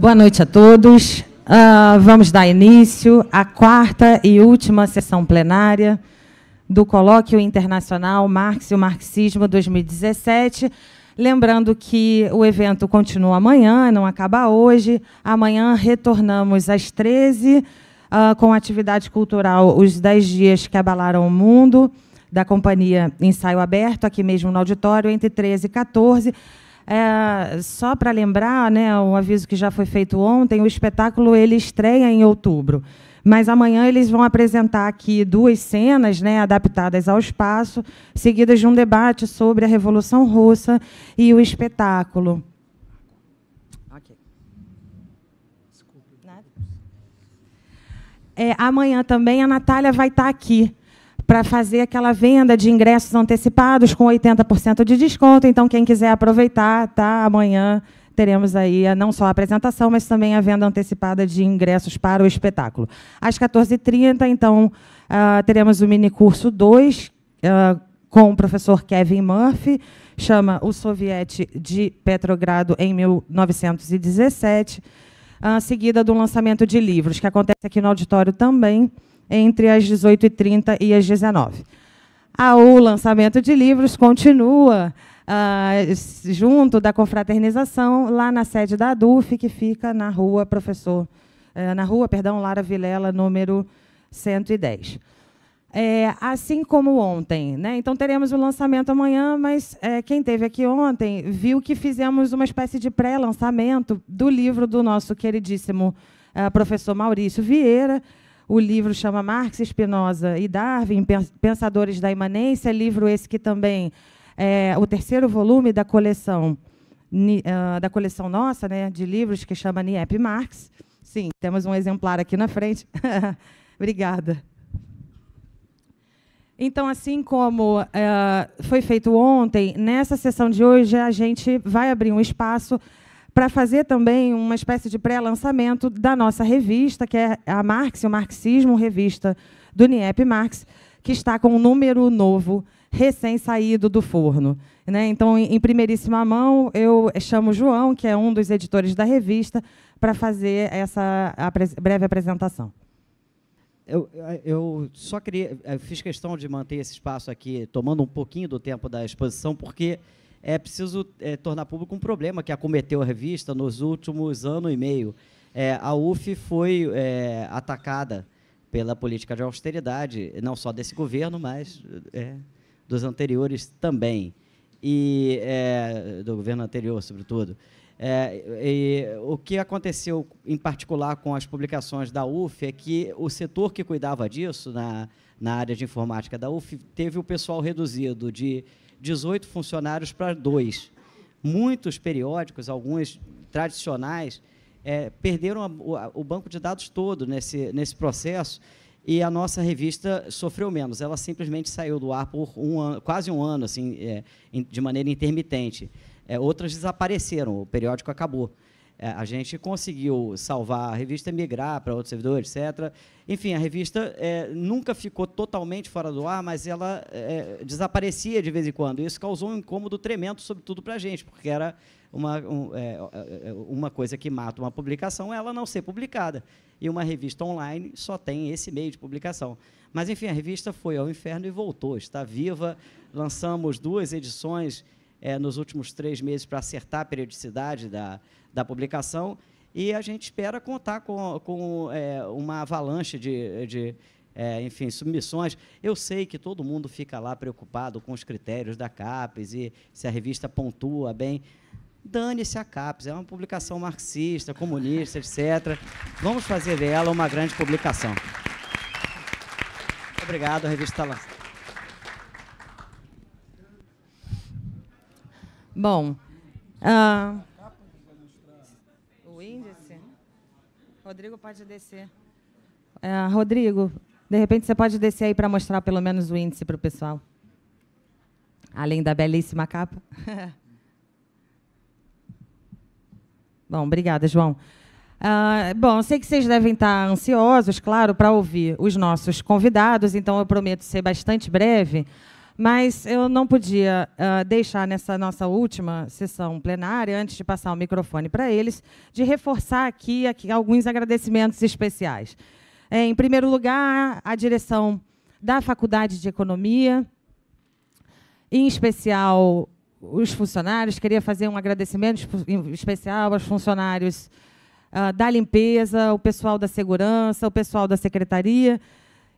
Boa noite a todos. Uh, vamos dar início à quarta e última sessão plenária do Colóquio Internacional Marx e o Marxismo 2017. Lembrando que o evento continua amanhã, não acaba hoje. Amanhã retornamos às 13 uh, ah, com atividade cultural Os 10 Dias que Abalaram o Mundo, da companhia Ensaio Aberto, aqui mesmo no auditório, entre 13 e 14 é, só para lembrar, né, um aviso que já foi feito ontem, o espetáculo ele estreia em outubro. Mas amanhã eles vão apresentar aqui duas cenas né, adaptadas ao espaço, seguidas de um debate sobre a Revolução Russa e o espetáculo. Né? É, amanhã também a Natália vai estar tá aqui para fazer aquela venda de ingressos antecipados com 80% de desconto. Então, quem quiser aproveitar, tá? Amanhã teremos aí não só a apresentação, mas também a venda antecipada de ingressos para o espetáculo. Às 14h30, então, uh, teremos o minicurso 2 uh, ah, com o professor Kevin Murphy, chama O Soviete de Petrogrado em 1917, uh, ah, seguida do lançamento de livros, que acontece aqui no auditório também, entre as 18h30 e as 19 ah, O lançamento de livros continua ah, junto da confraternização, lá na sede da ADUF, que fica na rua, professor, eh, na rua, perdão, Lara Vilela, número 110. É, assim como ontem. Né? Então, teremos o lançamento amanhã, mas é, quem esteve aqui ontem viu que fizemos uma espécie de pré-lançamento do livro do nosso queridíssimo uh, professor Maurício Vieira, o livro chama Marx, Spinoza e Darwin, Pensadores da Imanência, livro esse que também é o terceiro volume da coleção ah, da coleção nossa, né, de livros que chama Niep Marx. Sim, temos um exemplar aqui na frente. Obrigada. Então, assim como eh, foi feito ontem, nessa sessão de hoje a gente vai abrir um espaço para fazer também uma espécie de pré-lançamento da nossa revista, que é a Marx, o Marxismo, revista do Niep Marx, que está com um número novo, recém-saído do forno. Né? Então, em primeiríssima mão, eu chamo o João, que é um dos editores da revista, para fazer essa breve apresentação. Eu, eu, só queria. Eu fiz questão de manter esse espaço aqui, tomando um pouquinho do tempo da exposição, porque é preciso é, tornar público um problema que acometeu a revista nos últimos ano e meio. É, a UF foi é, atacada pela política de austeridade, não só desse governo, mas é, dos anteriores também, e é, do governo anterior, sobretudo. É, e, o que aconteceu, em particular, com as publicações da UF é que o setor que cuidava disso, na, na área de informática da UF, teve o pessoal reduzido de 18 funcionários para dois. Muitos periódicos, alguns tradicionais, é, perderam a, o, o banco de dados todo nesse, nesse processo e a nossa revista sofreu menos. Ela simplesmente saiu do ar por um ano, quase um ano, assim, é, de maneira intermitente. É, outras desapareceram, o periódico acabou. É, a gente conseguiu salvar a revista, migrar para outro servidor, etc. Enfim, a revista é, nunca ficou totalmente fora do ar, mas ela é, desaparecia de vez em quando. Isso causou um incômodo tremendo, sobretudo para a gente, porque era uma, um, é, é, é, uma coisa que mata uma publicação ela não ser publicada. E uma revista online só tem esse meio de publicação. Mas, enfim, a revista foi ao inferno e voltou, está viva. Lançamos duas edições nos últimos três meses para acertar a periodicidade da, da publicação, e a gente espera contar com, com é, uma avalanche de, de é, enfim, submissões. Eu sei que todo mundo fica lá preocupado com os critérios da CAPES e se a revista pontua bem. Dane-se a CAPES, é uma publicação marxista, comunista, etc. Vamos fazer dela uma grande publicação. Obrigado, a revista está lançada. Bom, uh, Rodrigo pode descer. É, Rodrigo, de repente você pode descer aí para mostrar pelo menos o índice para o pessoal. Além da belíssima capa. bom, obrigada, João. Ah, bom, sei que vocês devem estar ansiosos, claro, para ouvir os nossos convidados, então eu prometo ser bastante breve. Mas eu não podia uh, deixar nessa nossa última sessão plenária, antes de passar o microfone para eles, de reforçar aqui, aqui alguns agradecimentos especiais. É, em primeiro lugar, a direção da Faculdade de Economia, em especial os funcionários. Queria fazer um agradecimento especial aos funcionários uh, da limpeza, o pessoal da segurança, o pessoal da secretaria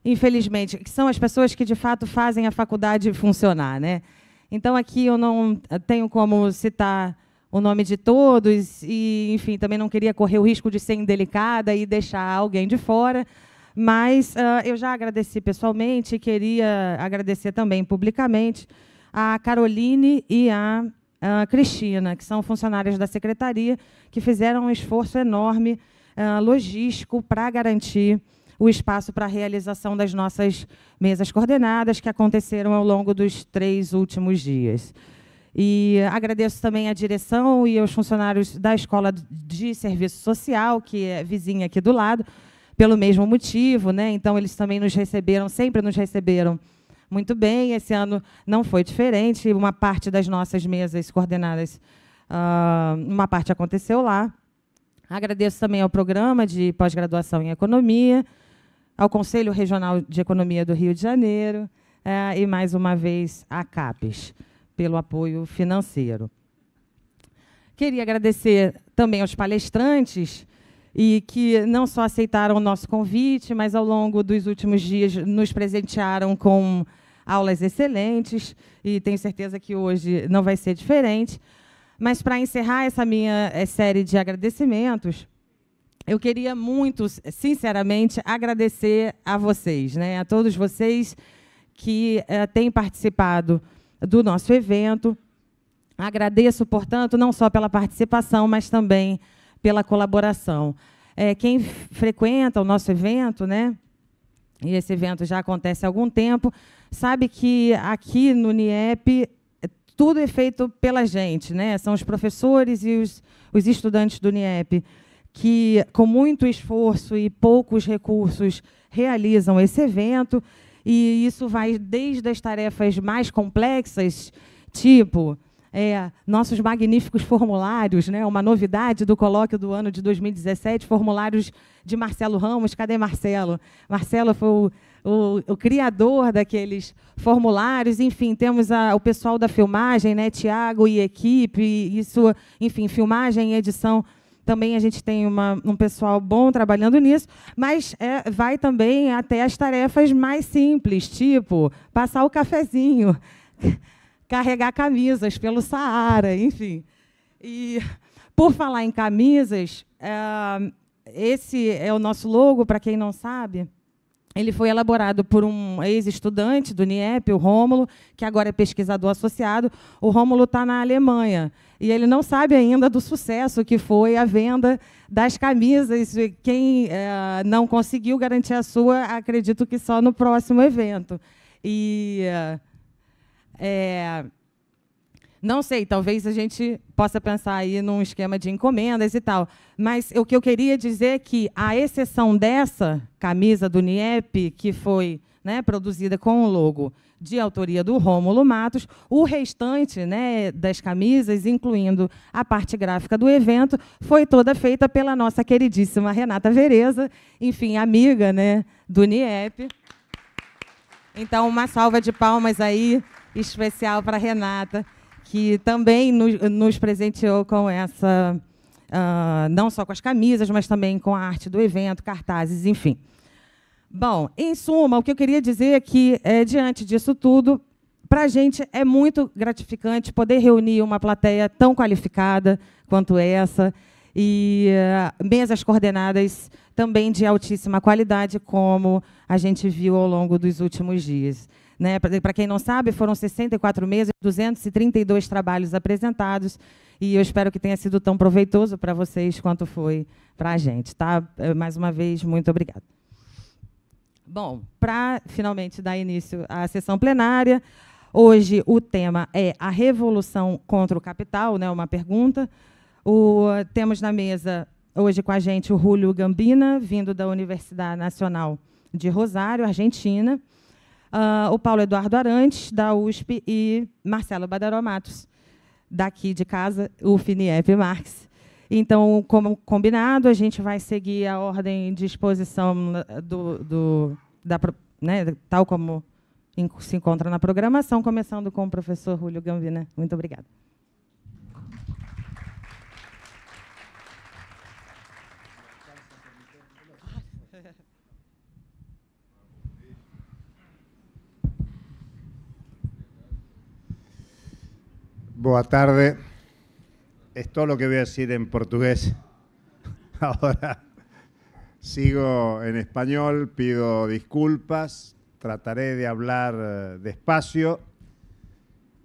infelizmente, que são as pessoas que de fato fazem a faculdade funcionar, né? Então aqui eu não tenho como citar o nome de todos e, enfim, também não queria correr o risco de ser indelicada e deixar alguém de fora, mas uh, eu já agradeci pessoalmente e queria agradecer também publicamente a Caroline e a uh, Cristina, que são funcionárias da secretaria, que fizeram um esforço enorme uh, logístico para garantir o espaço para a realização das nossas mesas coordenadas que aconteceram ao longo dos três últimos dias. E agradeço também à direção e aos funcionários da Escola de Serviço Social, que é vizinha aqui do lado, pelo mesmo motivo. Né? Então, eles também nos receberam, sempre nos receberam muito bem. Esse ano não foi diferente. Uma parte das nossas mesas coordenadas, ah, uma parte aconteceu lá. Agradeço também ao programa de pós-graduação em economia, ao Conselho Regional de Economia do Rio de Janeiro é, e, mais uma vez, à CAPES, pelo apoio financeiro. Queria agradecer também aos palestrantes e que não só aceitaram o nosso convite, mas ao longo dos últimos dias nos presentearam com aulas excelentes e tenho certeza que hoje não vai ser diferente. Mas para encerrar essa minha eh, série de agradecimentos, eu queria muito, sinceramente, agradecer a vocês, né, a todos vocês que eh, têm participado do nosso evento. Agradeço, portanto, não só pela participação, mas também pela colaboração. É, quem frequenta o nosso evento, né, e esse evento já acontece há algum tempo, sabe que aqui no NIEP eh, tudo é feito pela gente, né? São os professores e os, os estudantes do NIEP que, com muito esforço e poucos recursos, realizam esse evento. E isso vai desde as tarefas mais complexas, tipo é, nossos magníficos formulários, né? uma novidade do colóquio do ano de 2017, formulários de Marcelo Ramos. Cadê Marcelo? Marcelo foi o, o, o criador daqueles formulários. Enfim, temos a, o pessoal da filmagem, né? Tiago e equipe, isso, enfim, filmagem e edição também a gente tem uma, um pessoal bom trabalhando nisso, mas é, vai também até as tarefas mais simples, tipo passar o cafezinho, carregar camisas pelo Saara, enfim. E por falar em camisas, é, esse é o nosso logo, para quem não sabe ele foi elaborado por um ex-estudante do NIEP, o Rômulo, que agora é pesquisador associado. O Rômulo está na Alemanha e ele não sabe ainda do sucesso que foi a venda das camisas. Quem é, não conseguiu garantir a sua, acredito que só no próximo evento. E é, não sei, talvez a gente possa pensar aí num esquema de encomendas e tal. Mas o que eu queria dizer é que, a exceção dessa camisa do NIEP, que foi né, produzida com o logo de autoria do Rômulo Matos, o restante né, das camisas, incluindo a parte gráfica do evento, foi toda feita pela nossa queridíssima Renata Vereza, enfim, amiga né, do NIEP. Então, uma salva de palmas aí especial para Renata que também nos, nos presenteou com essa, uh, não só com as camisas, mas também com a arte do evento, cartazes, enfim. Bom, em suma, o que eu queria dizer é que, é, diante disso tudo, para a gente é muito gratificante poder reunir uma plateia tão qualificada quanto essa e uh, mesas coordenadas também de altíssima qualidade, como a gente viu ao longo dos últimos dias. Né? Para quem não sabe, foram 64 meses, 232 trabalhos apresentados e eu espero que tenha sido tão proveitoso para vocês quanto foi para a gente. Tá? Mais uma vez, muito obrigada. Bom, para finalmente dar início à sessão plenária, hoje o tema é a revolução contra o capital, né, uma pergunta. O, temos na mesa hoje com a gente o Julio Gambina, vindo da Universidade Nacional de Rosário, Argentina uh, o Paulo Eduardo Arantes, da USP, e Marcelo Badaró Matos, daqui de casa, o Finiev Marx. Então, como combinado, a gente vai seguir a ordem de exposição do, do da, né, tal como se encontra na programação, começando com o professor Julio Gambina. Muito obrigada. Buenas tardes. Es todo lo que voy a decir en portugués. Ahora sigo en español, pido disculpas, trataré de hablar eh, despacio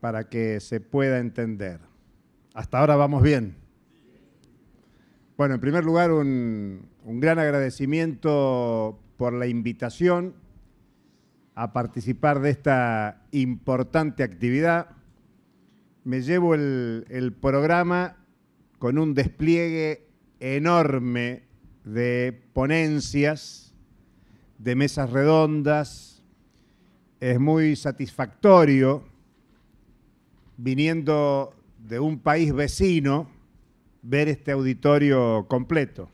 para que se pueda entender. Hasta ahora vamos bien. Bueno, en primer lugar, un, un gran agradecimiento por la invitación a participar de esta importante actividad me llevo el, programa con un despliegue enorme de ponencias, de mesas redondas. Es muy satisfactorio viniendo de un país vecino ver este auditorio completo.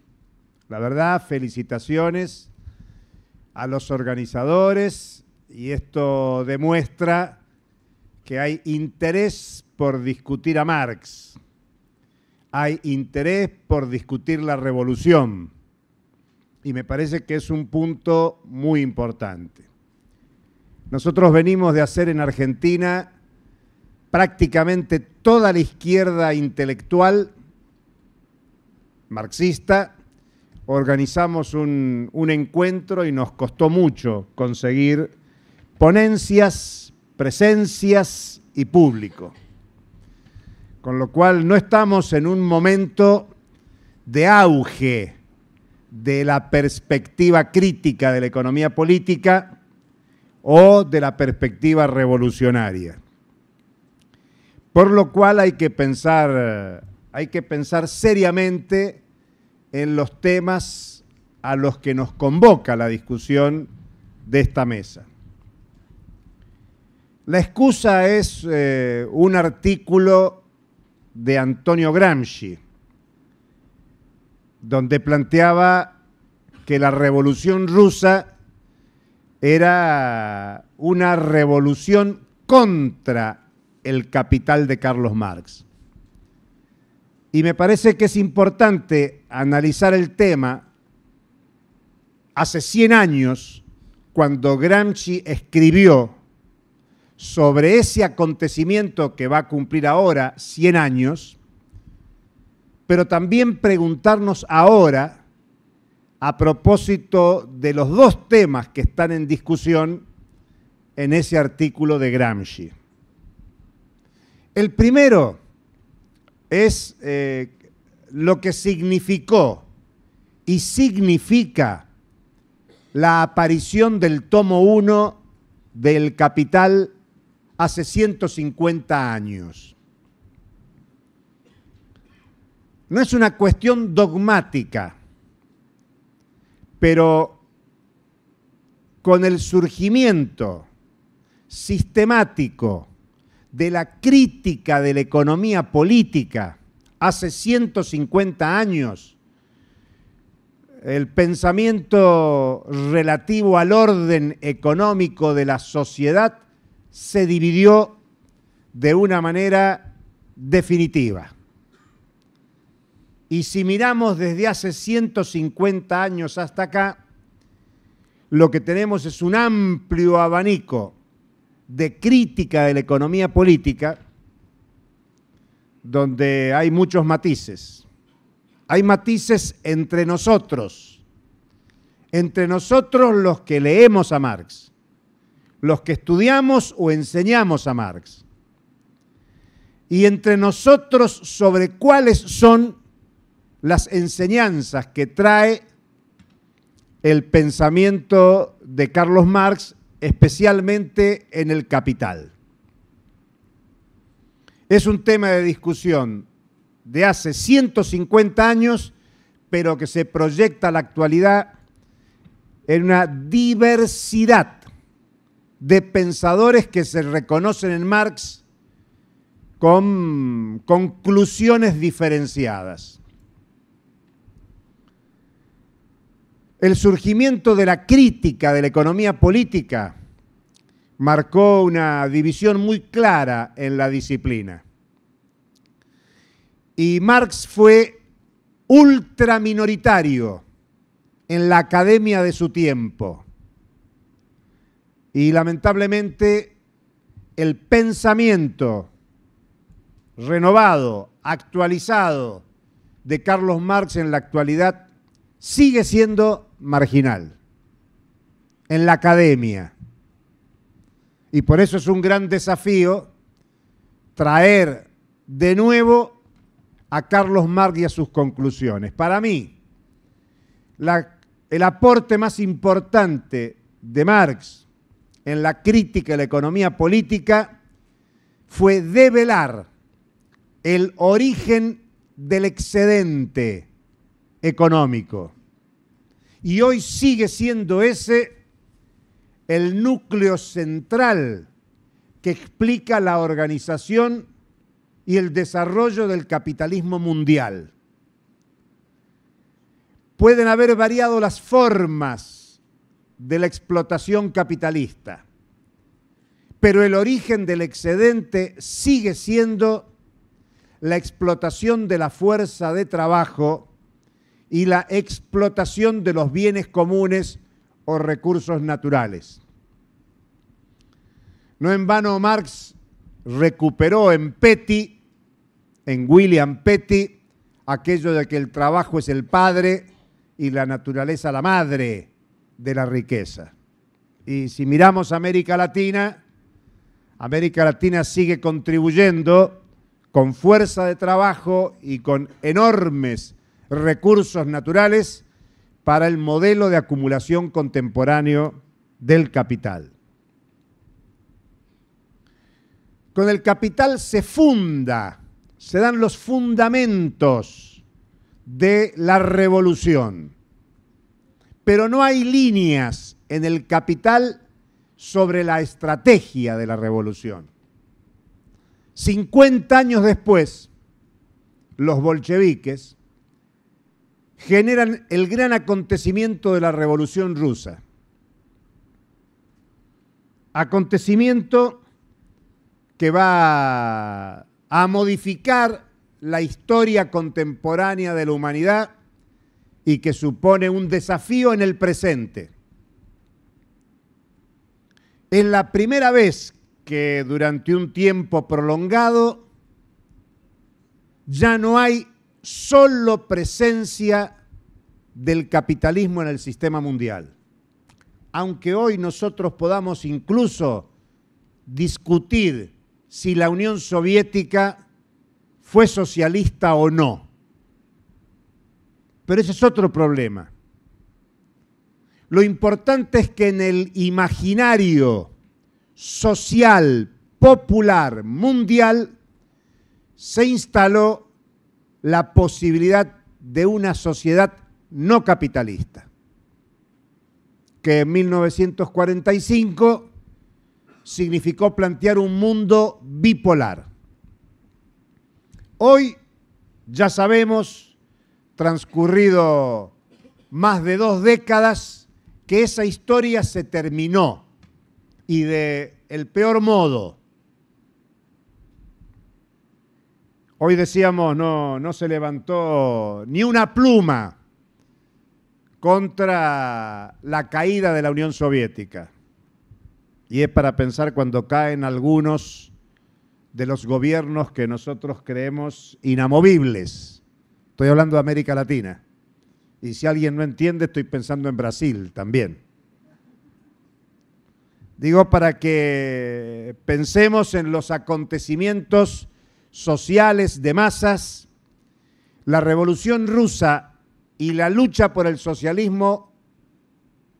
La verdad, felicitaciones a los organizadores y esto demuestra que hay interés por discutir a Marx, hay interés por discutir la revolución. Y me parece que es un punto muy importante. Nosotros venimos de hacer en Argentina prácticamente toda la izquierda intelectual marxista. Organizamos un, encuentro y nos costó mucho conseguir ponencias, presencias y público. Con lo cual no estamos en un momento de auge de la perspectiva crítica de la economía política o de la perspectiva revolucionaria. Por lo cual hay que pensar, hay que pensar seriamente en los temas a los que nos convoca la discusión de esta mesa. La excusa es eh, un artículo de Antonio Gramsci, donde planteaba que la revolución rusa era una revolución contra el capital de Carlos Marx. Y me parece que es importante analizar el tema hace 100 años, cuando Gramsci escribió sobre ese acontecimiento que va a cumplir ahora 100 años, pero también preguntarnos ahora, a propósito de los dos temas que están en discusión en ese artículo de Gramsci. El primero es eh, lo que significó y significa la aparición del tomo 1 del Capital hace 150 años. No es una cuestión dogmática, pero con el surgimiento sistemático de la crítica de la economía política hace 150 años, el pensamiento relativo al orden económico de la sociedad se dividió de una manera definitiva. Y si miramos desde hace 150 años hasta acá, lo que tenemos es un amplio abanico de crítica de la economía política, donde hay muchos matices. Hay matices entre nosotros, entre nosotros los que leemos a Marx los que estudiamos o enseñamos a Marx. Y entre nosotros sobre cuáles son las enseñanzas que trae el pensamiento de Carlos Marx, especialmente en el Capital. Es un tema de discusión de hace 150 años, pero que se proyecta a la actualidad en una diversidad de pensadores que se reconocen en Marx con conclusiones diferenciadas. El surgimiento de la crítica de la economía política marcó una división muy clara en la disciplina. Y Marx fue ultraminoritario en la academia de su tiempo. Y lamentablemente el pensamiento renovado, actualizado de Carlos Marx en la actualidad sigue siendo marginal en la academia. Y por eso es un gran desafío traer de nuevo a Carlos Marx y a sus conclusiones. Para mí, el aporte más importante de Marx en la crítica de la economía política fue develar el origen del excedente económico. Y hoy sigue siendo ese el núcleo central que explica la organización y el desarrollo del capitalismo mundial. Pueden haber variado las formas de la explotación capitalista. Pero el origen del excedente sigue siendo la explotación de la fuerza de trabajo y la explotación de los bienes comunes o recursos naturales. No en vano Marx recuperó en Petty, en William Petty, aquello de que el trabajo es el padre y la naturaleza la madre de la riqueza. Y si miramos América Latina, América Latina sigue contribuyendo con fuerza de trabajo y con enormes recursos naturales para el modelo de acumulación contemporáneo del capital. Con el capital se funda, se dan los fundamentos de la revolución pero no hay líneas en el capital sobre la estrategia de la revolución. 50 años después, los bolcheviques generan el gran acontecimiento de la revolución rusa. Acontecimiento que va a modificar la historia contemporánea de la humanidad y que supone un desafío en el presente. Es la primera vez que durante un tiempo prolongado ya no hay solo presencia del capitalismo en el sistema mundial. Aunque hoy nosotros podamos incluso discutir si la Unión Soviética fue socialista o no. Pero ese es otro problema. Lo importante es que en el imaginario social, popular, mundial, se instaló la posibilidad de una sociedad no capitalista, que en 1945 significó plantear un mundo bipolar. Hoy ya sabemos transcurrido más de dos décadas que esa historia se terminó y de el peor modo. Hoy decíamos, no, no se levantó ni una pluma contra la caída de la Unión Soviética. Y es para pensar cuando caen algunos de los gobiernos que nosotros creemos inamovibles. Estoy hablando de América Latina. Y si alguien no entiende, estoy pensando en Brasil también. Digo para que pensemos en los acontecimientos sociales de masas. La revolución rusa y la lucha por el socialismo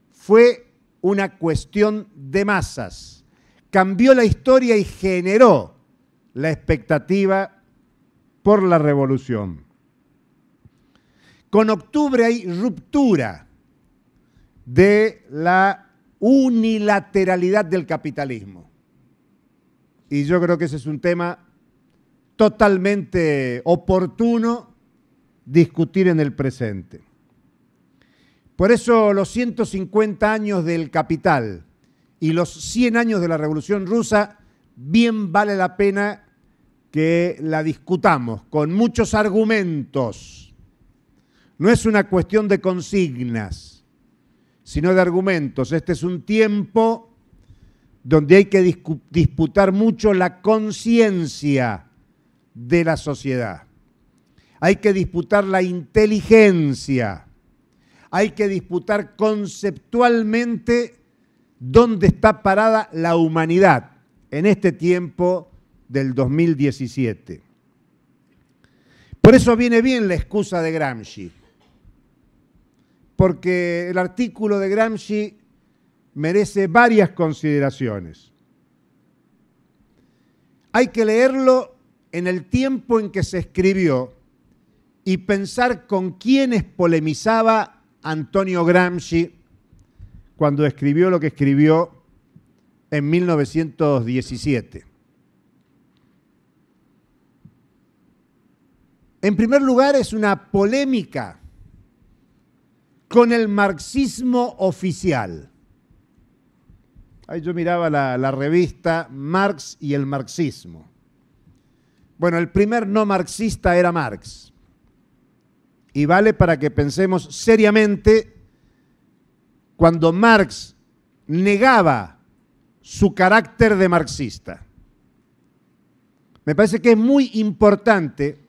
fue una cuestión de masas. Cambió la historia y generó la expectativa por la revolución. Con octubre hay ruptura de la unilateralidad del capitalismo. Y yo creo que ese es un tema totalmente oportuno discutir en el presente. Por eso los 150 años del capital y los 100 años de la Revolución Rusa, bien vale la pena que la discutamos con muchos argumentos no es una cuestión de consignas, sino de argumentos. Este es un tiempo donde hay que disputar mucho la conciencia de la sociedad. Hay que disputar la inteligencia. Hay que disputar conceptualmente dónde está parada la humanidad en este tiempo del 2017. Por eso viene bien la excusa de Gramsci porque el artículo de Gramsci merece varias consideraciones. Hay que leerlo en el tiempo en que se escribió y pensar con quiénes polemizaba Antonio Gramsci cuando escribió lo que escribió en 1917. En primer lugar, es una polémica con el marxismo oficial. Ahí yo miraba la, la revista Marx y el marxismo. Bueno, el primer no marxista era Marx. Y vale para que pensemos seriamente cuando Marx negaba su carácter de marxista. Me parece que es muy importante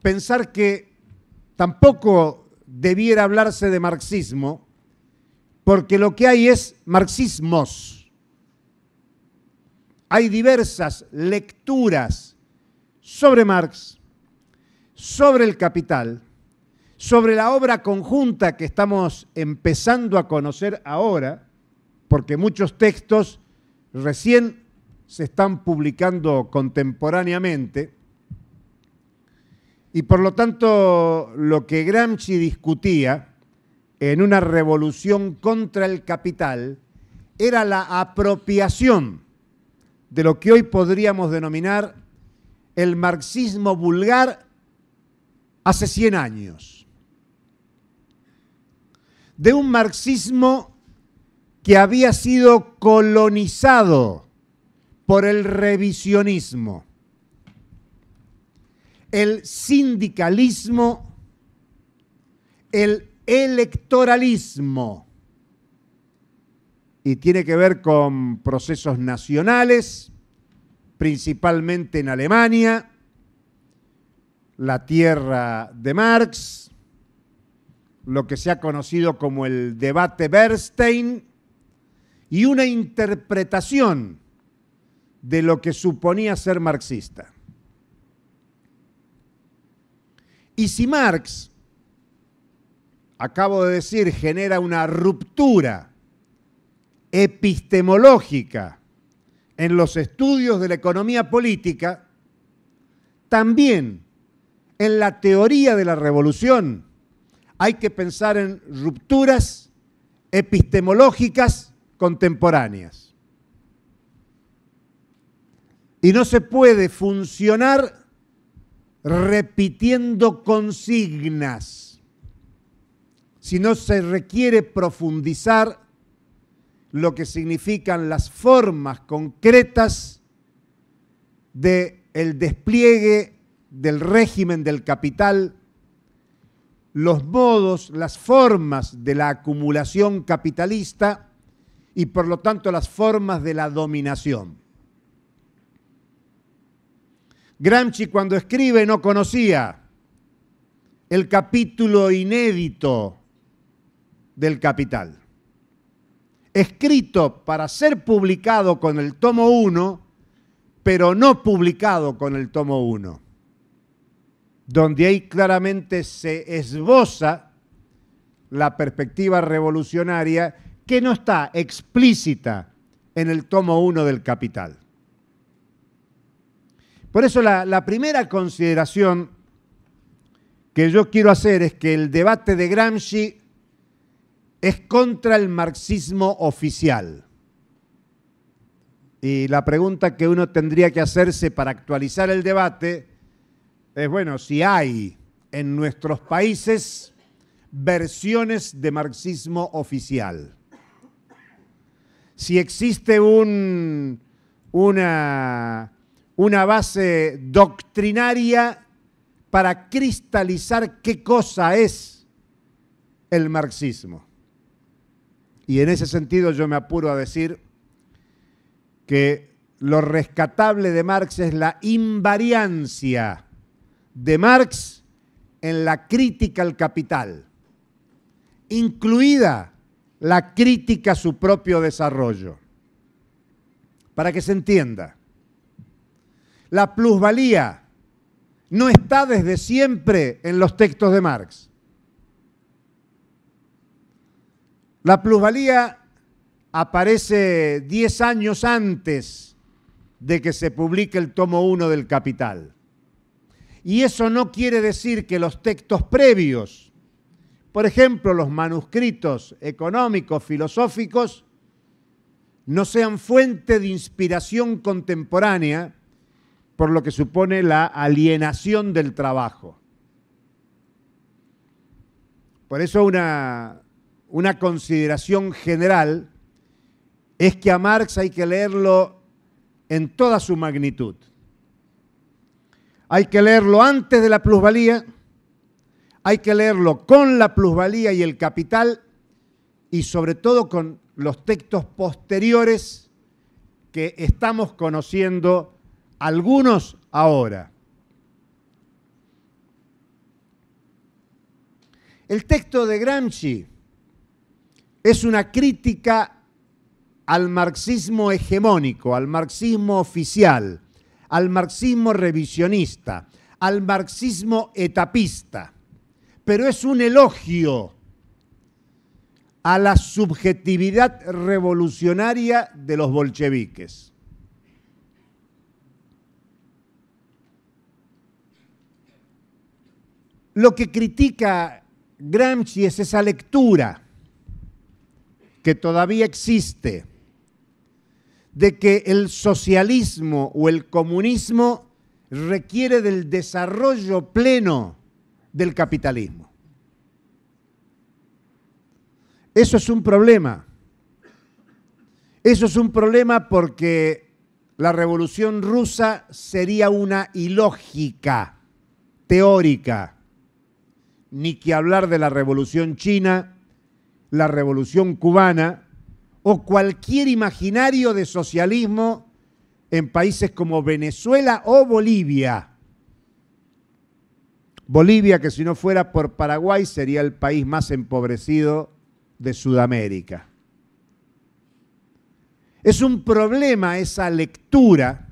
pensar que tampoco debiera hablarse de marxismo, porque lo que hay es marxismos. Hay diversas lecturas sobre Marx, sobre el capital, sobre la obra conjunta que estamos empezando a conocer ahora, porque muchos textos recién se están publicando contemporáneamente, y por lo tanto, lo que Gramsci discutía en una revolución contra el capital era la apropiación de lo que hoy podríamos denominar el marxismo vulgar hace 100 años. De un marxismo que había sido colonizado por el revisionismo el sindicalismo, el electoralismo. Y tiene que ver con procesos nacionales, principalmente en Alemania, la tierra de Marx, lo que se ha conocido como el debate Bernstein y una interpretación de lo que suponía ser marxista. Y si Marx, acabo de decir, genera una ruptura epistemológica en los estudios de la economía política, también en la teoría de la revolución hay que pensar en rupturas epistemológicas contemporáneas. Y no se puede funcionar repitiendo consignas, si no se requiere profundizar lo que significan las formas concretas del despliegue del régimen del capital, los modos, las formas de la acumulación capitalista y por lo tanto las formas de la dominación. Gramsci cuando escribe no conocía el capítulo inédito del Capital. Escrito para ser publicado con el tomo 1, pero no publicado con el tomo 1, donde ahí claramente se esboza la perspectiva revolucionaria que no está explícita en el tomo 1 del Capital. Por eso la, primera consideración que yo quiero hacer es que el debate de Gramsci es contra el marxismo oficial. Y la pregunta que uno tendría que hacerse para actualizar el debate es, bueno, si hay en nuestros países versiones de marxismo oficial, si existe un, una una base doctrinaria para cristalizar qué cosa es el marxismo. Y en ese sentido yo me apuro a decir que lo rescatable de Marx es la invariancia de Marx en la crítica al capital, incluida la crítica a su propio desarrollo. Para que se entienda, la plusvalía no está desde siempre en los textos de Marx. La plusvalía aparece 10 años antes de que se publique el tomo 1 del Capital. Y eso no quiere decir que los textos previos, por ejemplo los manuscritos económicos, filosóficos, no sean fuente de inspiración contemporánea por lo que supone la alienación del trabajo. Por eso una, una consideración general es que a Marx hay que leerlo en toda su magnitud. Hay que leerlo antes de la plusvalía, hay que leerlo con la plusvalía y el capital y sobre todo con los textos posteriores que estamos conociendo algunos ahora. El texto de Gramsci es una crítica al marxismo hegemónico, al marxismo oficial, al marxismo revisionista, al marxismo etapista, pero es un elogio a la subjetividad revolucionaria de los bolcheviques. Lo que critica Gramsci es esa lectura que todavía existe de que el socialismo o el comunismo requiere del desarrollo pleno del capitalismo. Eso es un problema. Eso es un problema porque la revolución rusa sería una ilógica teórica ni que hablar de la revolución china, la revolución cubana o cualquier imaginario de socialismo en países como Venezuela o Bolivia. Bolivia, que si no fuera por Paraguay sería el país más empobrecido de Sudamérica. Es un problema esa lectura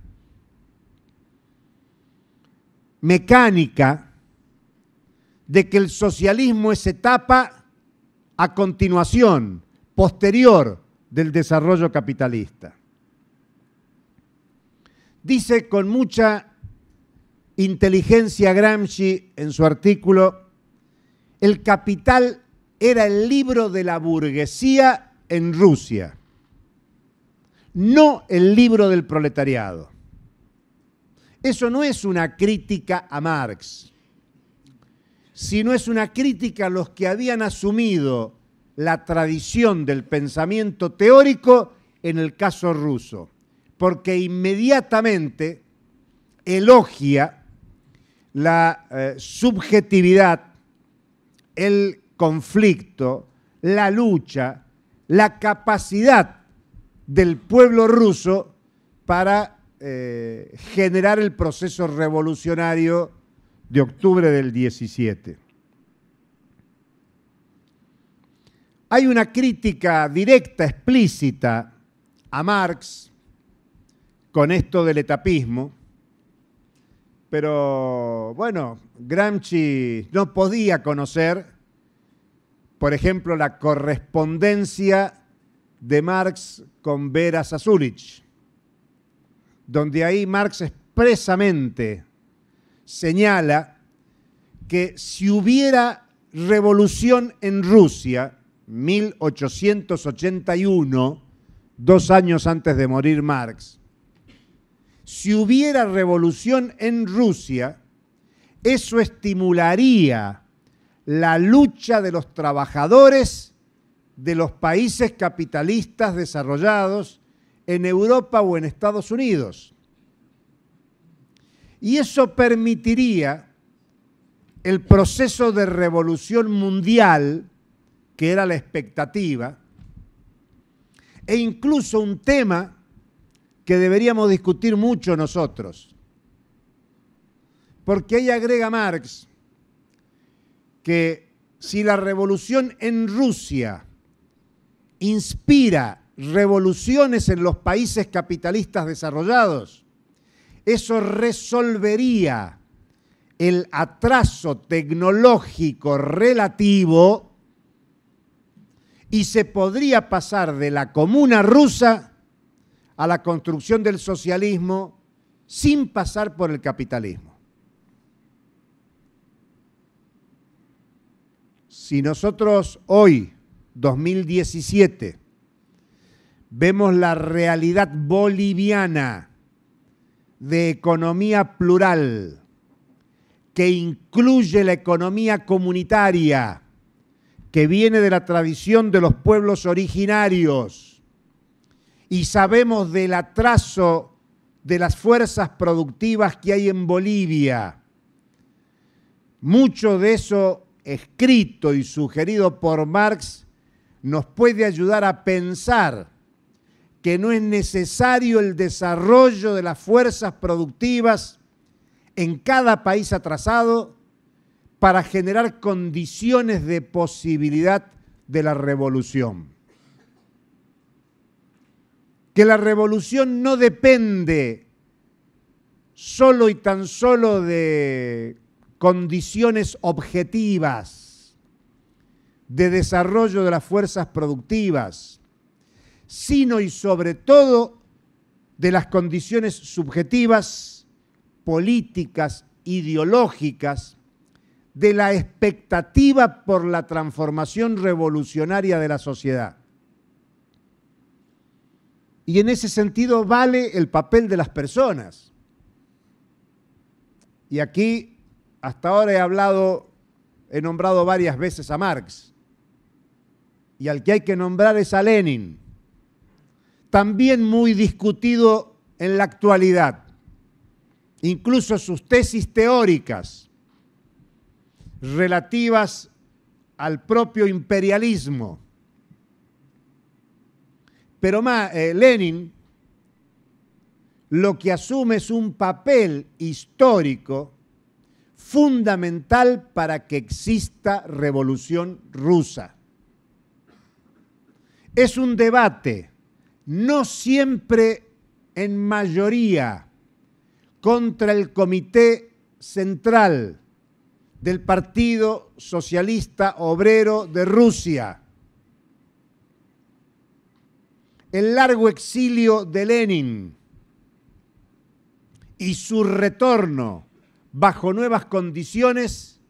mecánica de que el socialismo es etapa a continuación, posterior del desarrollo capitalista. Dice con mucha inteligencia Gramsci en su artículo, el capital era el libro de la burguesía en Rusia, no el libro del proletariado. Eso no es una crítica a Marx sino es una crítica a los que habían asumido la tradición del pensamiento teórico en el caso ruso, porque inmediatamente elogia la eh, subjetividad, el conflicto, la lucha, la capacidad del pueblo ruso para eh, generar el proceso revolucionario de octubre del 17. Hay una crítica directa, explícita, a Marx con esto del etapismo, pero bueno, Gramsci no podía conocer, por ejemplo, la correspondencia de Marx con Vera Sasulich, donde ahí Marx expresamente señala que si hubiera revolución en Rusia, 1881, dos años antes de morir Marx, si hubiera revolución en Rusia, eso estimularía la lucha de los trabajadores de los países capitalistas desarrollados en Europa o en Estados Unidos. Y eso permitiría el proceso de revolución mundial, que era la expectativa, e incluso un tema que deberíamos discutir mucho nosotros. Porque ahí agrega Marx que si la revolución en Rusia inspira revoluciones en los países capitalistas desarrollados, eso resolvería el atraso tecnológico relativo y se podría pasar de la comuna rusa a la construcción del socialismo sin pasar por el capitalismo. Si nosotros hoy, 2017, vemos la realidad boliviana, de economía plural, que incluye la economía comunitaria, que viene de la tradición de los pueblos originarios. Y sabemos del atraso de las fuerzas productivas que hay en Bolivia. Mucho de eso escrito y sugerido por Marx nos puede ayudar a pensar que no es necesario el desarrollo de las fuerzas productivas en cada país atrasado para generar condiciones de posibilidad de la revolución. Que la revolución no depende solo y tan solo de condiciones objetivas de desarrollo de las fuerzas productivas, sino y sobre todo de las condiciones subjetivas, políticas, ideológicas, de la expectativa por la transformación revolucionaria de la sociedad. Y en ese sentido vale el papel de las personas. Y aquí hasta ahora he hablado, he nombrado varias veces a Marx. Y al que hay que nombrar es a Lenin también muy discutido en la actualidad. Incluso sus tesis teóricas relativas al propio imperialismo. Pero más, eh, Lenin lo que asume es un papel histórico fundamental para que exista revolución rusa. Es un debate no siempre en mayoría, contra el Comité Central del Partido Socialista Obrero de Rusia. El largo exilio de Lenin y su retorno bajo nuevas condiciones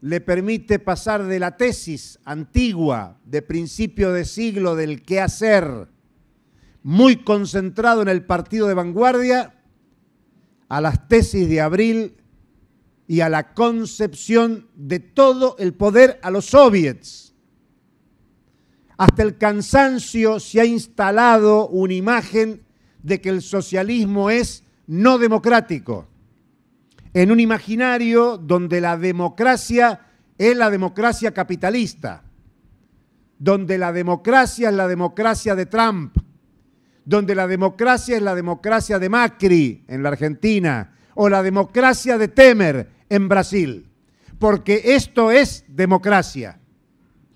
le permite pasar de la tesis antigua de principio de siglo del qué hacer muy concentrado en el partido de vanguardia, a las tesis de abril y a la concepción de todo el poder a los soviets. Hasta el cansancio se ha instalado una imagen de que el socialismo es no democrático, en un imaginario donde la democracia es la democracia capitalista, donde la democracia es la democracia de Trump, donde la democracia es la democracia de Macri en la Argentina o la democracia de Temer en Brasil. Porque esto es democracia,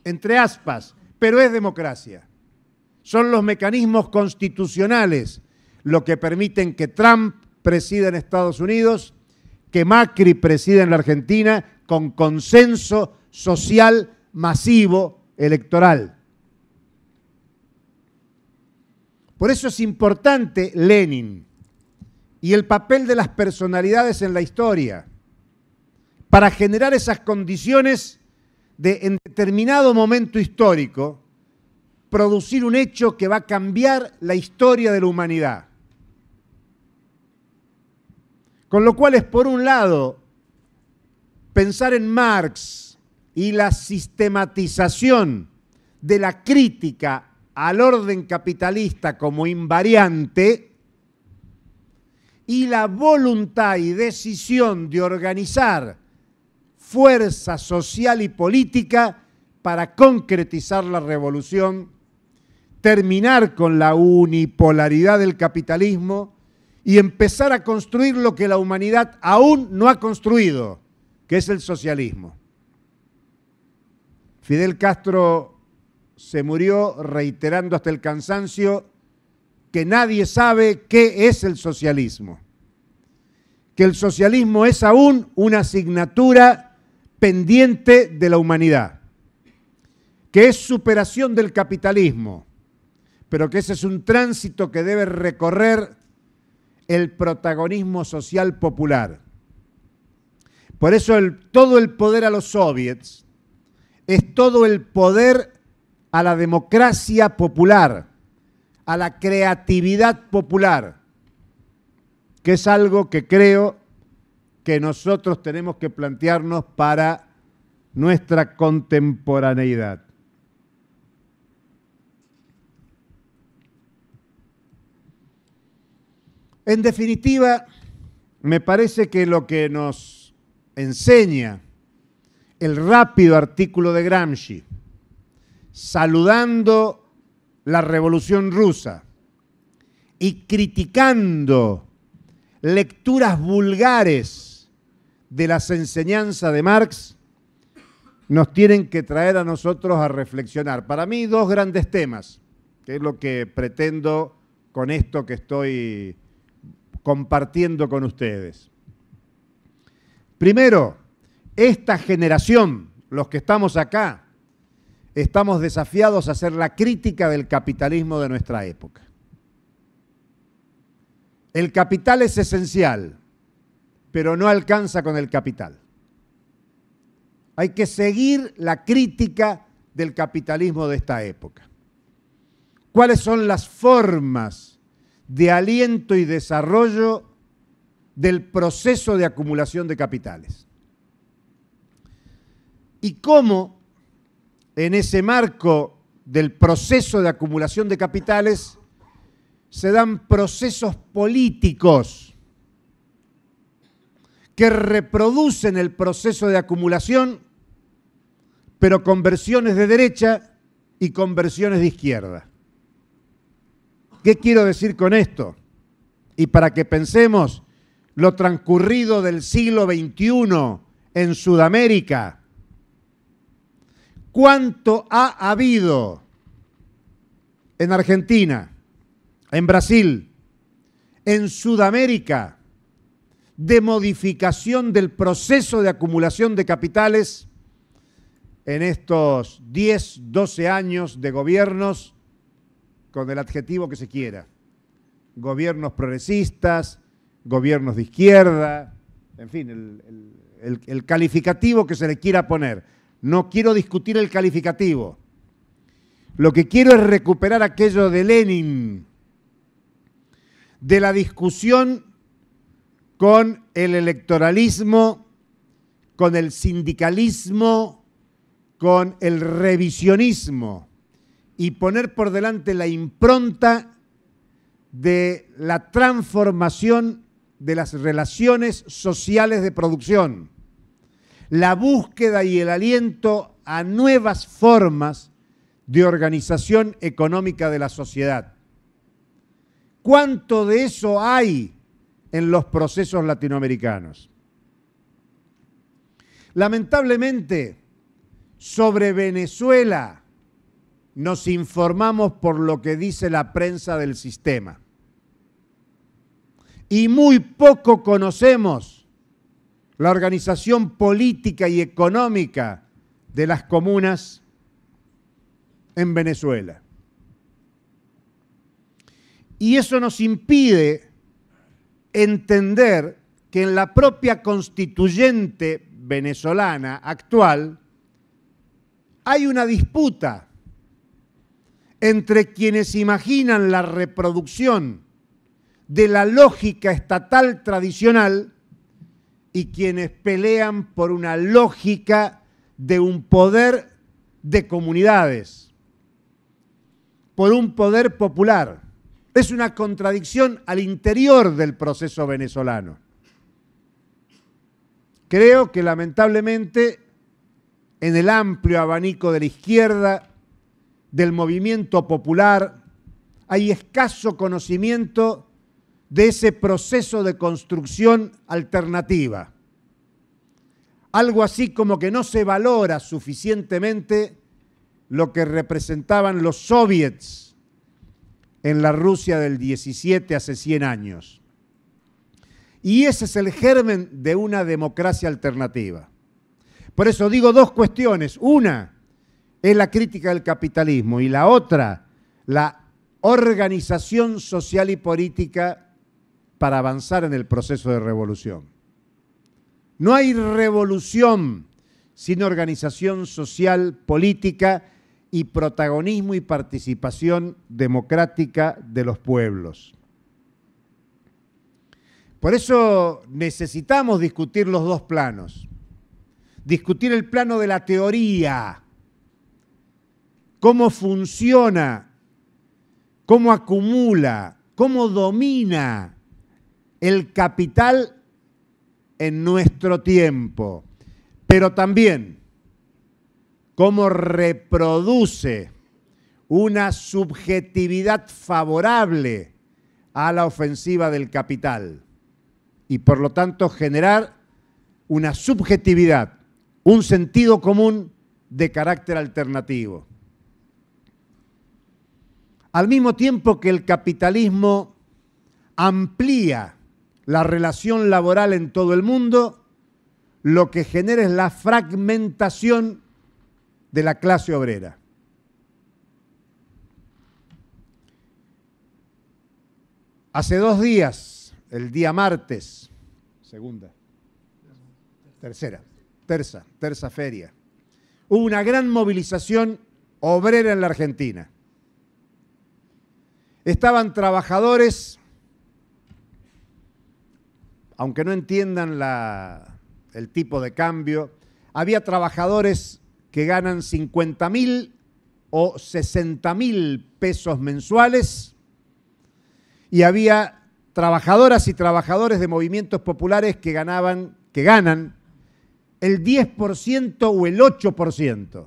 entre aspas, pero es democracia. Son los mecanismos constitucionales lo que permiten que Trump presida en Estados Unidos, que Macri presida en la Argentina con consenso social masivo electoral. Por eso es importante Lenin y el papel de las personalidades en la historia para generar esas condiciones de en determinado momento histórico producir un hecho que va a cambiar la historia de la humanidad. Con lo cual es, por un lado, pensar en Marx y la sistematización de la crítica al orden capitalista como invariante y la voluntad y decisión de organizar fuerza social y política para concretizar la revolución, terminar con la unipolaridad del capitalismo y empezar a construir lo que la humanidad aún no ha construido, que es el socialismo. Fidel Castro se murió reiterando hasta el cansancio que nadie sabe qué es el socialismo, que el socialismo es aún una asignatura pendiente de la humanidad, que es superación del capitalismo, pero que ese es un tránsito que debe recorrer el protagonismo social popular. Por eso todo el poder a los soviets es todo el poder a la democracia popular, a la creatividad popular, que es algo que creo que nosotros tenemos que plantearnos para nuestra contemporaneidad. En definitiva, me parece que lo que nos enseña el rápido artículo de Gramsci saludando la revolución rusa y criticando lecturas vulgares de las enseñanzas de Marx, nos tienen que traer a nosotros a reflexionar. Para mí, dos grandes temas, que es lo que pretendo con esto que estoy compartiendo con ustedes. Primero, esta generación, los que estamos acá, estamos desafiados a hacer la crítica del capitalismo de nuestra época. El capital es esencial, pero no alcanza con el capital. Hay que seguir la crítica del capitalismo de esta época. ¿Cuáles son las formas de aliento y desarrollo del proceso de acumulación de capitales? ¿Y cómo en ese marco del proceso de acumulación de capitales, se dan procesos políticos que reproducen el proceso de acumulación, pero con versiones de derecha y con versiones de izquierda. ¿Qué quiero decir con esto? Y para que pensemos lo transcurrido del siglo XXI en Sudamérica, cuánto ha habido en Argentina, en Brasil, en Sudamérica, de modificación del proceso de acumulación de capitales en estos 10, 12 años de gobiernos, con el adjetivo que se quiera. Gobiernos progresistas, gobiernos de izquierda, en fin, el, calificativo que se le quiera poner no quiero discutir el calificativo. Lo que quiero es recuperar aquello de Lenin, de la discusión con el electoralismo, con el sindicalismo, con el revisionismo y poner por delante la impronta de la transformación de las relaciones sociales de producción la búsqueda y el aliento a nuevas formas de organización económica de la sociedad. ¿Cuánto de eso hay en los procesos latinoamericanos? Lamentablemente, sobre Venezuela nos informamos por lo que dice la prensa del sistema y muy poco conocemos la organización política y económica de las comunas en Venezuela. Y eso nos impide entender que en la propia constituyente venezolana actual hay una disputa entre quienes imaginan la reproducción de la lógica estatal tradicional y quienes pelean por una lógica de un poder de comunidades, por un poder popular. Es una contradicción al interior del proceso venezolano. Creo que lamentablemente en el amplio abanico de la izquierda, del movimiento popular, hay escaso conocimiento de ese proceso de construcción alternativa. Algo así como que no se valora suficientemente lo que representaban los soviets en la Rusia del 17 hace 100 años. Y ese es el germen de una democracia alternativa. Por eso digo dos cuestiones. Una es la crítica del capitalismo y la otra, la organización social y política para avanzar en el proceso de revolución. No hay revolución sin organización social, política y protagonismo y participación democrática de los pueblos. Por eso necesitamos discutir los dos planos. Discutir el plano de la teoría, cómo funciona, cómo acumula, cómo domina el capital en nuestro tiempo, pero también cómo reproduce una subjetividad favorable a la ofensiva del capital y por lo tanto generar una subjetividad, un sentido común de carácter alternativo. Al mismo tiempo que el capitalismo amplía la relación laboral en todo el mundo, lo que genera es la fragmentación de la clase obrera. Hace dos días, el día martes, segunda, tercera, terza, terza feria, hubo una gran movilización obrera en la Argentina. Estaban trabajadores aunque no entiendan el tipo de cambio, había trabajadores que ganan 50 mil o 60 mil pesos mensuales y había trabajadoras y trabajadores de movimientos populares que ganaban, que ganan el 10% o el 8%,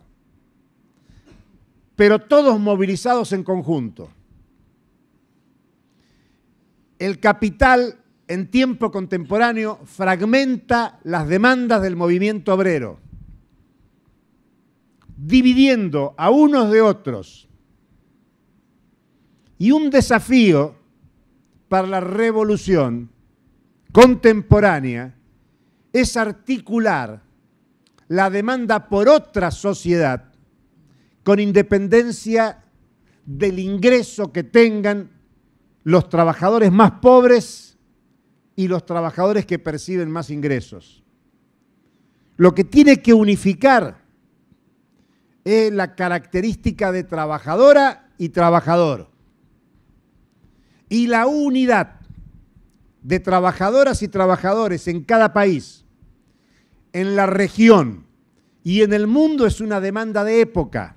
pero todos movilizados en conjunto. El capital en tiempo contemporáneo fragmenta las demandas del movimiento obrero, dividiendo a unos de otros. Y un desafío para la revolución contemporánea es articular la demanda por otra sociedad con independencia del ingreso que tengan los trabajadores más pobres y los trabajadores que perciben más ingresos. Lo que tiene que unificar es la característica de trabajadora y trabajador. Y la unidad de trabajadoras y trabajadores en cada país, en la región y en el mundo es una demanda de época.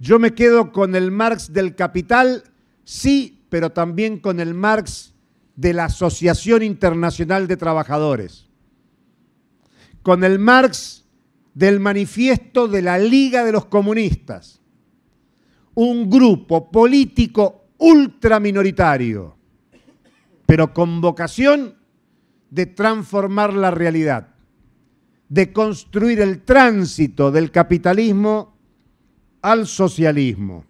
Yo me quedo con el Marx del capital, sí, pero también con el Marx de la Asociación Internacional de Trabajadores, con el Marx del manifiesto de la Liga de los Comunistas, un grupo político ultraminoritario, pero con vocación de transformar la realidad, de construir el tránsito del capitalismo al socialismo.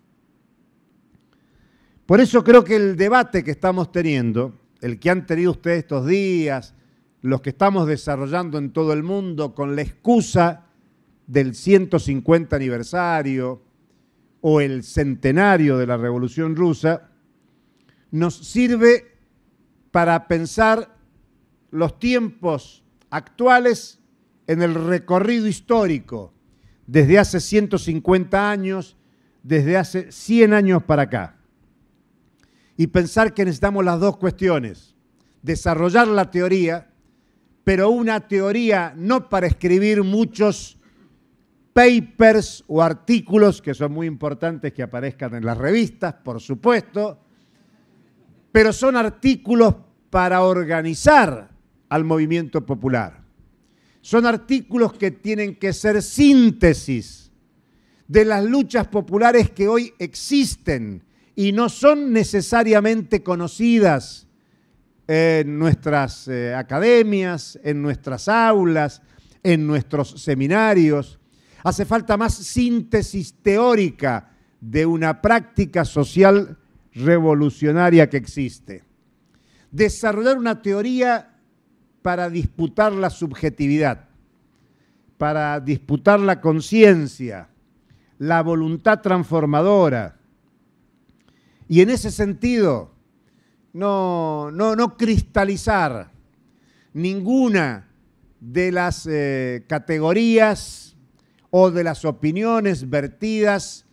Por eso creo que el debate que estamos teniendo el que han tenido ustedes estos días, los que estamos desarrollando en todo el mundo con la excusa del 150 aniversario o el centenario de la Revolución Rusa, nos sirve para pensar los tiempos actuales en el recorrido histórico desde hace 150 años, desde hace 100 años para acá y pensar que necesitamos las dos cuestiones. Desarrollar la teoría, pero una teoría no para escribir muchos papers o artículos, que son muy importantes que aparezcan en las revistas, por supuesto, pero son artículos para organizar al movimiento popular. Son artículos que tienen que ser síntesis de las luchas populares que hoy existen y no son necesariamente conocidas en nuestras eh, academias, en nuestras aulas, en nuestros seminarios. Hace falta más síntesis teórica de una práctica social revolucionaria que existe. Desarrollar una teoría para disputar la subjetividad, para disputar la conciencia, la voluntad transformadora, y en ese sentido, no, no, cristalizar ninguna de las eh, categorías o de las opiniones vertidas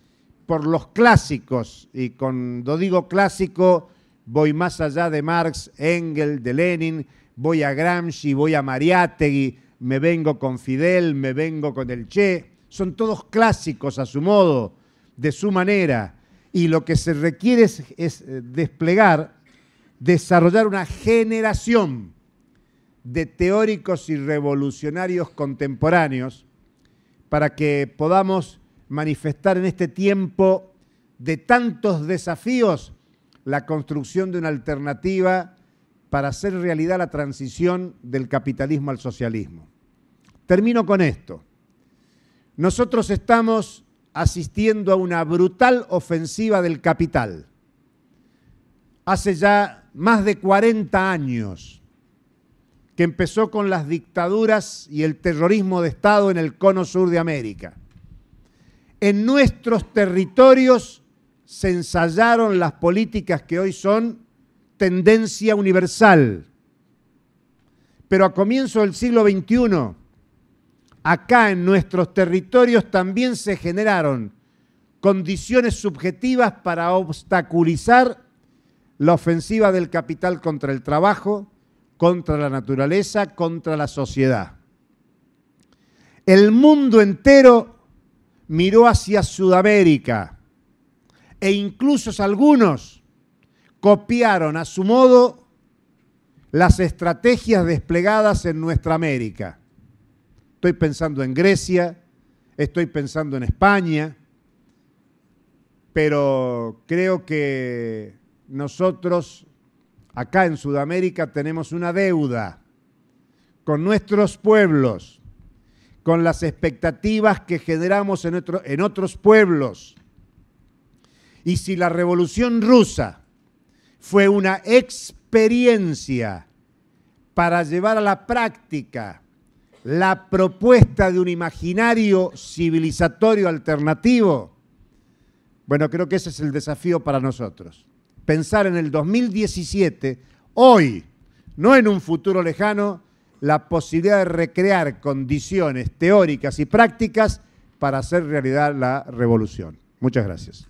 por los clásicos, y cuando digo clásico, voy más allá de Marx, Engel, de Lenin, voy a Gramsci, voy a Mariátegui, me vengo con Fidel, me vengo con el Che, son todos clásicos a su modo, de su manera, y lo que se requiere es, eh, desplegar, desarrollar una generación de teóricos y revolucionarios contemporáneos para que podamos manifestar en este tiempo de tantos desafíos la construcción de una alternativa para hacer realidad la transición del capitalismo al socialismo. Termino con esto. Nosotros estamos asistiendo a una brutal ofensiva del capital. Hace ya más de 40 años que empezó con las dictaduras y el terrorismo de Estado en el cono sur de América. En nuestros territorios se ensayaron las políticas que hoy son tendencia universal. Pero a comienzos del siglo XXI, acá en nuestros territorios también se generaron condiciones subjetivas para obstaculizar la ofensiva del capital contra el trabajo, contra la naturaleza, contra la sociedad. El mundo entero miró hacia Sudamérica e incluso algunos copiaron a su modo las estrategias desplegadas en nuestra América estoy pensando en Grecia, estoy pensando en España, pero creo que nosotros acá en Sudamérica tenemos una deuda con nuestros pueblos, con las expectativas que generamos en, en otros pueblos. Y si la revolución rusa fue una experiencia para llevar a la práctica la propuesta de un imaginario civilizatorio alternativo? Bueno, creo que ese es el desafío para nosotros. Pensar en el 2017, hoy, no en un futuro lejano, la posibilidad de recrear condiciones teóricas y prácticas para hacer realidad la revolución. Muchas gracias.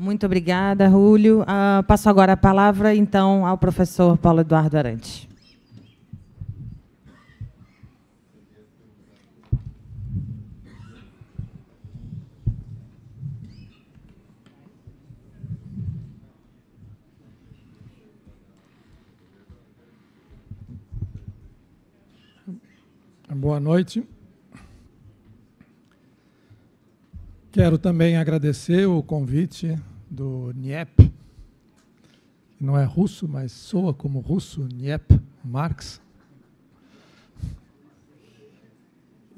Muito obrigada, Rúlio. Uh, passo agora a palavra, então, ao professor Paulo Eduardo Arantes. Boa noite. Quero também agradecer o convite do Niep, não é russo, mas soa como russo, Niep, Marx.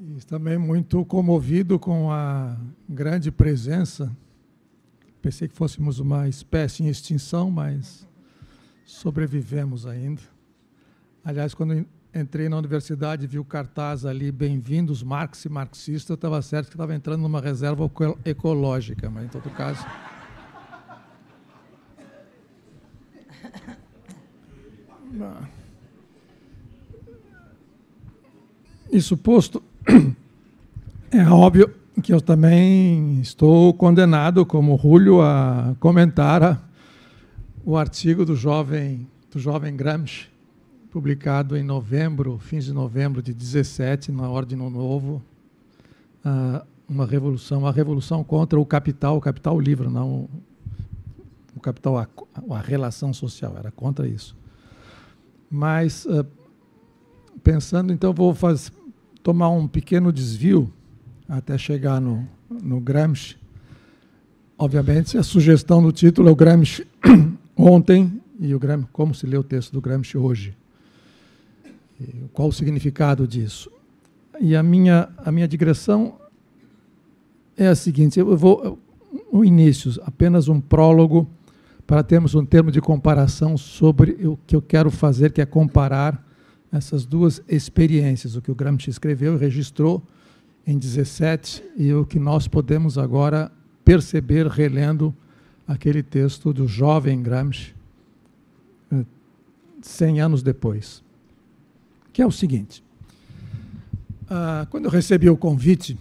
E também muito comovido com a grande presença. Pensei que fôssemos uma espécie em extinção, mas sobrevivemos ainda. Aliás, quando entrei na universidade, vi o cartaz ali, bem-vindos, Marx e marxista, estava certo que estava entrando numa reserva ecológica, mas em todo caso. Isso posto, é óbvio que eu também estou condenado, como Rúlio, a comentar o artigo do jovem, do jovem Gramsci, publicado em novembro, fins de novembro de 17, na Ordem no Novo, ah, uma revolução, a revolução contra o capital, o capital livre, não o capital, a relação social, era contra isso. Mas, eh, pensando, então, vou fazer tomar um pequeno desvio até chegar no, no Gramsci. Obviamente, a sugestão do título é o Gramsci ontem e o Gramsci, como se lê o texto do Gramsci hoje. E qual o significado disso? E a minha, a minha digressão é a seguinte: eu vou. O início, apenas um prólogo para termos um termo de comparação sobre o que eu quero fazer, que é comparar essas duas experiências, o que o Gramsci escreveu e registrou em 17 e o que nós podemos agora perceber relendo aquele texto do jovem Gramsci 100 eh, anos depois, que é o seguinte. Ah, quando eu recebi o convite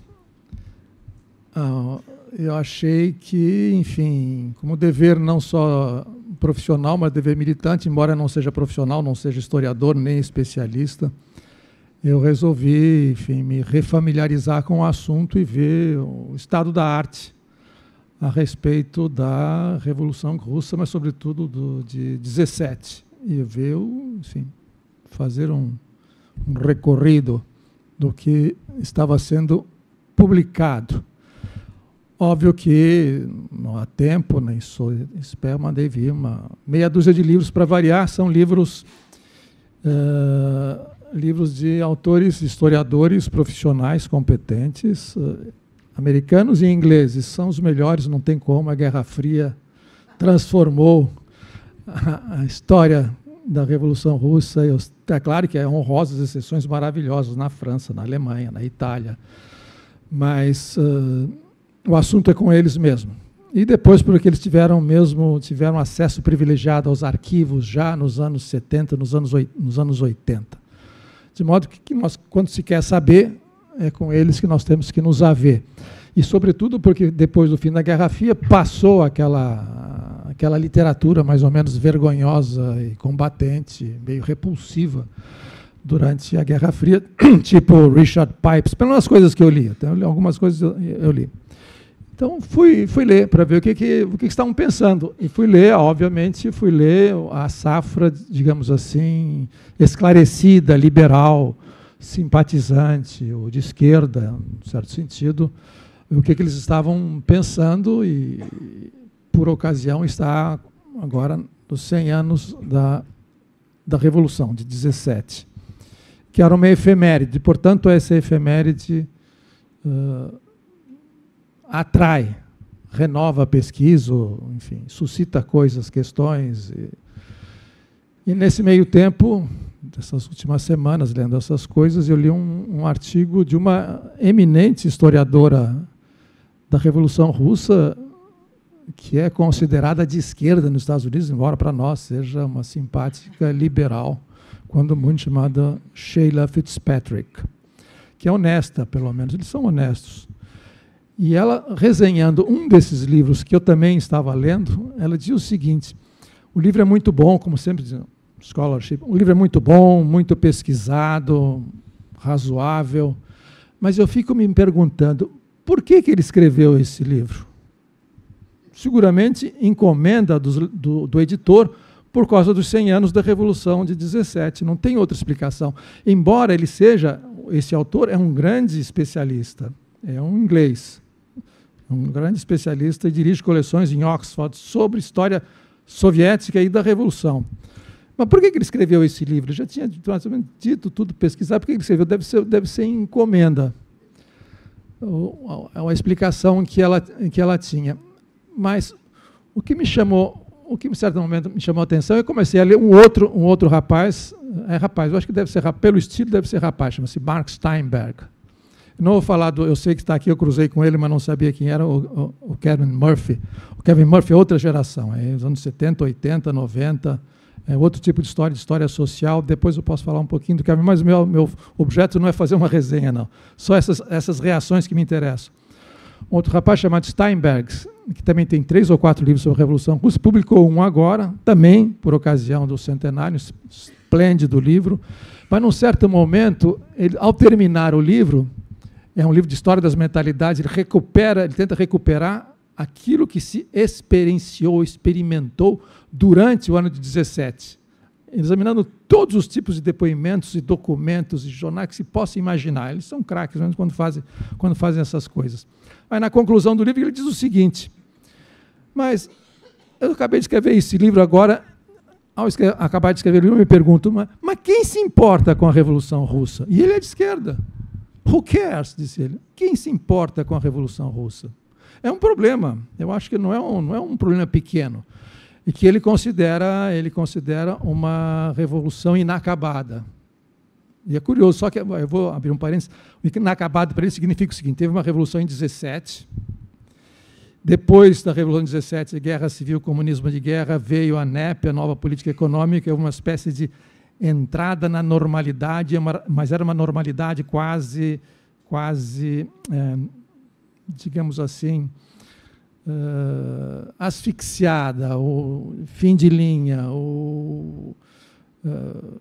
ah, eu achei que, enfim, como dever não só profissional, mas dever militante, embora não seja profissional, não seja historiador nem especialista, eu resolvi, enfim, me refamiliarizar com o assunto e ver o estado da arte a respeito da Revolução Russa, mas sobretudo do, de 17, e ver, enfim, fazer um, um recorrido do que estava sendo publicado Óbvio que não há tempo, nem sou espero, mandei vir uma meia dúzia de livros para variar, são livros, uh, livros de autores, historiadores profissionais competentes, uh, americanos e ingleses, são os melhores, não tem como, a Guerra Fria transformou a, a história da Revolução Russa, e é claro que é honrosas exceções maravilhosas na França, na Alemanha, na Itália, mas... Uh, o assunto é com eles mesmo. E depois, porque eles tiveram mesmo tiveram acesso privilegiado aos arquivos já nos anos 70, nos anos, nos anos 80. De modo que, nós, quando se quer saber, é com eles que nós temos que nos haver. E, sobretudo, porque depois do fim da Guerra Fria passou aquela, aquela literatura mais ou menos vergonhosa e combatente, meio repulsiva, durante a Guerra Fria, tipo Richard Pipes, pelas coisas que eu li, até algumas coisas eu li. Então fui, fui ler para ver o que, que, o que, estavam pensando. E fui ler, obviamente, fui ler a safra, digamos assim, esclarecida, liberal, simpatizante, ou de esquerda, em certo sentido, o que, que eles estavam pensando e, por ocasião, está agora nos 100 anos da, da Revolução, de 17, que era uma efeméride. Portanto, essa efeméride... Uh, atrai, renova a pesquisa, enfim, suscita coisas, questões. E, e nesse meio tempo, dessas últimas semanas, lendo essas coisas, eu li um, um artigo de uma eminente historiadora da Revolução Russa, que é considerada de esquerda nos Estados Unidos, embora para nós seja uma simpática liberal, quando muito chamada Sheila Fitzpatrick, que é honesta, pelo menos, eles são honestos. E ela, resenhando um desses livros que eu também estava lendo, ela dizia o seguinte: o livro é muito bom, como sempre dizem, scholarship. O livro é muito bom, muito pesquisado, razoável, mas eu fico me perguntando por que, que ele escreveu esse livro? Seguramente encomenda do, do, do editor por causa dos 100 anos da Revolução de 17. Não tem outra explicação. Embora ele seja, esse autor é um grande especialista, é um inglês um grande especialista, e dirige coleções em Oxford sobre história soviética e da Revolução. Mas por que ele escreveu esse livro? Eu já tinha mais ou menos, dito tudo, pesquisar, por que ele escreveu? Deve ser, deve ser encomenda. É uma explicação que ela, que ela tinha. Mas o que me chamou, o que em certo momento me chamou a atenção, eu comecei a ler um outro, um outro rapaz, é rapaz, eu acho que deve ser, pelo estilo deve ser rapaz, chama-se Mark Steinberg. Não vou falar do. Eu sei que está aqui, eu cruzei com ele, mas não sabia quem era, o, o, o Kevin Murphy. O Kevin Murphy é outra geração, é os anos 70, 80, 90. É outro tipo de história, de história social. Depois eu posso falar um pouquinho do Kevin, mas o meu, meu objeto não é fazer uma resenha, não. Só essas, essas reações que me interessam. Outro rapaz chamado Steinbergs, que também tem três ou quatro livros sobre a Revolução Russa, publicou um agora, também por ocasião do centenário, esplêndido livro. Mas, num certo momento, ele, ao terminar o livro, é um livro de história das mentalidades, ele recupera, ele tenta recuperar aquilo que se experienciou, experimentou durante o ano de 17, examinando todos os tipos de depoimentos e documentos e jornais que se possa imaginar. Eles são craques, mesmo quando fazem, quando fazem essas coisas. Aí, na conclusão do livro, ele diz o seguinte, mas eu acabei de escrever esse livro agora, ao acabar de escrever o livro, eu me pergunto, mas, mas quem se importa com a Revolução Russa? E ele é de esquerda. Who cares? disse ele. Quem se importa com a Revolução Russa? É um problema. Eu acho que não é um, não é um problema pequeno. E que ele considera, ele considera uma revolução inacabada. E é curioso, só que eu vou abrir um parênteses. inacabado para ele significa o seguinte: teve uma revolução em 17. Depois da Revolução de 17, guerra civil, comunismo de guerra, veio a NEP, a nova política econômica, uma espécie de entrada na normalidade, é mas era uma normalidade quase, quase, é, digamos assim, uh, asfixiada, o fim de linha, ou uh,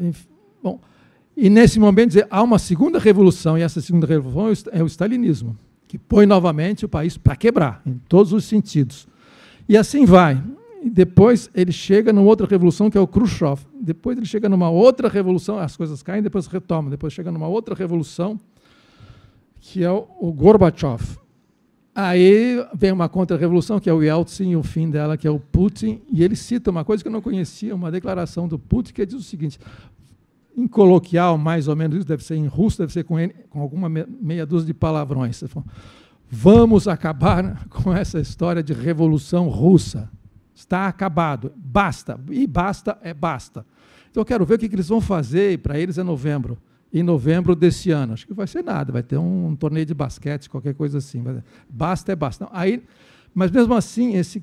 enfim, bom. E nesse momento dizer, há uma segunda revolução e essa segunda revolução é o stalinismo, que põe novamente o país para quebrar em todos os sentidos. E assim vai. E depois ele chega numa outra revolução que é o Khrushchev. Depois ele chega numa outra revolução, as coisas caem, depois retomam. Depois chega numa outra revolução que é o, o Gorbachev. Aí vem uma contra-revolução, que é o Yeltsin, e o fim dela, que é o Putin, e ele cita uma coisa que eu não conhecia, uma declaração do Putin, que diz o seguinte, em coloquial, mais ou menos, isso deve ser em russo, deve ser com, ele, com alguma meia dúzia de palavrões. Vamos acabar com essa história de revolução russa está acabado, basta, e basta é basta. Então eu quero ver o que, eles vão fazer, e para eles é novembro, em novembro desse ano. Acho que vai ser nada, vai ter um, torneio de basquete, qualquer coisa assim. Basta é basta. Não, aí, mas mesmo assim, esse, uh,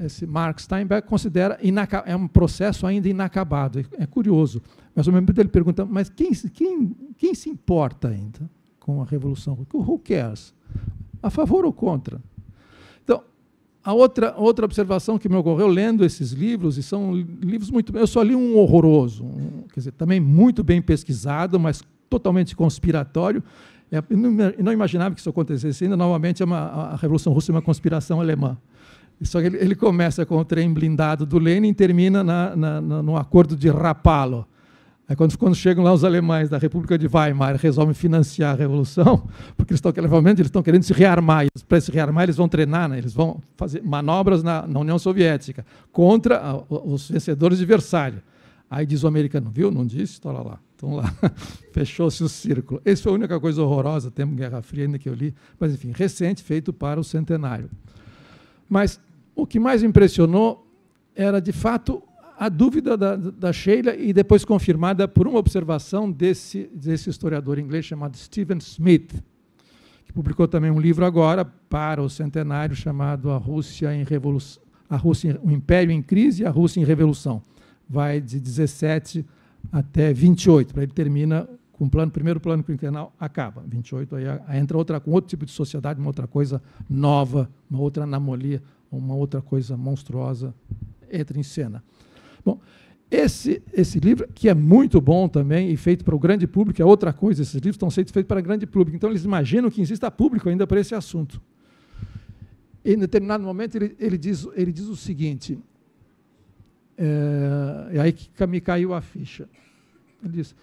uh, esse Mark Steinbeck considera é um processo ainda inacabado. É, é curioso. Mas ao mesmo tempo ele pergunta, mas quem, quem, quem se importa ainda com a Revolução? Who cares? A favor ou contra? A outra, outra observação que me ocorreu lendo esses livros, e são livros muito. Eu só li um horroroso, um, quer dizer, também muito bem pesquisado, mas totalmente conspiratório. É, não, não, imaginava que isso acontecesse ainda. Novamente, é uma, a Revolução Russa é uma conspiração alemã. Só que ele, ele começa com o trem blindado do Lenin e termina na, na, no acordo de Rapallo Aí é quando, quando, chegam lá os alemães da República de Weimar, resolvem financiar a revolução, porque eles estão provavelmente eles estão querendo se rearmar. Para se rearmar, eles vão treinar, né? eles vão fazer manobras na, na União Soviética contra a, os vencedores de Versalhes. Aí diz o americano, viu? Não disse? Estava então, lá. Então lá, fechou-se o círculo. Essa foi a única coisa horrorosa, temos Guerra Fria ainda que eu li, mas enfim, recente, feito para o centenário. Mas o que mais impressionou era, de fato, a dúvida da, da Sheila, e depois confirmada por uma observação desse, desse historiador inglês chamado Stephen Smith, que publicou também um livro agora para o centenário chamado A Rússia em Revolução. A Rússia, o Império em Crise e a Rússia em Revolução. Vai de 17 até 28, para ele termina com o plano, primeiro plano quinquenal acaba, 28 aí, aí entra outra com outro tipo de sociedade, uma outra coisa nova, uma outra anomalia, uma outra coisa monstruosa entra em cena. Bom, esse, esse livro, que é muito bom também e feito para o grande público, é outra coisa, esses livros estão sendo feitos para o grande público, então eles imaginam que exista público ainda para esse assunto. em determinado momento, ele, ele, diz, ele diz o seguinte, é, é aí que me caiu a ficha. Ele diz,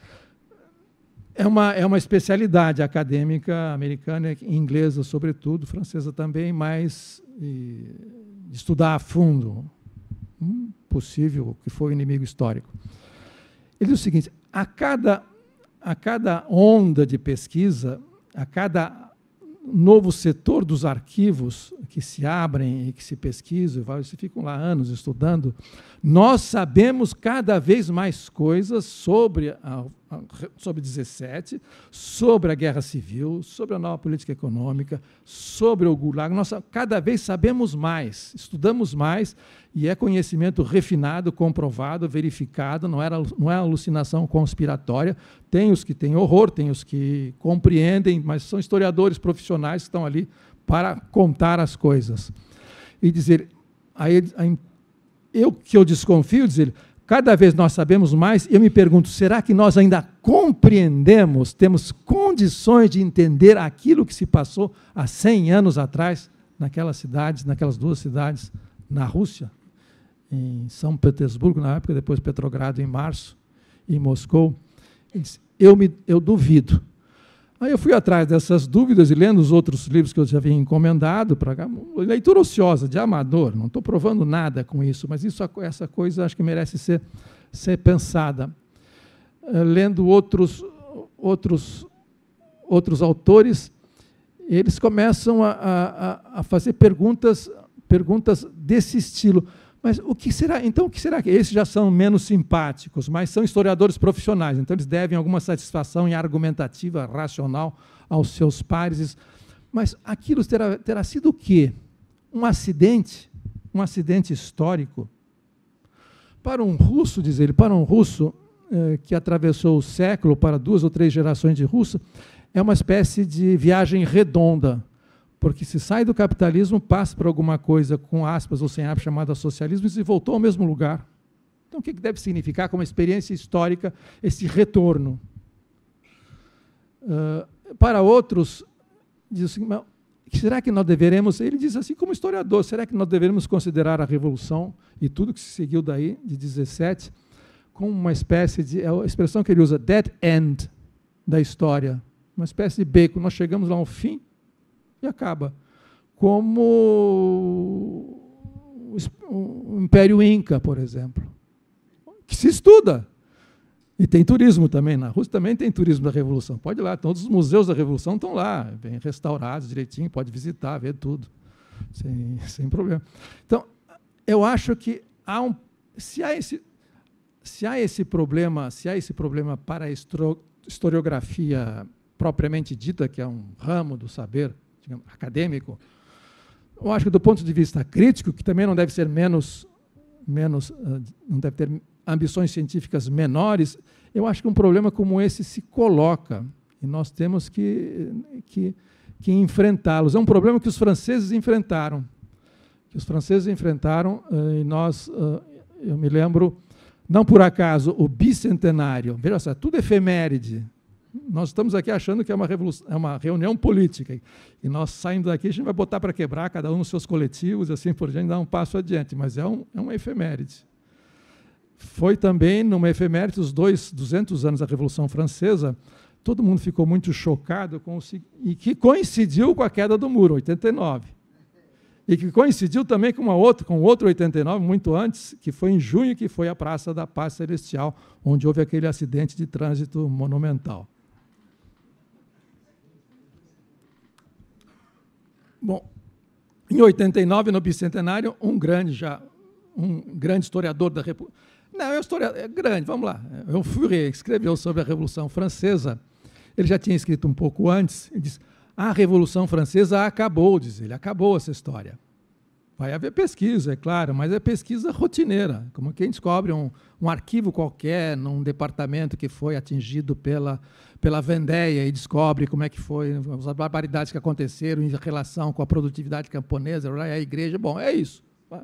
é uma, é uma especialidade acadêmica americana, inglesa sobretudo, francesa também, mas e, estudar a fundo. Hum? possível, que foi o inimigo histórico. Ele diz o seguinte: a cada, a cada onda de pesquisa, a cada novo setor dos arquivos que se abrem e que se pesquisam, vocês ficam lá anos estudando, nós sabemos cada vez mais coisas sobre a sobre 17, sobre a guerra civil, sobre a nova política econômica, sobre o Gulag. Nós cada vez sabemos mais, estudamos mais, e é conhecimento refinado, comprovado, verificado, não, era, não é alucinação conspiratória. Tem os que têm horror, tem os que compreendem, mas são historiadores profissionais que estão ali para contar as coisas. E dizer, aí, aí eu que eu desconfio, dizer, cada vez nós sabemos mais, eu me pergunto, será que nós ainda compreendemos, temos condições de entender aquilo que se passou há 100 anos atrás naquelas cidades, naquelas duas cidades na Rússia, em São Petersburgo na época, depois Petrogrado em março, e Moscou? Eu, me, eu duvido Aí eu fui atrás dessas dúvidas e lendo os outros livros que eu já havia encomendado para cá, leitura ociosa, de amador, não estou provando nada com isso, mas isso, essa coisa acho que merece ser, ser pensada. Eh, lendo outros, outros, outros autores, eles começam a, a, a fazer perguntas, perguntas desse estilo. Mas o que será? Então, o que será que esses já são menos simpáticos, mas são historiadores profissionais, então eles devem alguma satisfação em argumentativa racional aos seus pares. Mas aquilo terá, terá sido o quê? Um acidente, um acidente histórico. Para um russo, diz ele, para um russo eh, que atravessou o século, para duas ou três gerações de russo, é uma espécie de viagem redonda porque se sai do capitalismo, passa para alguma coisa com aspas ou sem aspas chamada socialismo e se voltou ao mesmo lugar. Então, o que deve significar como experiência histórica esse retorno? Ah, para outros, diz assim, será que nós deveremos, ele diz assim como historiador, será que nós deveremos considerar a Revolução e tudo que se seguiu daí, de 17, como uma espécie de, é a expressão que ele usa, dead end da história, uma espécie de beco, nós chegamos lá ao fim e acaba. Como o Império Inca, por exemplo, que se estuda. E tem turismo também, na Rússia também tem turismo da Revolução. Pode ir lá, todos os museus da Revolução estão lá, bem restaurados direitinho, pode visitar, ver tudo, sem, sem problema. Então, eu acho que há um, se, há esse, se há esse problema, se há esse problema para a historiografia propriamente dita, que é um ramo do saber digamos, acadêmico, eu acho que do ponto de vista crítico, que também não deve ser menos, menos ah, não deve ter ambições científicas menores, eu acho que um problema como esse se coloca e nós temos que, que, que enfrentá-los. É um problema que os franceses enfrentaram, que os franceses enfrentaram eh, e nós, eh, eu me lembro, não por acaso, o bicentenário, veja só, tudo é efeméride, nós estamos aqui achando que é uma, é uma reunião política. E nós saindo daqui, a gente vai botar para quebrar cada um nos seus coletivos e assim por diante, dar um passo adiante. Mas é, um, é uma efeméride. Foi também numa efeméride, os dois 200 anos da Revolução Francesa, todo mundo ficou muito chocado com o, e que coincidiu com a queda do muro, 89. E que coincidiu também com uma outra, com outro 89 muito antes, que foi em junho que foi a Praça da Paz Celestial, onde houve aquele acidente de trânsito monumental. Bom, em 89, no bicentenário, um grande já, um grande historiador da República. Não, é um historiador, é grande, vamos lá. Eu Fourier escreveu sobre a Revolução Francesa. Ele já tinha escrito um pouco antes. Ele diz: a Revolução Francesa acabou, diz ele, acabou essa história. Vai haver pesquisa, é claro, mas é pesquisa rotineira, como quem descobre um, um arquivo qualquer num departamento que foi atingido pela pela Vendéia e descobre como é que foi, as barbaridades que aconteceram em relação com a produtividade camponesa, né? a igreja, bom, é isso. Né?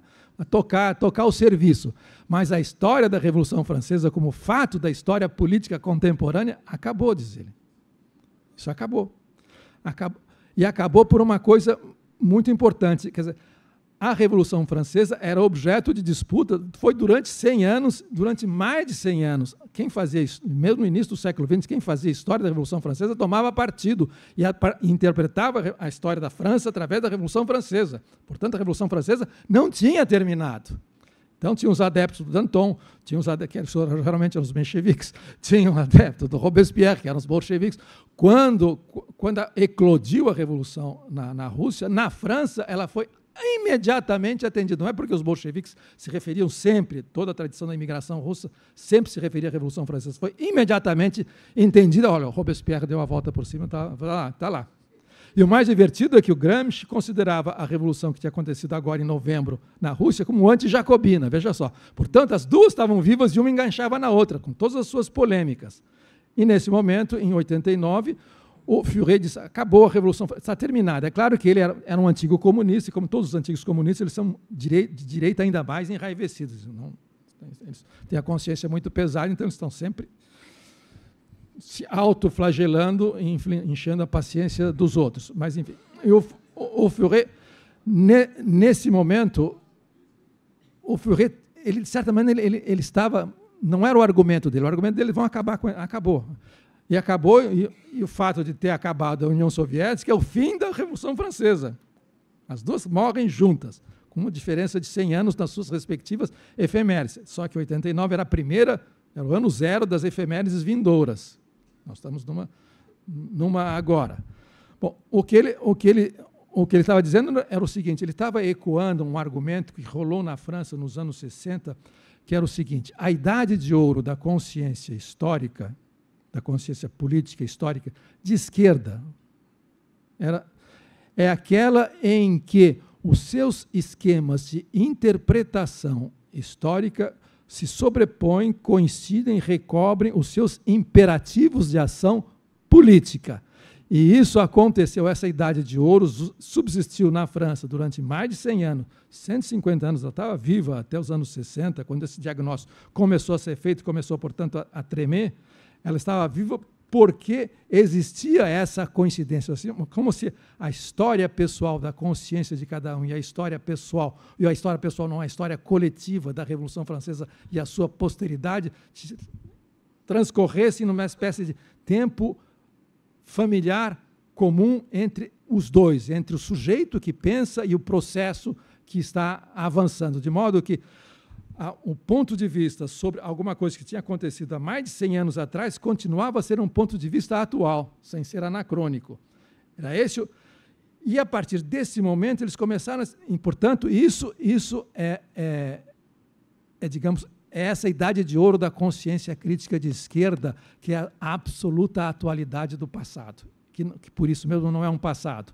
Tocar, tocar o serviço. Mas a história da Revolução Francesa, como fato da história política contemporânea, acabou, diz ele. Isso acabou. acabou. E acabou por uma coisa muito importante. Quer dizer, a Revolução Francesa era objeto de disputa, foi durante 100 anos, durante mais de 100 anos. Quem fazia isso, mesmo no início do século XX, quem fazia história da Revolução Francesa tomava partido e interpretava a história da França através da Revolução Francesa. Portanto, a Revolução Francesa não tinha terminado. Então, tinha os adeptos do Danton, tinha os adeptos, que geralmente eram os mencheviques, tinha um adepto do Robespierre, que eram os bolcheviques. Quando, quando eclodiu a Revolução na, na Rússia, na França, ela foi é imediatamente atendido. Não é porque os bolcheviques se referiam sempre, toda a tradição da imigração russa sempre se referia à Revolução Francesa. Foi imediatamente entendida. Olha, o Robespierre deu a volta por cima, está tá lá, tá lá. E o mais divertido é que o Gramsci considerava a revolução que tinha acontecido agora em novembro na Rússia como anti-jacobina, veja só. Portanto, as duas estavam vivas e uma enganchava na outra, com todas as suas polêmicas. E nesse momento, em 89, o Fiore disse, acabou a Revolução, está terminada. É claro que ele era, era, um antigo comunista, e como todos os antigos comunistas, eles são direi, de direita ainda mais enraivecidos. Não, eles têm a consciência muito pesada, então eles estão sempre se autoflagelando e enchendo a paciência dos outros. Mas, enfim, eu, o, o Fiore, ne, nesse momento, o Fiore, ele, de certa maneira, ele, ele, ele estava não era o argumento dele. O argumento dele vão acabar com, acabou. E acabou, e, e, o fato de ter acabado a União Soviética é o fim da Revolução Francesa. As duas morrem juntas, com uma diferença de 100 anos nas suas respectivas efemérides. Só que 89 era a primeira, era o ano zero das efemérides vindouras. Nós estamos numa, numa agora. Bom, o que ele, o que ele, o que ele estava dizendo era o seguinte: ele estava ecoando um argumento que rolou na França nos anos 60, que era o seguinte: a idade de ouro da consciência histórica da consciência política histórica de esquerda. Era, é aquela em que os seus esquemas de interpretação histórica se sobrepõem, coincidem, recobrem os seus imperativos de ação política. E isso aconteceu, essa idade de ouro subsistiu na França durante mais de 100 anos, 150 anos, ela estava viva até os anos 60, quando esse diagnóstico começou a ser feito, começou, portanto, a, a tremer ela estava viva porque existia essa coincidência, assim, como se a história pessoal da consciência de cada um e a história pessoal, e a história pessoal não, a história coletiva da Revolução Francesa e a sua posteridade transcorressem numa espécie de tempo familiar comum entre os dois, entre o sujeito que pensa e o processo que está avançando, de modo que um o ponto de vista sobre alguma coisa que tinha acontecido há mais de 100 anos atrás continuava a ser um ponto de vista atual, sem ser anacrônico. Era esse o, e a partir desse momento eles começaram, a, portanto, isso, isso é, é, é, digamos, é essa idade de ouro da consciência crítica de esquerda, que é a absoluta atualidade do passado, que, que por isso mesmo não é um passado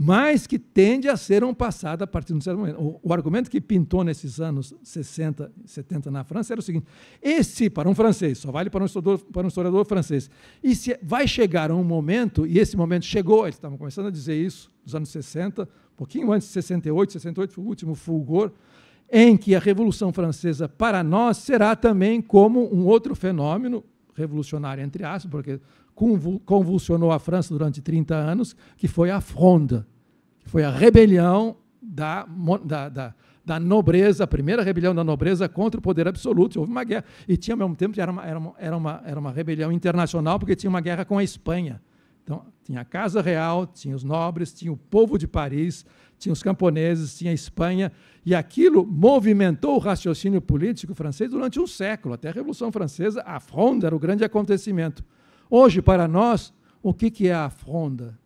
mas que tende a ser um passado a partir de um certo momento. O, o, argumento que pintou nesses anos 60, 70 na França era o seguinte: esse, para um francês, só vale para um historiador, para um historiador francês, e se vai chegar um momento, e esse momento chegou, eles estavam começando a dizer isso nos anos 60, um pouquinho antes de 68, 68 foi o último fulgor, em que a Revolução Francesa, para nós, será também como um outro fenômeno revolucionário, entre aspas, porque convulsionou a França durante 30 anos, que foi a Fronde, que foi a rebelião da, da, da, da, nobreza, a primeira rebelião da nobreza contra o poder absoluto. Houve uma guerra. E tinha, ao mesmo tempo, era uma, era uma, era uma, era uma rebelião internacional, porque tinha uma guerra com a Espanha. Então, tinha a Casa Real, tinha os nobres, tinha o povo de Paris, tinha os camponeses, tinha a Espanha, e aquilo movimentou o raciocínio político francês durante um século, até a Revolução Francesa, a Fronde era o grande acontecimento. Hoje, para nós, o que é a fronda?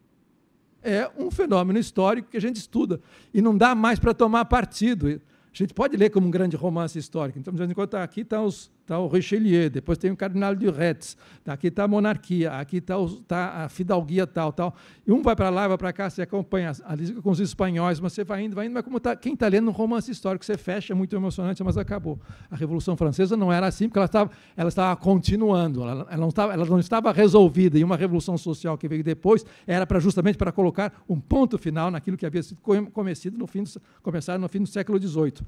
É um fenômeno histórico que a gente estuda e não dá mais para tomar partido. A gente pode ler como um grande romance histórico. Então, de vez em quando, tá aqui estão tá os está o Richelieu, depois tem o Cardinal de Retz, aqui está a monarquia, aqui está, tá a fidalguia tal, tal. E um vai para lá, vai para cá, você acompanha a lista com os espanhóis, mas você vai indo, vai indo, mas como tá, quem está lendo um romance histórico, você fecha, é muito emocionante, mas acabou. A Revolução Francesa não era assim, porque ela estava, ela estava continuando, ela, ela, não estava, ela não estava resolvida, e uma revolução social que veio depois era para justamente para colocar um ponto final naquilo que havia sido começado no fim do século XVIII.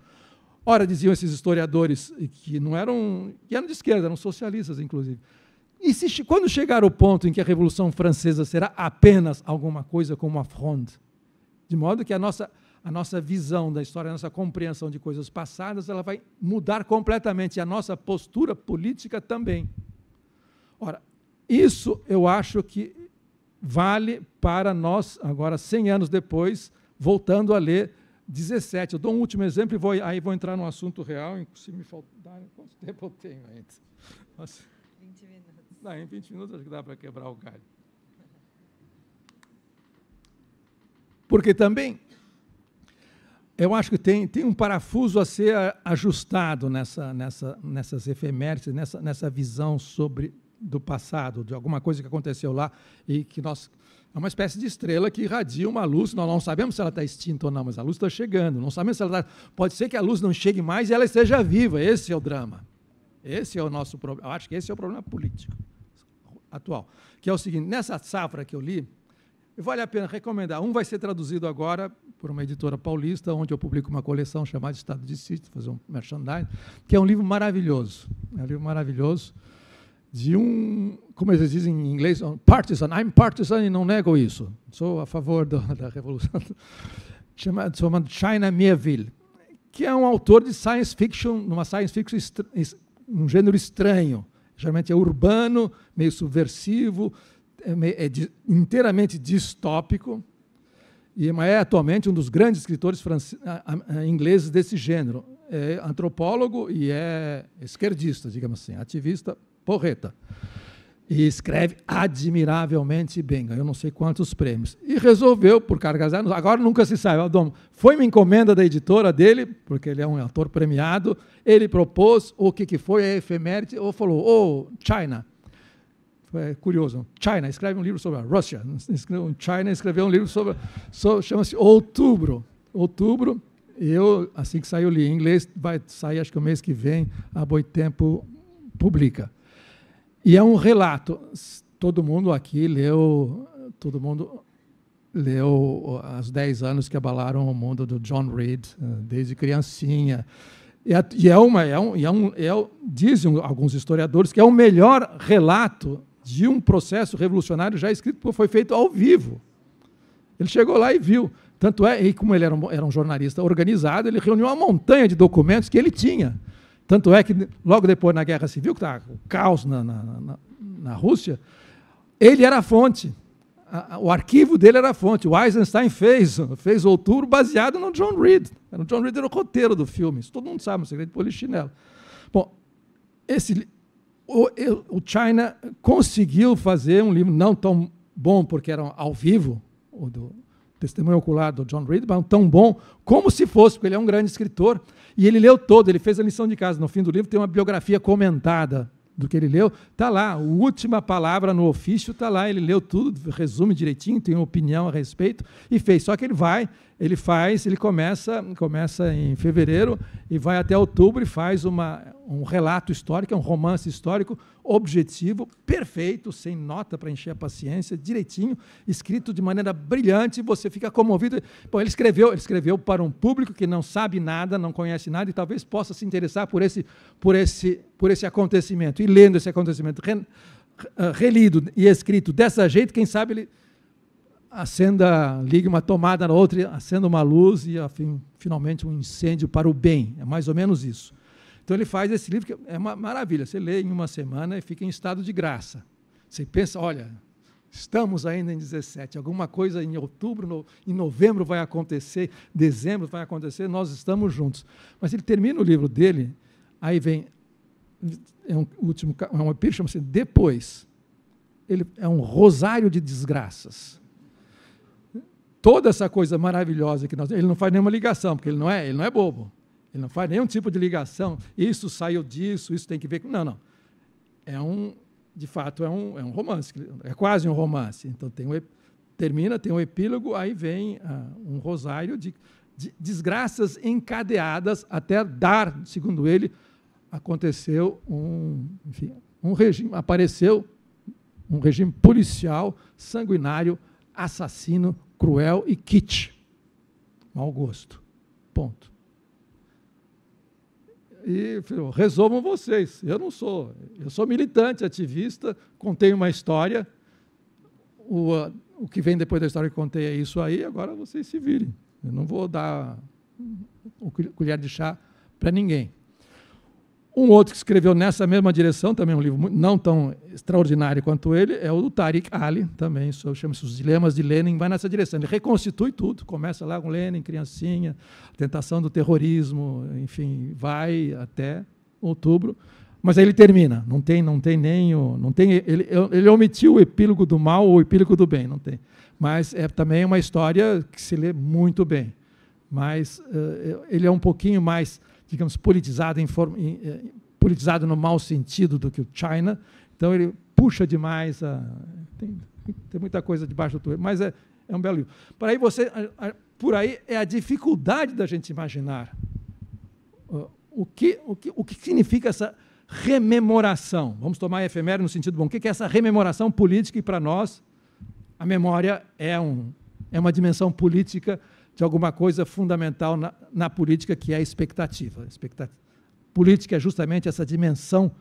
Ora, diziam esses historiadores, que não eram, que eram de esquerda, eram socialistas, inclusive. E se, quando chegar o ponto em que a Revolução Francesa será apenas alguma coisa como a fronde? De modo que a nossa, a nossa visão da história, a nossa compreensão de coisas passadas, ela vai mudar completamente, e a nossa postura política também. Ora, isso eu acho que vale para nós, agora, 100 anos depois, voltando a ler 17. Eu dou um último exemplo e vou, aí vou entrar no assunto real. Se me faltar, quanto tempo eu tenho ainda? Nossa. 20 minutos. Não, em 20 minutos acho que dá para quebrar o galho. Porque também, eu acho que tem, tem um parafuso a ser eh, ajustado nessa, nessa, nessas efemérides, nessa, nessa visão sobre do passado, de alguma coisa que aconteceu lá e que nós é uma espécie de estrela que irradia uma luz. Nós não sabemos se ela está extinta ou não, mas a luz está chegando. Não sabemos se ela tá, Pode ser que a luz não chegue mais e ela esteja viva. Esse é o drama. Esse é o nosso problema. Eu acho que esse é o problema político atual. Que é o seguinte: nessa safra que eu li, vale a pena recomendar. Um vai ser traduzido agora por uma editora paulista, onde eu publico uma coleção chamada Estado de Sítio, fazer um merchandising, que é um livro maravilhoso. É um livro maravilhoso de um, como eles dizem em inglês, um partisan. I'm partisan e não nego isso. Sou a favor do, da revolução. Chamado, chamado China Mieville, que é um autor de science fiction, uma science fiction, um gênero estranho. Geralmente é urbano, meio subversivo, é, meio, é de, inteiramente distópico e é atualmente um dos grandes escritores ingleses desse gênero. É antropólogo e é esquerdista, digamos assim, ativista porreta. E escreve admiravelmente bem, ganhou não sei quantos prêmios. E resolveu, por cargas anos, agora nunca se sabe, Aldom, foi uma encomenda da editora dele, porque ele é um ator premiado, ele propôs o que, que foi, a efeméride, ou falou, oh, China, é curioso. China, escreve um livro sobre a Rússia. China escreveu um livro sobre. sobre Chama-se Outubro. Outubro. Eu, assim que saiu li em inglês. Vai sair, acho que o mês que vem, a Boitempo publica. E é um relato. Todo mundo aqui leu, todo mundo leu as 10 anos que abalaram o mundo do John Reed, eh, desde criancinha. É, e é, uma, é um, é um, é, dizem alguns historiadores que é o melhor relato de um processo revolucionário já escrito, porque foi feito ao vivo. Ele chegou lá e viu. Tanto é, e como ele era um, era um jornalista organizado, ele reuniu uma montanha de documentos que ele tinha. Tanto é que, logo depois, na Guerra Civil, que tá o caos na, na, na, na, Rússia, ele era a fonte. o arquivo dele era a fonte. O Eisenstein fez, fez outubro baseado no John Reed. O John Reed era o roteiro do filme. Isso todo mundo sabe, o segredo de polichinelo. Bom, esse, o, o China conseguiu fazer um livro não tão bom, porque era ao vivo, o do Testemunho Ocular do John Ridbaum, tão bom como se fosse, porque ele é um grande escritor, e ele leu todo, ele fez a lição de casa. No fim do livro tem uma biografia comentada do que ele leu, está lá, a última palavra no ofício está lá, ele leu tudo, resume direitinho, tem uma opinião a respeito, e fez. Só que ele vai, ele faz, ele começa, começa em fevereiro e vai até outubro e faz uma, um relato histórico, é um romance histórico objetivo, perfeito, sem nota para encher a paciência, direitinho, escrito de maneira brilhante, você fica comovido. Bom, ele escreveu, ele escreveu para um público que não sabe nada, não conhece nada e talvez possa se interessar por esse, por esse, por esse acontecimento. E lendo esse acontecimento, re, eh, relido e escrito dessa jeito, quem sabe ele acenda, ligue uma tomada na outra, acenda uma luz e afim, finalmente um incêndio para o bem. É mais ou menos isso. Então ele faz esse livro que é uma maravilha. Você lê em uma semana e fica em estado de graça. Você pensa, olha, estamos ainda em 17, alguma coisa em outubro, no, em novembro vai acontecer, dezembro vai acontecer, nós estamos juntos. Mas ele termina o livro dele, aí vem é um último, é uma chama-se depois. Ele é um rosário de desgraças toda essa coisa maravilhosa que nós ele não faz nenhuma ligação porque ele não é ele não é bobo ele não faz nenhum tipo de ligação isso saiu disso isso tem que ver com não não é um de fato é um, é um romance é quase um romance então tem um, termina tem um epílogo aí vem ah, um rosário de, de desgraças encadeadas até dar segundo ele aconteceu um enfim um regime apareceu um regime policial sanguinário assassino cruel e kit. Mau gosto. Ponto. E filho, resolvam vocês. Eu não sou. Eu sou militante, ativista, contei uma história. O, o que vem depois da história que contei é isso aí, agora vocês se virem. Eu não vou dar colher de chá para ninguém. Um outro que escreveu nessa mesma direção, também um livro não tão extraordinário quanto ele, é o do Tariq Ali, também, chama-se Os Dilemas de Lenin, vai nessa direção. Ele reconstitui tudo, começa lá com Lenin, criancinha, tentação do terrorismo, enfim, vai até outubro, mas aí ele termina, não tem, não tem nem o, não tem, ele, ele omitiu o epílogo do mal ou o epílogo do bem, não tem. Mas é também uma história que se lê muito bem, mas uh, ele é um pouquinho mais digamos, politizado, em, em, eh, politizado no mau sentido do que o China. Então ele puxa demais. A, tem, tem, muita coisa debaixo do toalho, mas é, é um belo livro. Por aí, você, a, a, por aí é a dificuldade da gente imaginar uh, o, que, o, que, o que significa essa rememoração. Vamos tomar a efeméride no sentido bom. O que é essa rememoração política? E para nós, a memória é, um, é uma dimensão política de alguma coisa fundamental na, na política, que é a expectativa. expectativa. Política é justamente essa dimensão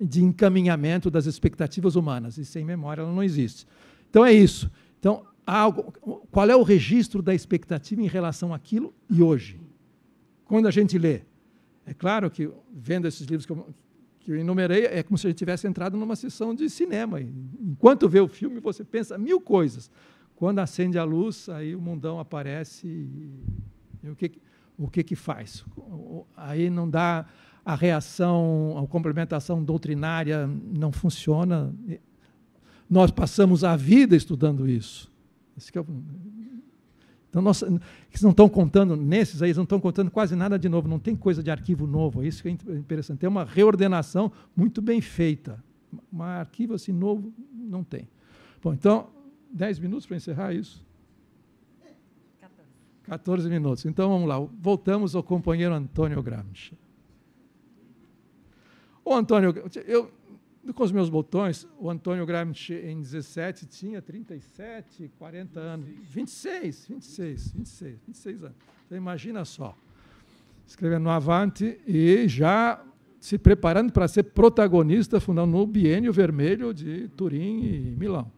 de encaminhamento das expectativas humanas, e sem memória ela não existe. Então é isso. Então, algo, qual é o registro da expectativa em relação àquilo e hoje? Quando a gente lê, é claro que, vendo esses livros que eu, que eu enumerei, é como se a gente tivesse entrado numa sessão de cinema. Enquanto vê o filme, você pensa mil coisas. Quando acende a luz, aí o mundão aparece e, e o que o que que faz? Aí não dá a reação, a complementação doutrinária não funciona. Nós passamos a vida estudando isso. Esse que é o, então, nós, eles não estão contando, nesses aí, eles não estão contando quase nada de novo, não tem coisa de arquivo novo, isso que é interessante. Tem é uma reordenação muito bem feita. Um arquivo assim novo não tem. Bom, então, 10 minutos para encerrar isso? 14. 14 minutos. Então vamos lá. Voltamos ao companheiro Antônio Gramsci. O Antônio, eu com os meus botões, o Antônio Gramsci em 17 tinha 37, 40 anos, 26, 26, 26, 26 anos. Então imagina só. Escrevendo no Avante e já se preparando para ser protagonista, fundando o Bienio Vermelho de Turim e Milão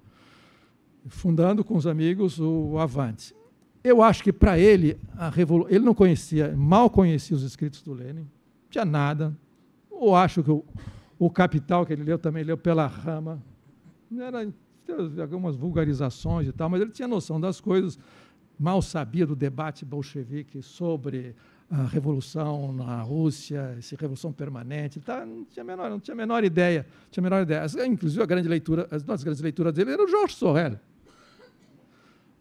fundando com os amigos o Avante. Eu acho que para ele, revolu... ele não conhecia, mal conhecia os escritos do Lenin, tinha nada. Ou acho que o, o Capital que ele leu também leu pela rama. Era algumas vulgarizações e tal, mas ele tinha noção das coisas. Mal sabia do debate bolchevique sobre a revolução na Rússia, essa revolução permanente, tá? não tinha menor, não tinha menor ideia, tinha menor ideia. Inclusive a grande leitura, as nossas grandes leituras dele era o Jorge Sorel.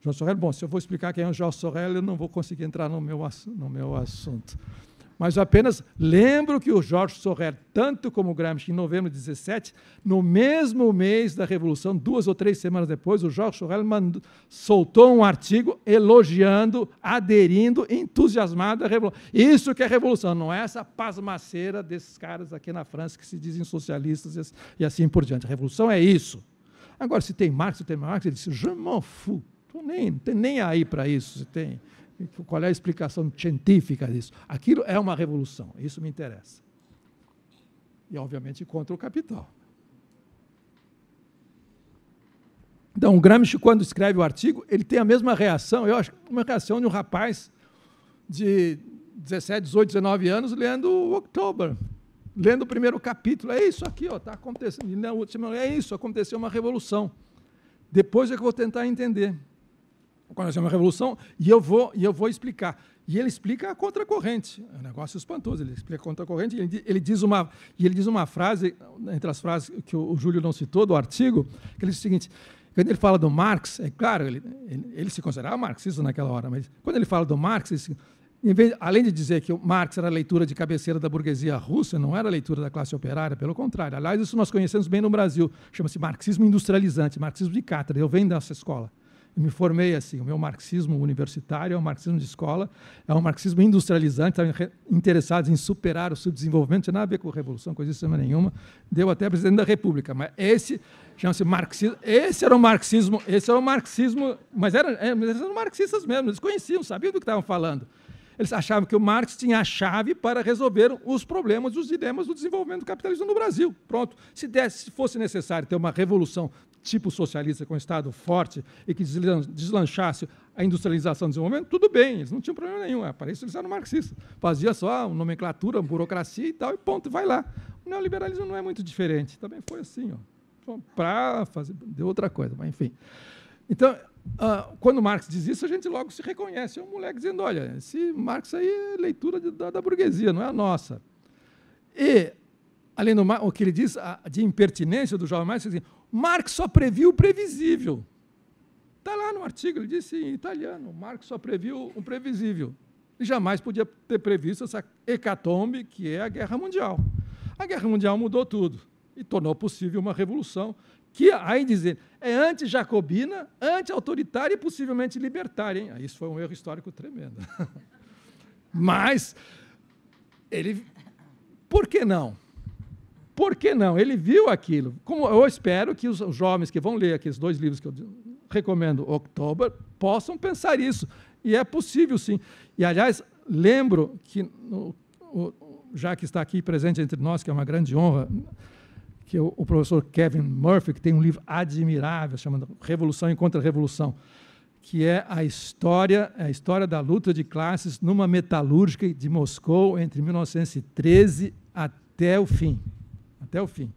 João Sorrel, bom, se eu vou explicar quem é o João Sorrel, eu não vou conseguir entrar no meu, no meu assunto. Mas apenas lembro que o Jorge Sorrel, tanto como Gramsci, em novembro de 17, no mesmo mês da Revolução, duas ou três semanas depois, o Jorge Sorrel mandou, soltou um artigo elogiando, aderindo, entusiasmado à Revolução. Isso que é Revolução, não é essa pasmaceira desses caras aqui na França que se dizem socialistas e assim por diante. A Revolução é isso. Agora, se tem Marx, se tem Marx, ele disse, je m'en fous. Tô nem, tem nem aí para isso. tem, qual é a explicação científica disso? Aquilo é uma revolução. Isso me interessa. E, obviamente, contra o capital. Então, o Gramsci, quando escreve o artigo, ele tem a mesma reação, eu acho, uma reação de um rapaz de 17, 18, 19 anos lendo o October, lendo o primeiro capítulo. É isso aqui, está acontecendo. Na última, é isso, aconteceu uma revolução. Depois é que eu vou tentar entender aconteceu uma revolução e eu vou e eu vou explicar. E ele explica a contracorrente, é um negócio espantoso. Ele explica a contracorrente. Ele, ele diz uma e ele diz uma frase entre as frases que o, o Júlio não citou do artigo, que ele diz o seguinte: quando ele fala do Marx, é claro, ele, ele, ele se considerava marxista naquela hora, mas quando ele fala do Marx, ele, Vez, além de dizer que o Marx era a leitura de cabeceira da burguesia russa, não era a leitura da classe operária, pelo contrário. Aliás, isso nós conhecemos bem no Brasil. Chama-se marxismo industrializante, marxismo de cátedra. Eu venho dessa escola. Eu me formei assim. O meu marxismo universitário é um marxismo de escola, é um marxismo industrializante, tá estava interessados em superar o subdesenvolvimento, não tinha nada a ver com a revolução, coisa de nenhuma. Deu até presidente da República, mas esse chama-se marxismo. Esse era o marxismo, esse era o marxismo, mas, eram é, eles eram marxistas mesmo, eles conheciam, sabiam do que estavam falando. Eles achavam que o Marx tinha a chave para resolver os problemas e os dilemas do desenvolvimento do capitalismo no Brasil. Pronto. Se, desse, se fosse necessário ter uma revolução tipo socialista, com um Estado forte e que deslanchasse a industrialização e desenvolvimento, tudo bem, eles não tinham problema nenhum. É, para isso eles eram marxistas. Fazia só uma nomenclatura, burocracia e tal, e ponto, vai lá. O neoliberalismo não é muito diferente. Também foi assim, ó. Então, para fazer. Deu outra coisa, mas enfim. Então, uh, quando Marx diz isso, a gente logo se reconhece. É um moleque dizendo: olha, esse Marx aí é leitura de, da, da burguesia, não é a nossa. E, além do o que ele diz a, de impertinência do jovem Marx, é assim, Marx só previu o previsível. Está lá no artigo, ele disse em italiano: Marx só previu o previsível. Ele jamais podia ter previsto essa hecatombe que é a guerra mundial. A guerra mundial mudou tudo e tornou possível uma revolução que, aí dizer, é anti-jacobina, anti-autoritária e possivelmente libertária. Hein? Isso foi um erro histórico tremendo. Mas ele, por que não? Por que não? Ele viu aquilo. Como eu espero que os jovens que vão ler aqui, dois livros que eu recomendo, October, possam pensar isso. E é possível, sim. E, aliás, lembro que, já que está aqui presente entre nós, que é uma grande honra, que o professor Kevin Murphy, que tem um livro admirável chamado Revolução e Contra-Revolução, que é a história, é a história da luta de classes numa metalúrgica de Moscou entre 1913 até o fim até o fim.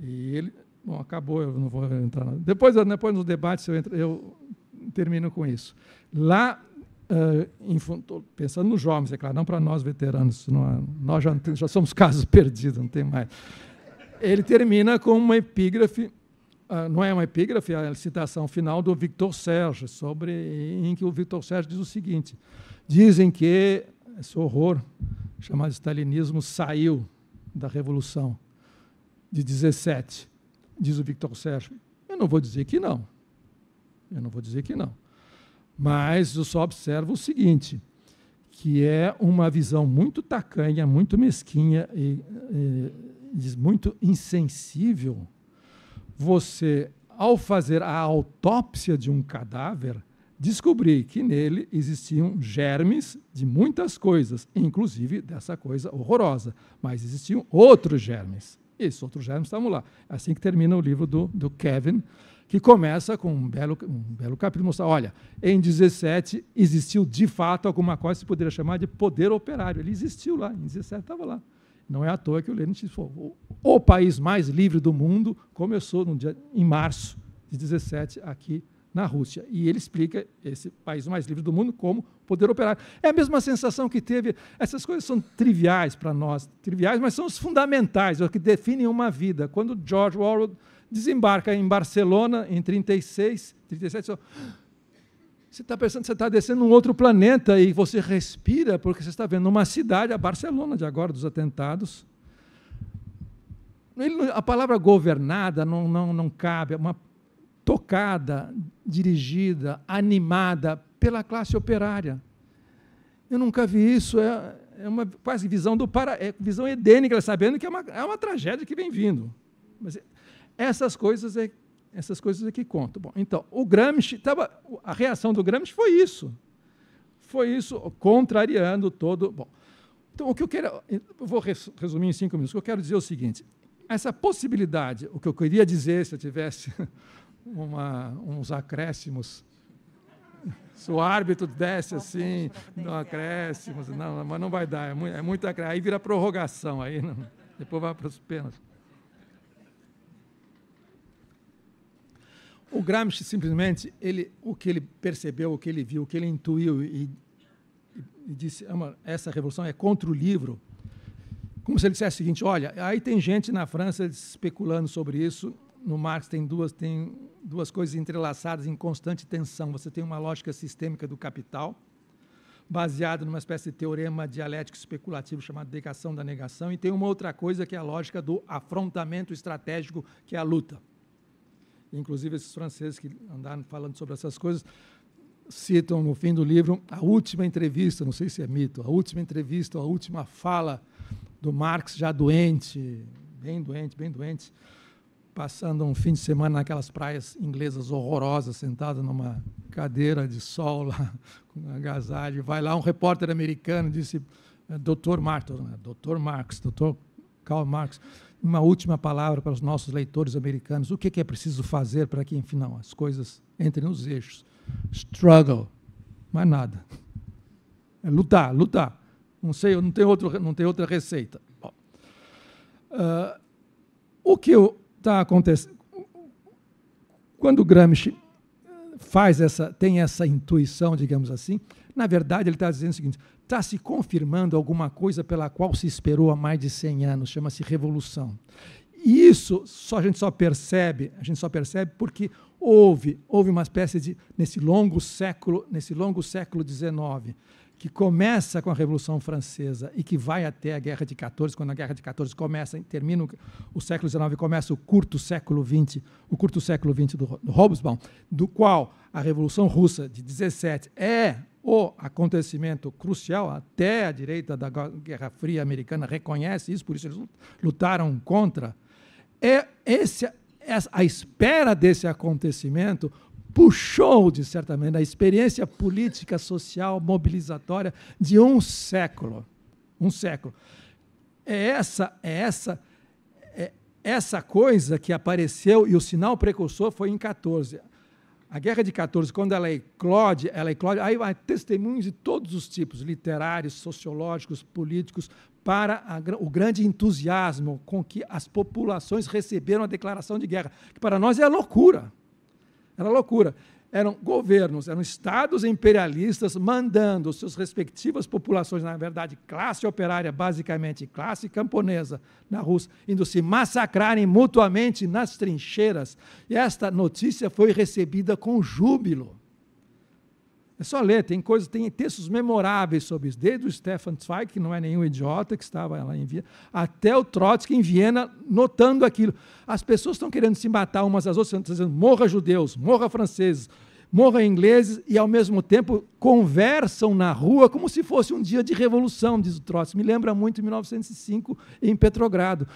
E ele, bom, acabou, eu não vou entrar. Depois, depois nos debates eu, entro, eu termino com isso. Lá, uh, em, pensando nos jovens, é claro, não para nós veteranos, não, nós já, já somos casos perdidos, não tem mais. Ele termina com uma epígrafe Uh, não é uma epígrafe, é a citação final do Victor Serge, sobre, em que o Victor Serge diz o seguinte: dizem que esse horror chamado stalinismo saiu da revolução de 17, diz o Victor Sérgio. Eu não vou dizer que não. Eu não vou dizer que não. Mas eu só observo o seguinte, que é uma visão muito tacanha, muito mesquinha e, e muito insensível. Você, ao fazer a autópsia de um cadáver, descobri que nele existiam germes de muitas coisas, inclusive dessa coisa horrorosa, mas existiam outros germes esses outros germes estavam lá. Assim que termina o livro do, do Kevin, que começa com um belo, um belo capítulo mostrar, olha, em 17 existiu de fato alguma coisa que se poderia chamar de poder operário. Ele existiu lá, em 17 estava lá. Não é à toa que o Lenin disse, o, o país mais livre do mundo começou dia, em março de 17 aqui na Rússia. E ele explica esse país mais livre do mundo como poder operar. É a mesma sensação que teve. Essas coisas são triviais para nós, triviais, mas são os fundamentais, é o que definem uma vida. Quando George Orwell desembarca em Barcelona em 36, 37, você está pensando que você está descendo um outro planeta e você respira porque você está vendo uma cidade, a Barcelona de agora, dos atentados. Ele, a palavra governada não, não, não cabe. É uma tocada, dirigida, animada pela classe operária. Eu nunca vi isso. É, é uma quase visão do para, é visão edênica, sabendo que é uma, é uma tragédia que vem vindo. Mas essas coisas é essas coisas é que contam. Bom, então o Gramsci tava, a reação do Gramsci foi isso, foi isso contrariando todo. Bom, então o que eu quero, eu vou resumir em cinco minutos. O que eu quero dizer é o seguinte: essa possibilidade, o que eu queria dizer se eu tivesse uma, uns acréscimos. Se o árbitro desce assim, não acréscimos, não, mas não vai dar, é, é muito, acréscimo. Aí vira prorrogação, aí não, depois vai para os pênaltis. O Gramsci simplesmente, ele, o que ele percebeu, o que ele viu, o que ele intuiu e, e disse, é essa revolução é contra o livro, como se ele dissesse o seguinte, olha, aí tem gente na França especulando sobre isso, no Marx tem duas, tem duas coisas entrelaçadas em constante tensão. Você tem uma lógica sistêmica do capital, baseada numa espécie de teorema dialético especulativo chamado negação da negação, e tem uma outra coisa que é a lógica do afrontamento estratégico, que é a luta. Inclusive, esses franceses que andaram falando sobre essas coisas citam no fim do livro a última entrevista, não sei se é mito, a última entrevista, a última fala do Marx já doente, bem doente, bem doente, passando um fim de semana naquelas praias inglesas horrorosas, sentado numa cadeira de sol lá, com um agasalho. Vai lá um repórter americano disse, Dr. Marx, Dr. Marx, Dr. Karl Marx, uma última palavra para os nossos leitores americanos. O que é preciso fazer para que, enfim, não, as coisas entrem nos eixos? Struggle, mais nada. É lutar, lutar. Não sei, não tem, outro, não tem outra receita. Bom, uh, o que eu está acontecendo. Quando Gramsci faz essa, tem essa intuição, digamos assim, na verdade ele está dizendo o seguinte: está se confirmando alguma coisa pela qual se esperou há mais de 100 anos, chama-se revolução. E isso só, a gente só percebe, a gente só percebe porque houve, houve uma espécie de nesse longo século, nesse longo século XIX, que começa com a Revolução Francesa e que vai até a Guerra de 14, quando a Guerra de 14 começa, termina o século XIX e começa o curto século XX, o curto século XX do, do Hobsbawm, do qual a Revolução Russa de 17 é o acontecimento crucial, até a direita da Guerra Fria americana reconhece isso, por isso eles lutaram contra. É esse, a espera desse acontecimento puxou, de certa maneira, a experiência política, social, mobilizatória de um século. Um século. É essa, é essa, é essa coisa que apareceu e o sinal precursor foi em 14. A Guerra de 14, quando ela eclode, ela eclode, aí vai testemunhos de todos os tipos, literários, sociológicos, políticos, para a, o grande entusiasmo com que as populações receberam a declaração de guerra, que para nós é loucura. Era loucura. Eram governos, eram estados imperialistas mandando suas respectivas populações, na verdade, classe operária, basicamente, classe camponesa na Rússia, indo se massacrarem mutuamente nas trincheiras. E esta notícia foi recebida com júbilo. É só ler, tem coisas, tem textos memoráveis sobre isso, desde o Stefan Zweig, que não é nenhum idiota, que estava lá em Viena, até o Trotsky em Viena, notando aquilo. As pessoas estão querendo se matar umas às outras, estão dizendo, morra judeus, morra franceses, morra ingleses, e ao mesmo tempo conversam na rua como se fosse um dia de revolução, diz o Trotsky. Me lembra muito 1905 em Petrogrado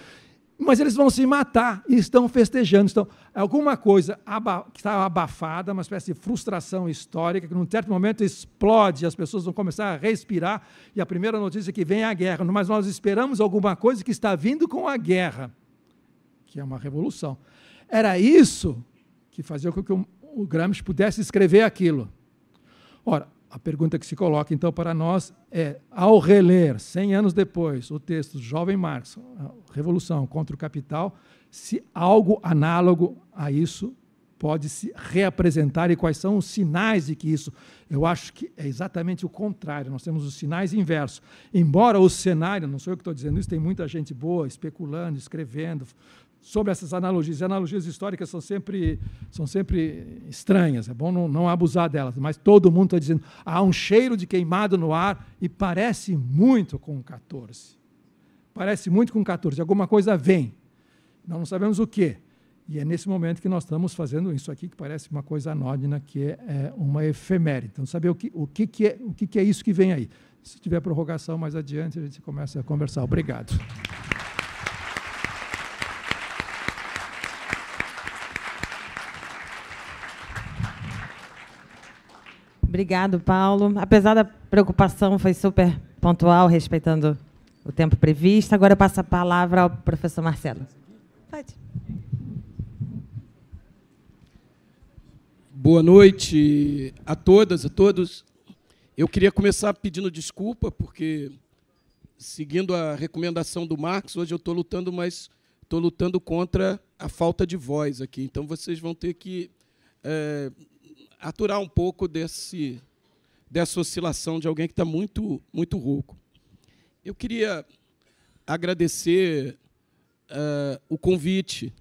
mas eles vão se matar e estão festejando. Estão, alguma coisa aba, que estava abafada, uma espécie de frustração histórica, que num certo momento explode, as pessoas vão começar a respirar, e a primeira notícia é que vem é a guerra. Mas nós esperamos alguma coisa que está vindo com a guerra, que é uma revolução. Era isso que fazia com que o, o Gramsci pudesse escrever aquilo. Ora, a pergunta que se coloca então para nós é: ao reler 100 anos depois o texto Jovem Marx, Revolução contra o Capital, se algo análogo a isso pode se reapresentar e quais são os sinais de que isso. Eu acho que é exatamente o contrário, nós temos os sinais inversos. Embora o cenário, não sou eu que estou dizendo isso, tem muita gente boa especulando, escrevendo, sobre essas analogias. E analogias históricas são sempre, são sempre estranhas, é bom não, não abusar delas, mas todo mundo está dizendo: há um cheiro de queimado no ar e parece muito com 14. Parece muito com 14. Alguma coisa vem, nós não sabemos o que. E é nesse momento que nós estamos fazendo isso aqui, que parece uma coisa anódina, que é, é uma efeméride. Então, saber o que, o, que, que, é, o que, que é isso que vem aí. Se tiver prorrogação mais adiante, a gente começa a conversar. Obrigado. Obrigado, Paulo. Apesar da preocupação, foi super pontual, respeitando o tempo previsto. Agora eu passo a palavra ao professor Marcelo. Pode. Boa noite a todas, a todos. Eu queria começar pedindo desculpa, porque, seguindo a recomendação do Marcos, hoje eu estou lutando, mas estou lutando contra a falta de voz aqui. Então, vocês vão ter que é, aturar um pouco desse, dessa oscilação de alguém que está muito, muito rouco. Eu queria agradecer uh, o convite,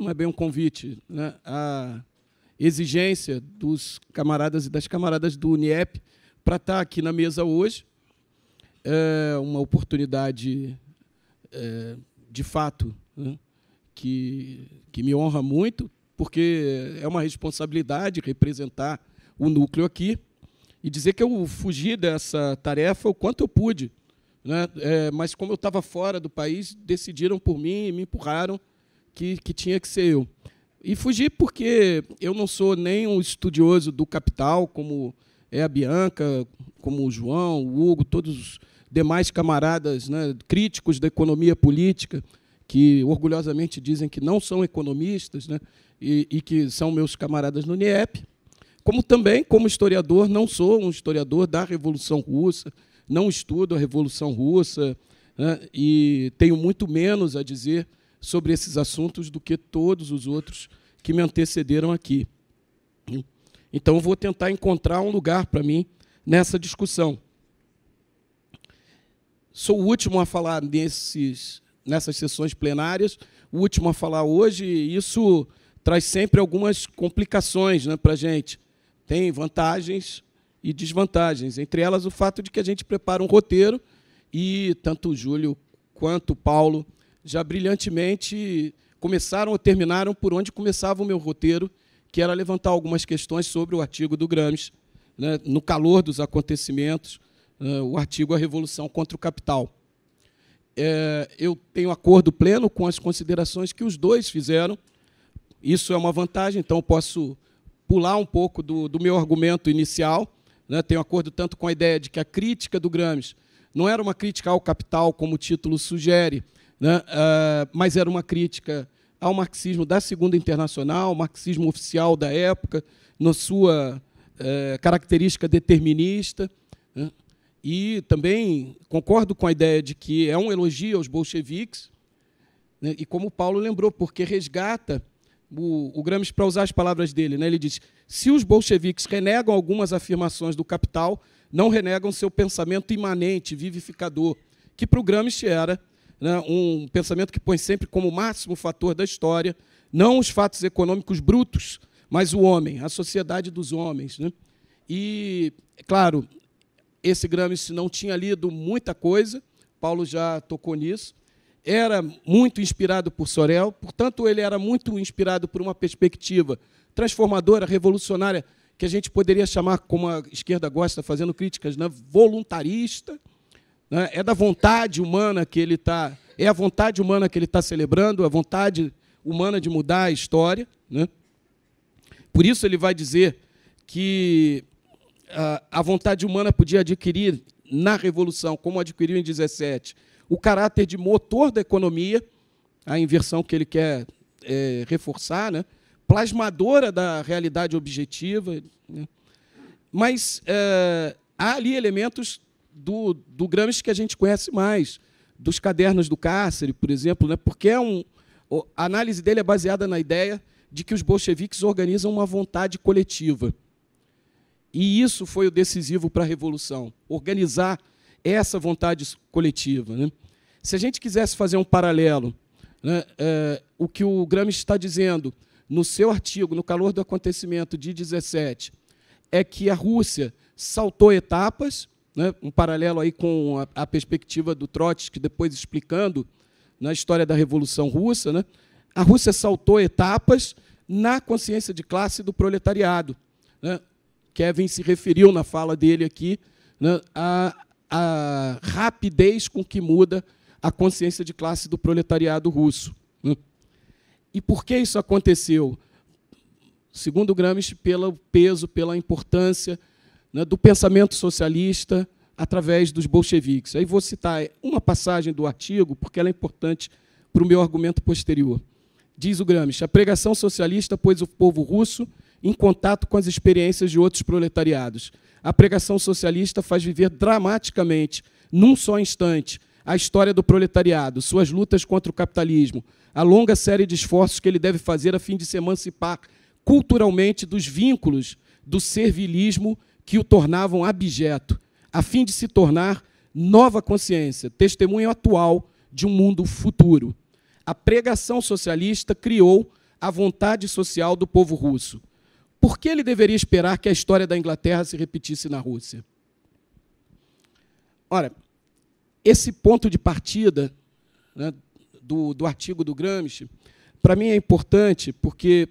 não é bem um convite, né? a exigência dos camaradas e das camaradas do UNIEP para estar tá aqui na mesa hoje. É uma oportunidade, é, de fato, né? que, que me honra muito porque é uma responsabilidade representar o núcleo aqui e dizer que eu fugi dessa tarefa o quanto eu pude. Né? É, mas, como eu estava fora do país, decidiram por mim e me empurraram que, que tinha que ser eu. E fugi porque eu não sou nem um estudioso do capital, como é a Bianca, como o João, o Hugo, todos os demais camaradas né, críticos da economia política, que orgulhosamente dizem que não são economistas, né, e, e que são meus camaradas no NIEP, como também, como historiador, não sou um historiador da Revolução Russa, não estudo a Revolução Russa né, e tenho muito menos a dizer sobre esses assuntos do que todos os outros que me antecederam aqui. Então, vou tentar encontrar um lugar para mim nessa discussão. Sou o último a falar nesses, nessas sessões plenárias, o último a falar hoje, e isso traz sempre algumas complicações né, para a gente. Tem vantagens e desvantagens, entre elas o fato de que a gente prepara um roteiro e tanto o Júlio quanto o Paulo já brilhantemente começaram ou terminaram por onde começava o meu roteiro, que era levantar algumas questões sobre o artigo do Gramsci, né, no calor dos acontecimentos, uh, o artigo A Revolução contra o Capital. É, eu tenho acordo pleno com as considerações que os dois fizeram, isso é uma vantagem, então eu posso pular um pouco do, do meu argumento inicial. Né? Tenho acordo tanto com a ideia de que a crítica do Gramsci não era uma crítica ao capital, como o título sugere, né? uh, mas era uma crítica ao marxismo da Segunda Internacional, marxismo oficial da época, na sua uh, característica determinista. Né? E também concordo com a ideia de que é um elogio aos bolcheviques, né? e como o Paulo lembrou, porque resgata o, o Gramsci, para usar as palavras dele, né, ele diz: se os bolcheviques renegam algumas afirmações do capital, não renegam seu pensamento imanente, vivificador, que para o Gramsci era né, um pensamento que põe sempre como máximo fator da história não os fatos econômicos brutos, mas o homem, a sociedade dos homens. Né? E, é claro, esse Gramsci não tinha lido muita coisa, Paulo já tocou nisso, era muito inspirado por Sorel, portanto, ele era muito inspirado por uma perspectiva transformadora, revolucionária, que a gente poderia chamar, como a esquerda gosta, fazendo críticas, né? voluntarista. Né? É da vontade humana que ele está. É a vontade humana que ele está celebrando, a vontade humana de mudar a história. Né? Por isso ele vai dizer que a, ah, a vontade humana podia adquirir na Revolução, como adquiriu em 17, o caráter de motor da economia, a inversão que ele quer é, reforçar, né? plasmadora da realidade objetiva. Né? Mas é, há ali elementos do, do Gramsci que a gente conhece mais, dos cadernos do cárcere, por exemplo, né? porque é um, a análise dele é baseada na ideia de que os bolcheviques organizam uma vontade coletiva. E isso foi o decisivo para a Revolução, organizar essa vontade coletiva. Né? Se a gente quisesse fazer um paralelo, né, é, o que o Gramsci está dizendo no seu artigo, no calor do acontecimento de 17, é que a Rússia saltou etapas, né, um paralelo aí com a, a perspectiva do Trotsky, depois explicando na história da Revolução Russa, né, a Rússia saltou etapas na consciência de classe do proletariado. Né? Kevin se referiu na fala dele aqui né, a, a rapidez com que muda a consciência de classe do proletariado russo. Né? E por que isso aconteceu? Segundo Gramsci, pelo peso, pela importância né, do pensamento socialista através dos bolcheviques. Aí vou citar uma passagem do artigo, porque ela é importante para o meu argumento posterior. Diz o Gramsci: a pregação socialista pôs o povo russo em contato com as experiências de outros proletariados a pregação socialista faz viver dramaticamente, num só instante, a história do proletariado, suas lutas contra o capitalismo, a longa série de esforços que ele deve fazer a fim de se emancipar culturalmente dos vínculos do servilismo que o tornavam abjeto, a fim de se tornar nova consciência, testemunho atual de um mundo futuro. A pregação socialista criou a vontade social do povo russo por que ele deveria esperar que a história da Inglaterra se repetisse na Rússia? Ora, esse ponto de partida né, do, do artigo do Gramsci, para mim é importante porque,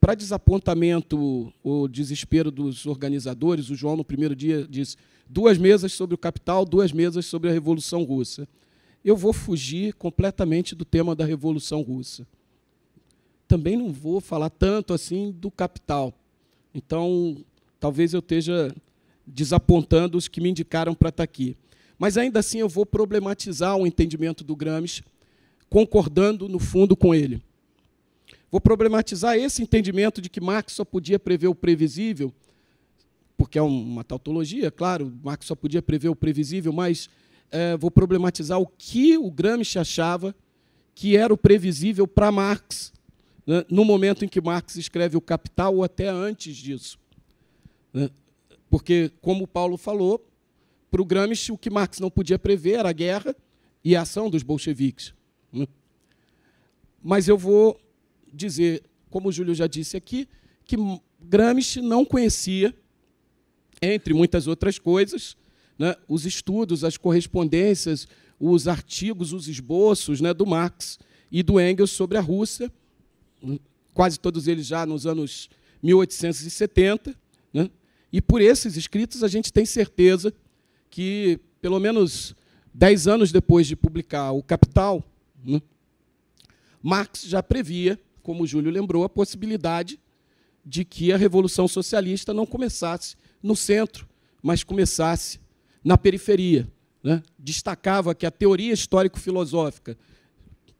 para desapontamento ou desespero dos organizadores, o João, no primeiro dia, disse duas mesas sobre o capital, duas mesas sobre a Revolução Russa. Eu vou fugir completamente do tema da Revolução Russa também não vou falar tanto assim do capital. Então, talvez eu esteja desapontando os que me indicaram para estar aqui. Mas ainda assim eu vou problematizar o entendimento do Gramsci, concordando no fundo com ele. Vou problematizar esse entendimento de que Marx só podia prever o previsível, porque é uma tautologia, claro, Marx só podia prever o previsível, mas é, vou problematizar o que o Gramsci achava que era o previsível para Marx né, no momento em que Marx escreve o Capital, ou até antes disso. Né, porque, como Paulo falou, para o Gramsci, o que Marx não podia prever era a guerra e a ação dos bolcheviques. Né. Mas eu vou dizer, como o Júlio já disse aqui, que Gramsci não conhecia, entre muitas outras coisas, né, os estudos, as correspondências, os artigos, os esboços né, do Marx e do Engels sobre a Rússia quase todos eles já nos anos 1870, né? e por esses escritos a gente tem certeza que, pelo menos dez anos depois de publicar O Capital, né? Marx já previa, como o Júlio lembrou, a possibilidade de que a Revolução Socialista não começasse no centro, mas começasse na periferia. Né? Destacava que a teoria histórico-filosófica,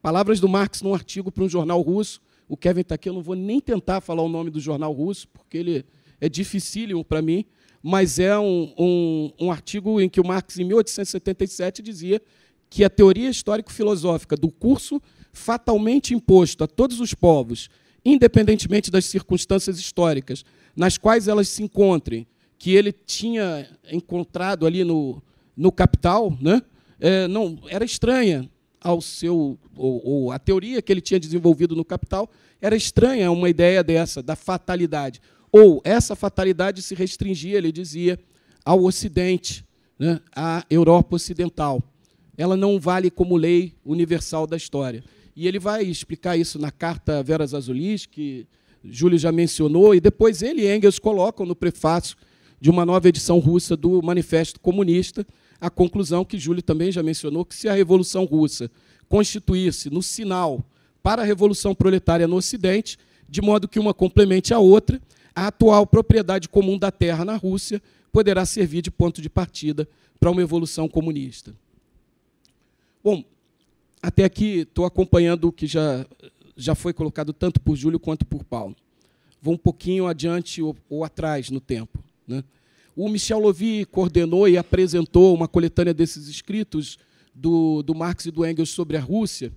palavras do Marx num artigo para um jornal russo, o Kevin está aqui, eu não vou nem tentar falar o nome do jornal russo, porque ele é dificílimo para mim, mas é um, um, um artigo em que o Marx, em 1877, dizia que a teoria histórico-filosófica do curso fatalmente imposto a todos os povos, independentemente das circunstâncias históricas nas quais elas se encontrem, que ele tinha encontrado ali no, no Capital, né? É, não era estranha, ao seu ou, ou a teoria que ele tinha desenvolvido no Capital era estranha uma ideia dessa da fatalidade ou essa fatalidade se restringia ele dizia ao Ocidente né, à Europa Ocidental ela não vale como lei universal da história e ele vai explicar isso na carta Veras Azulis que Júlio já mencionou e depois ele e Engels colocam no prefácio de uma nova edição russa do Manifesto Comunista a conclusão que Júlio também já mencionou, que se a Revolução Russa constituísse no sinal para a Revolução Proletária no Ocidente, de modo que uma complemente a outra, a atual propriedade comum da terra na Rússia poderá servir de ponto de partida para uma evolução comunista. Bom, até aqui estou acompanhando o que já, já foi colocado tanto por Júlio quanto por Paulo. Vou um pouquinho adiante ou, ou atrás no tempo. Né? O Michel Lovy coordenou e apresentou uma coletânea desses escritos do, do Marx e do Engels sobre a Rússia,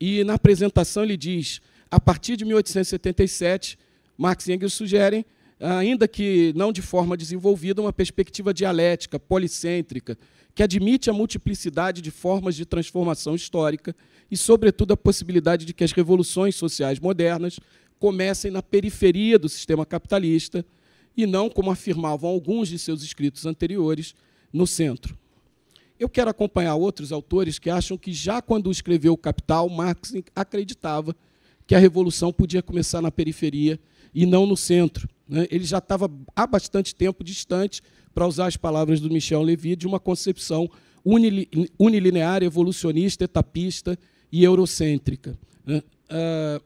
e na apresentação ele diz: a partir de 1877, Marx e Engels sugerem, ainda que não de forma desenvolvida, uma perspectiva dialética, policêntrica, que admite a multiplicidade de formas de transformação histórica e, sobretudo, a possibilidade de que as revoluções sociais modernas comecem na periferia do sistema capitalista e não, como afirmavam alguns de seus escritos anteriores, no centro. Eu quero acompanhar outros autores que acham que já quando escreveu o Capital, Marx acreditava que a revolução podia começar na periferia e não no centro. Né? Ele já estava há bastante tempo distante, para usar as palavras do Michel Levy, de uma concepção unilinear, evolucionista, etapista e eurocêntrica. Né? Ah,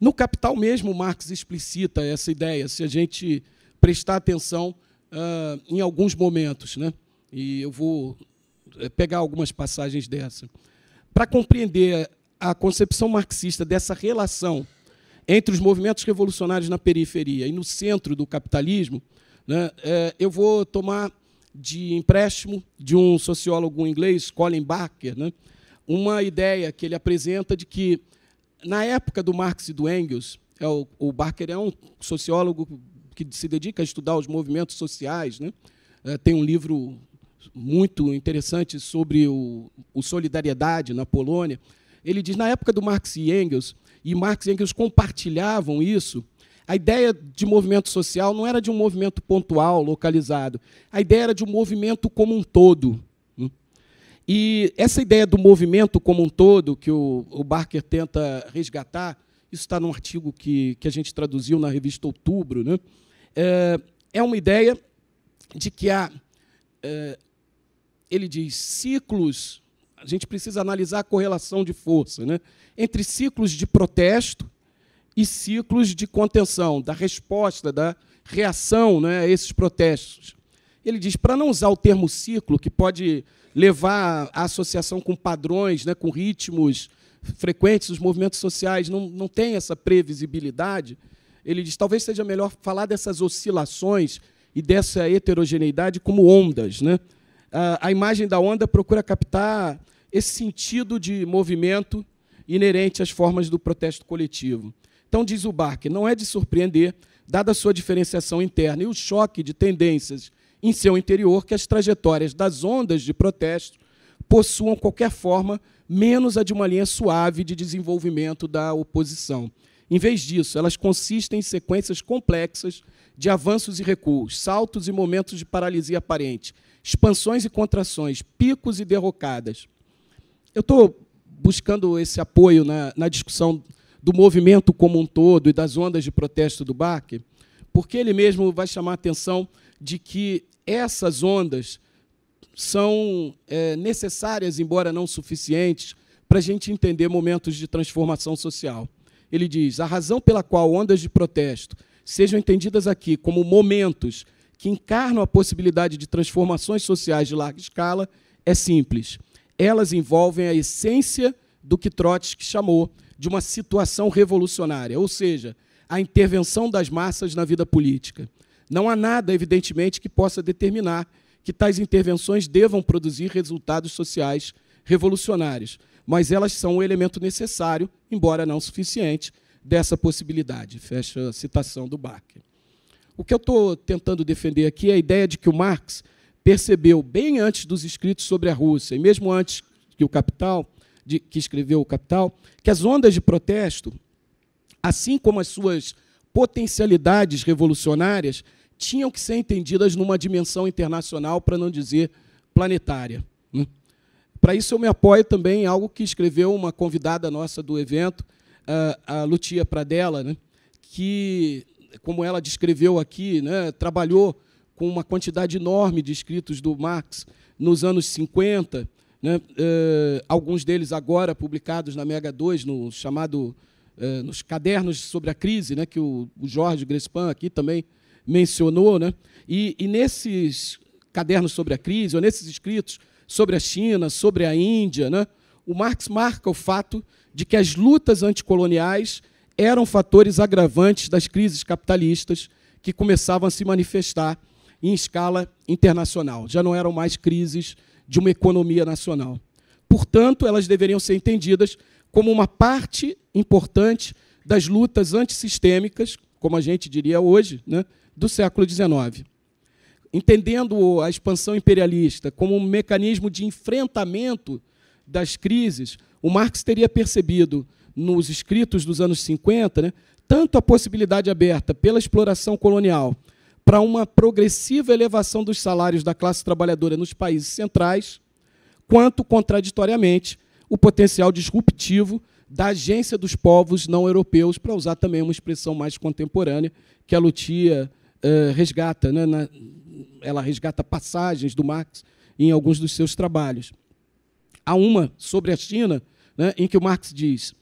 no Capital mesmo, Marx explicita essa ideia, se a gente prestar atenção uh, em alguns momentos. Né? E eu vou eh, pegar algumas passagens dessa. Para compreender a concepção marxista dessa relação entre os movimentos revolucionários na periferia e no centro do capitalismo, né, eh, eu vou tomar de empréstimo de um sociólogo inglês, Colin Barker, né, uma ideia que ele apresenta de que na época do Marx e do Engels, é, o, o, Barker é um sociólogo que se dedica a estudar os movimentos sociais, né? É, tem um livro muito interessante sobre o, o solidariedade na Polônia. Ele diz na época do Marx e Engels, e Marx e Engels compartilhavam isso. A ideia de movimento social não era de um movimento pontual, localizado. A ideia era de um movimento como um todo. E essa ideia do movimento como um todo, que o, o Barker tenta resgatar, isso está num artigo que, que a gente traduziu na revista Outubro, né? é, é uma ideia de que há, é, ele diz, ciclos, a gente precisa analisar a correlação de força, né? entre ciclos de protesto e ciclos de contenção, da resposta, da reação né, a esses protestos. Ele diz, para não usar o termo ciclo, que pode levar a associação com padrões, né, com ritmos frequentes dos movimentos sociais, não, não tem essa previsibilidade. Ele diz: talvez seja melhor falar dessas oscilações e dessa heterogeneidade como ondas. Né? A, a imagem da onda procura captar esse sentido de movimento inerente às formas do protesto coletivo. Então, diz o Barker, não é de surpreender, dada a sua diferenciação interna e o choque de tendências em seu interior que as trajetórias das ondas de protesto possuam qualquer forma menos a de uma linha suave de desenvolvimento da oposição. Em vez disso, elas consistem em sequências complexas de avanços e recuos, saltos e momentos de paralisia aparente, expansões e contrações, picos e derrocadas. Eu estou buscando esse apoio na, na, discussão do movimento como um todo e das ondas de protesto do Barque, porque ele mesmo vai chamar a atenção de que essas ondas são é, necessárias, embora não suficientes, para a gente entender momentos de transformação social. Ele diz: a razão pela qual ondas de protesto sejam entendidas aqui como momentos que encarnam a possibilidade de transformações sociais de larga escala é simples. Elas envolvem a essência do que Trotsky chamou de uma situação revolucionária, ou seja, a intervenção das massas na vida política. Não há nada, evidentemente, que possa determinar que tais intervenções devam produzir resultados sociais revolucionários, mas elas são o elemento necessário, embora não suficiente, dessa possibilidade. Fecha a citação do Barker. O que eu estou tentando defender aqui é a ideia de que o Marx percebeu, bem antes dos escritos sobre a Rússia, e mesmo antes que o Capital, de, que escreveu o Capital, que as ondas de protesto assim como as suas potencialidades revolucionárias, tinham que ser entendidas numa dimensão internacional, para não dizer planetária. Né? Para isso, eu me apoio também em algo que escreveu uma convidada nossa do evento, a Lutia Pradella, né? que, como ela descreveu aqui, né, trabalhou com uma quantidade enorme de escritos do Marx nos anos 50, eh, alguns deles agora publicados na Mega 2, no chamado eh, nos cadernos sobre a crise, né, que o, o Jorge Grespan aqui também mencionou, né? E, e, nesses cadernos sobre a crise, ou nesses escritos sobre a China, sobre a Índia, né, o Marx marca o fato de que as lutas anticoloniais eram fatores agravantes das crises capitalistas que começavam a se manifestar em escala internacional. Já não eram mais crises de uma economia nacional. Portanto, elas deveriam ser entendidas como uma parte importante das lutas antissistêmicas, como a gente diria hoje, né, do século XIX. Entendendo a expansão imperialista como um mecanismo de enfrentamento das crises, o Marx teria percebido nos escritos dos anos 50 né, tanto a possibilidade aberta pela exploração colonial para uma progressiva elevação dos salários da classe trabalhadora nos países centrais, quanto, contraditoriamente, o potencial disruptivo da Agência dos Povos Não Europeus, para usar também uma expressão mais contemporânea, que a Lutia eh, resgata. Né, na, ela resgata passagens do Marx em alguns dos seus trabalhos. Há uma sobre a China, né, em que o Marx diz: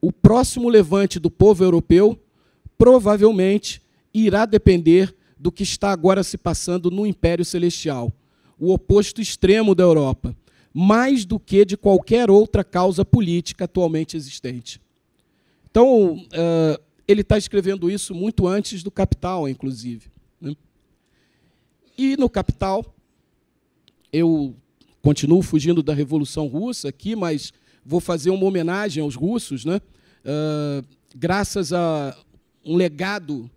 o próximo levante do povo europeu provavelmente irá depender do que está agora se passando no Império Celestial, o oposto extremo da Europa mais do que de qualquer outra causa política atualmente existente. Então, uh, ele está escrevendo isso muito antes do Capital, inclusive. Né? E no Capital, eu continuo fugindo da Revolução Russa aqui, mas vou fazer uma homenagem aos russos, né? Uh, graças a um legado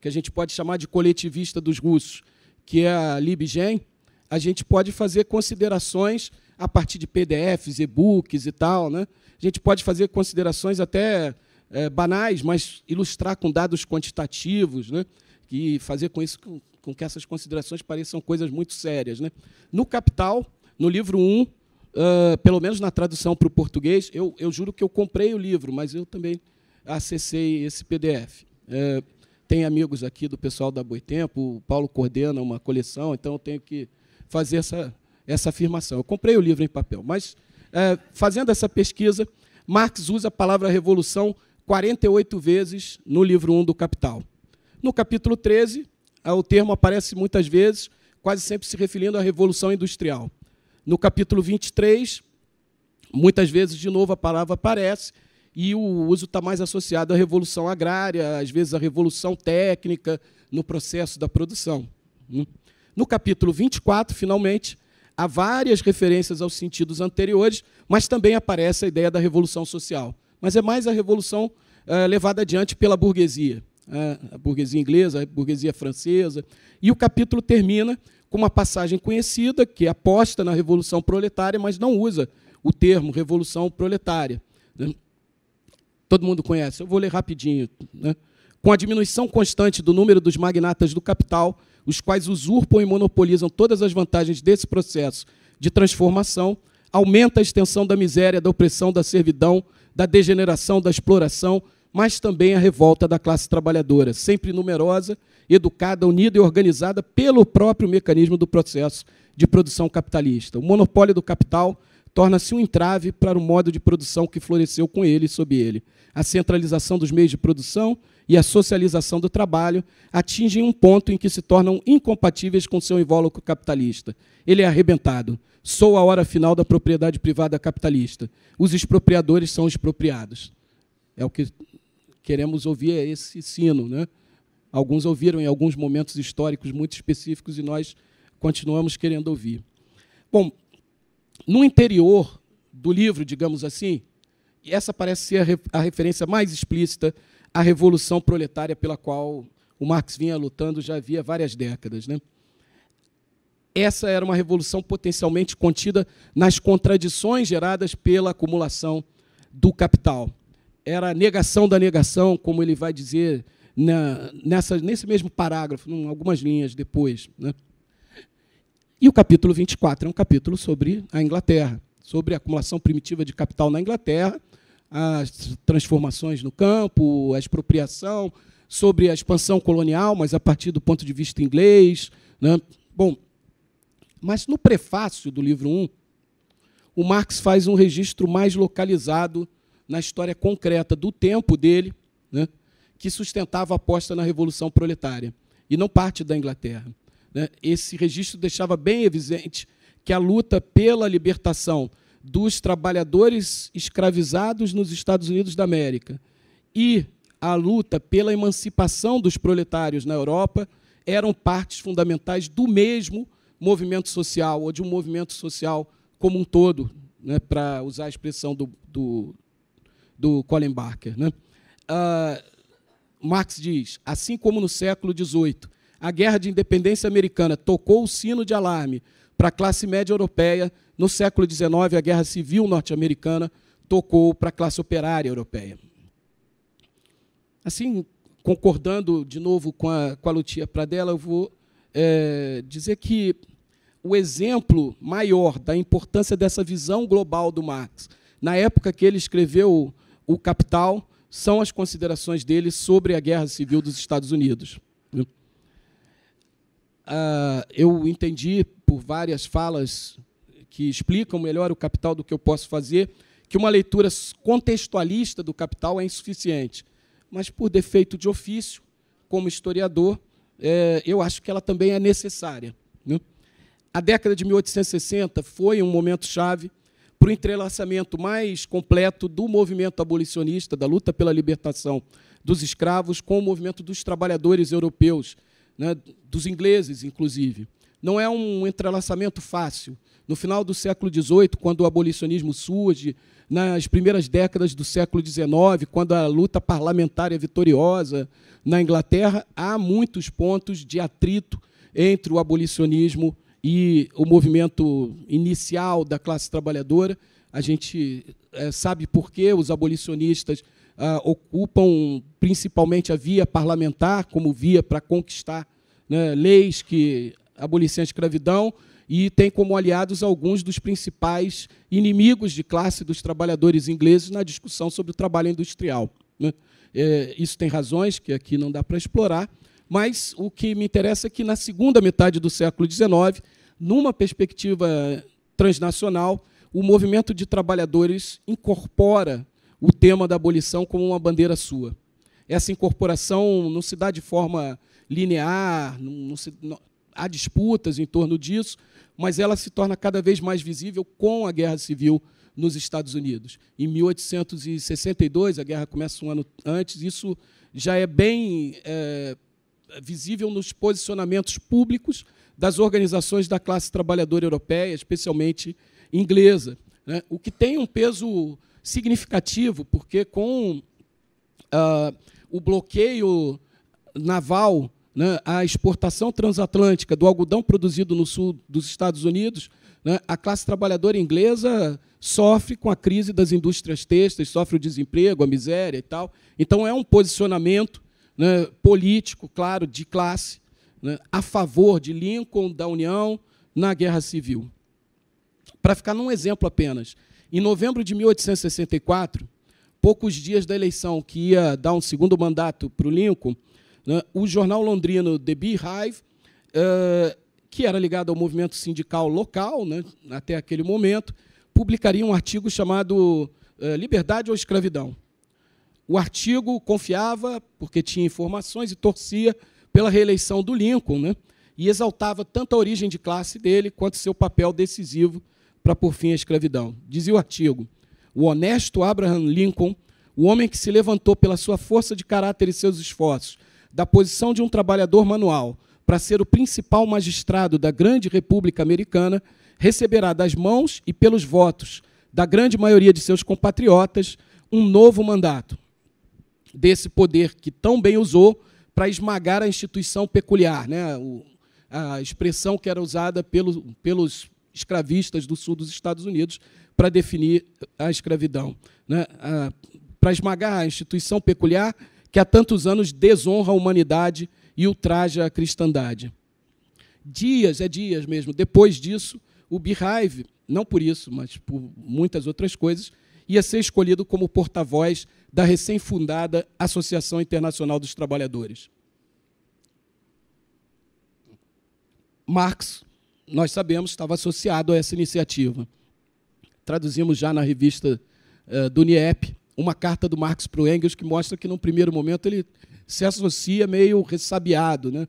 que a gente pode chamar de coletivista dos russos, que é a Libgen, a gente pode fazer considerações a partir de PDFs, e-books e tal. Né? A gente pode fazer considerações até é, banais, mas ilustrar com dados quantitativos, né? e fazer com isso com, com que essas considerações pareçam coisas muito sérias. Né? No Capital, no livro 1, uh, pelo menos na tradução para o português, eu, eu, juro que eu comprei o livro, mas eu também acessei esse PDF. É, tem amigos aqui do pessoal da Boitempo, o Paulo coordena uma coleção, então eu tenho que fazer essa essa afirmação. Eu comprei o livro em papel, mas é, fazendo essa pesquisa, Marx usa a palavra revolução 48 vezes no livro 1 do Capital. No capítulo 13, é, o termo aparece muitas vezes, quase sempre se referindo à revolução industrial. No capítulo 23, muitas vezes de novo a palavra aparece e o uso está mais associado à revolução agrária, às vezes à revolução técnica no processo da produção. Né? No capítulo 24, finalmente, há várias referências aos sentidos anteriores, mas também aparece a ideia da revolução social. Mas é mais a revolução é, levada adiante pela burguesia, né? a burguesia inglesa, a burguesia francesa. E o capítulo termina com uma passagem conhecida que aposta na revolução proletária, mas não usa o termo revolução proletária. Né? Todo mundo conhece, eu vou ler rapidinho. Né? Com a diminuição constante do número dos magnatas do capital, os quais usurpam e monopolizam todas as vantagens desse processo de transformação, aumenta a extensão da miséria, da opressão, da servidão, da degeneração, da exploração, mas também a revolta da classe trabalhadora, sempre numerosa, educada, unida e organizada pelo próprio mecanismo do processo de produção capitalista. O monopólio do capital torna-se um entrave para o modo de produção que floresceu com ele e sob ele. A centralização dos meios de produção e a socialização do trabalho atingem um ponto em que se tornam incompatíveis com seu invólucro capitalista. Ele é arrebentado. Sou a hora final da propriedade privada capitalista. Os expropriadores são expropriados. É o que queremos ouvir é esse sino, né? Alguns ouviram em alguns momentos históricos muito específicos e nós continuamos querendo ouvir. Bom, no interior do livro, digamos assim, e essa parece ser a referência mais explícita a revolução proletária pela qual o Marx vinha lutando já havia várias décadas. Né? Essa era uma revolução potencialmente contida nas contradições geradas pela acumulação do capital. Era a negação da negação, como ele vai dizer na, nessa, nesse mesmo parágrafo, em algumas linhas depois. Né? E o capítulo 24 é um capítulo sobre a Inglaterra, sobre a acumulação primitiva de capital na Inglaterra, as transformações no campo, a expropriação, sobre a expansão colonial, mas a partir do ponto de vista inglês. Né? Bom, mas no prefácio do livro 1, o Marx faz um registro mais localizado na história concreta do tempo dele, né, que sustentava a aposta na Revolução Proletária, e não parte da Inglaterra. Né? Esse registro deixava bem evidente que a luta pela libertação dos trabalhadores escravizados nos Estados Unidos da América e a luta pela emancipação dos proletários na Europa eram partes fundamentais do mesmo movimento social, ou de um movimento social como um todo, né, para usar a expressão do, do, do Colin Barker. Né? Uh, Marx diz: assim como no século XVIII, a guerra de independência americana tocou o sino de alarme para a classe média europeia. No século XIX, a Guerra Civil norte-americana tocou para a classe operária europeia. Assim, concordando de novo com a, com a Lutia Pradella, eu vou é, dizer que o exemplo maior da importância dessa visão global do Marx, na época que ele escreveu O Capital, são as considerações dele sobre a Guerra Civil dos Estados Unidos. Ah, eu entendi por várias falas que explicam melhor o capital do que eu posso fazer, que uma leitura contextualista do capital é insuficiente. Mas, por defeito de ofício, como historiador, é, eu acho que ela também é necessária. Né? A década de 1860 foi um momento chave para o entrelaçamento mais completo do movimento abolicionista, da luta pela libertação dos escravos, com o movimento dos trabalhadores europeus, né, dos ingleses, inclusive não é um entrelaçamento fácil. No final do século XVIII, quando o abolicionismo surge, nas primeiras décadas do século XIX, quando a luta parlamentar é vitoriosa na Inglaterra, há muitos pontos de atrito entre o abolicionismo e o movimento inicial da classe trabalhadora. A gente é, sabe por que os abolicionistas ah, ocupam principalmente a via parlamentar como via para conquistar né, leis que abolição à escravidão e tem como aliados alguns dos principais inimigos de classe dos trabalhadores ingleses na discussão sobre o trabalho industrial. Né? É, isso tem razões que aqui não dá para explorar, mas o que me interessa é que, na segunda metade do século XIX, numa perspectiva transnacional, o movimento de trabalhadores incorpora o tema da abolição como uma bandeira sua. Essa incorporação não se dá de forma linear, não, se, não, há disputas em torno disso, mas ela se torna cada vez mais visível com a guerra civil nos Estados Unidos. Em 1862, a guerra começa um ano antes, isso já é bem é, visível nos posicionamentos públicos das organizações da classe trabalhadora europeia, especialmente inglesa, né? o que tem um peso significativo, porque com uh, o bloqueio naval né, a exportação transatlântica do algodão produzido no sul dos Estados Unidos, né, a classe trabalhadora inglesa sofre com a crise das indústrias textas, sofre o desemprego, a miséria e tal. Então, é um posicionamento né, político, claro, de classe, né, a favor de Lincoln, da União, na Guerra Civil. Para ficar num exemplo apenas, em novembro de 1864, poucos dias da eleição que ia dar um segundo mandato para o Lincoln, né? O jornal londrino The Beehive, uh, que era ligado ao movimento sindical local né, até aquele momento, publicaria um artigo chamado uh, Liberdade ou Escravidão. O artigo confiava, porque tinha informações, e torcia pela reeleição do Lincoln, né? e exaltava tanto a origem de classe dele quanto seu papel decisivo para por fim a escravidão. Dizia o artigo: o honesto Abraham Lincoln, o homem que se levantou pela sua força de caráter e seus esforços da posição de um trabalhador manual para ser o principal magistrado da grande República Americana, receberá das mãos e pelos votos da grande maioria de seus compatriotas um novo mandato. Desse poder que tão bem usou para esmagar a instituição peculiar, né? O, a expressão que era usada pelo, pelos escravistas do sul dos Estados Unidos para definir a escravidão. Né? Ah, para esmagar a instituição peculiar que há tantos anos desonra a humanidade e ultraja a cristandade. Dias, é dias mesmo, depois disso, o Beehive, não por isso, mas por muitas outras coisas, ia ser escolhido como porta-voz da recém-fundada Associação Internacional dos Trabalhadores. Marx, nós sabemos, estava associado a essa iniciativa. Traduzimos já na revista uh, do NIEP uma carta do Marx para o Engels que mostra que, num primeiro momento, ele se associa meio ressabiado né,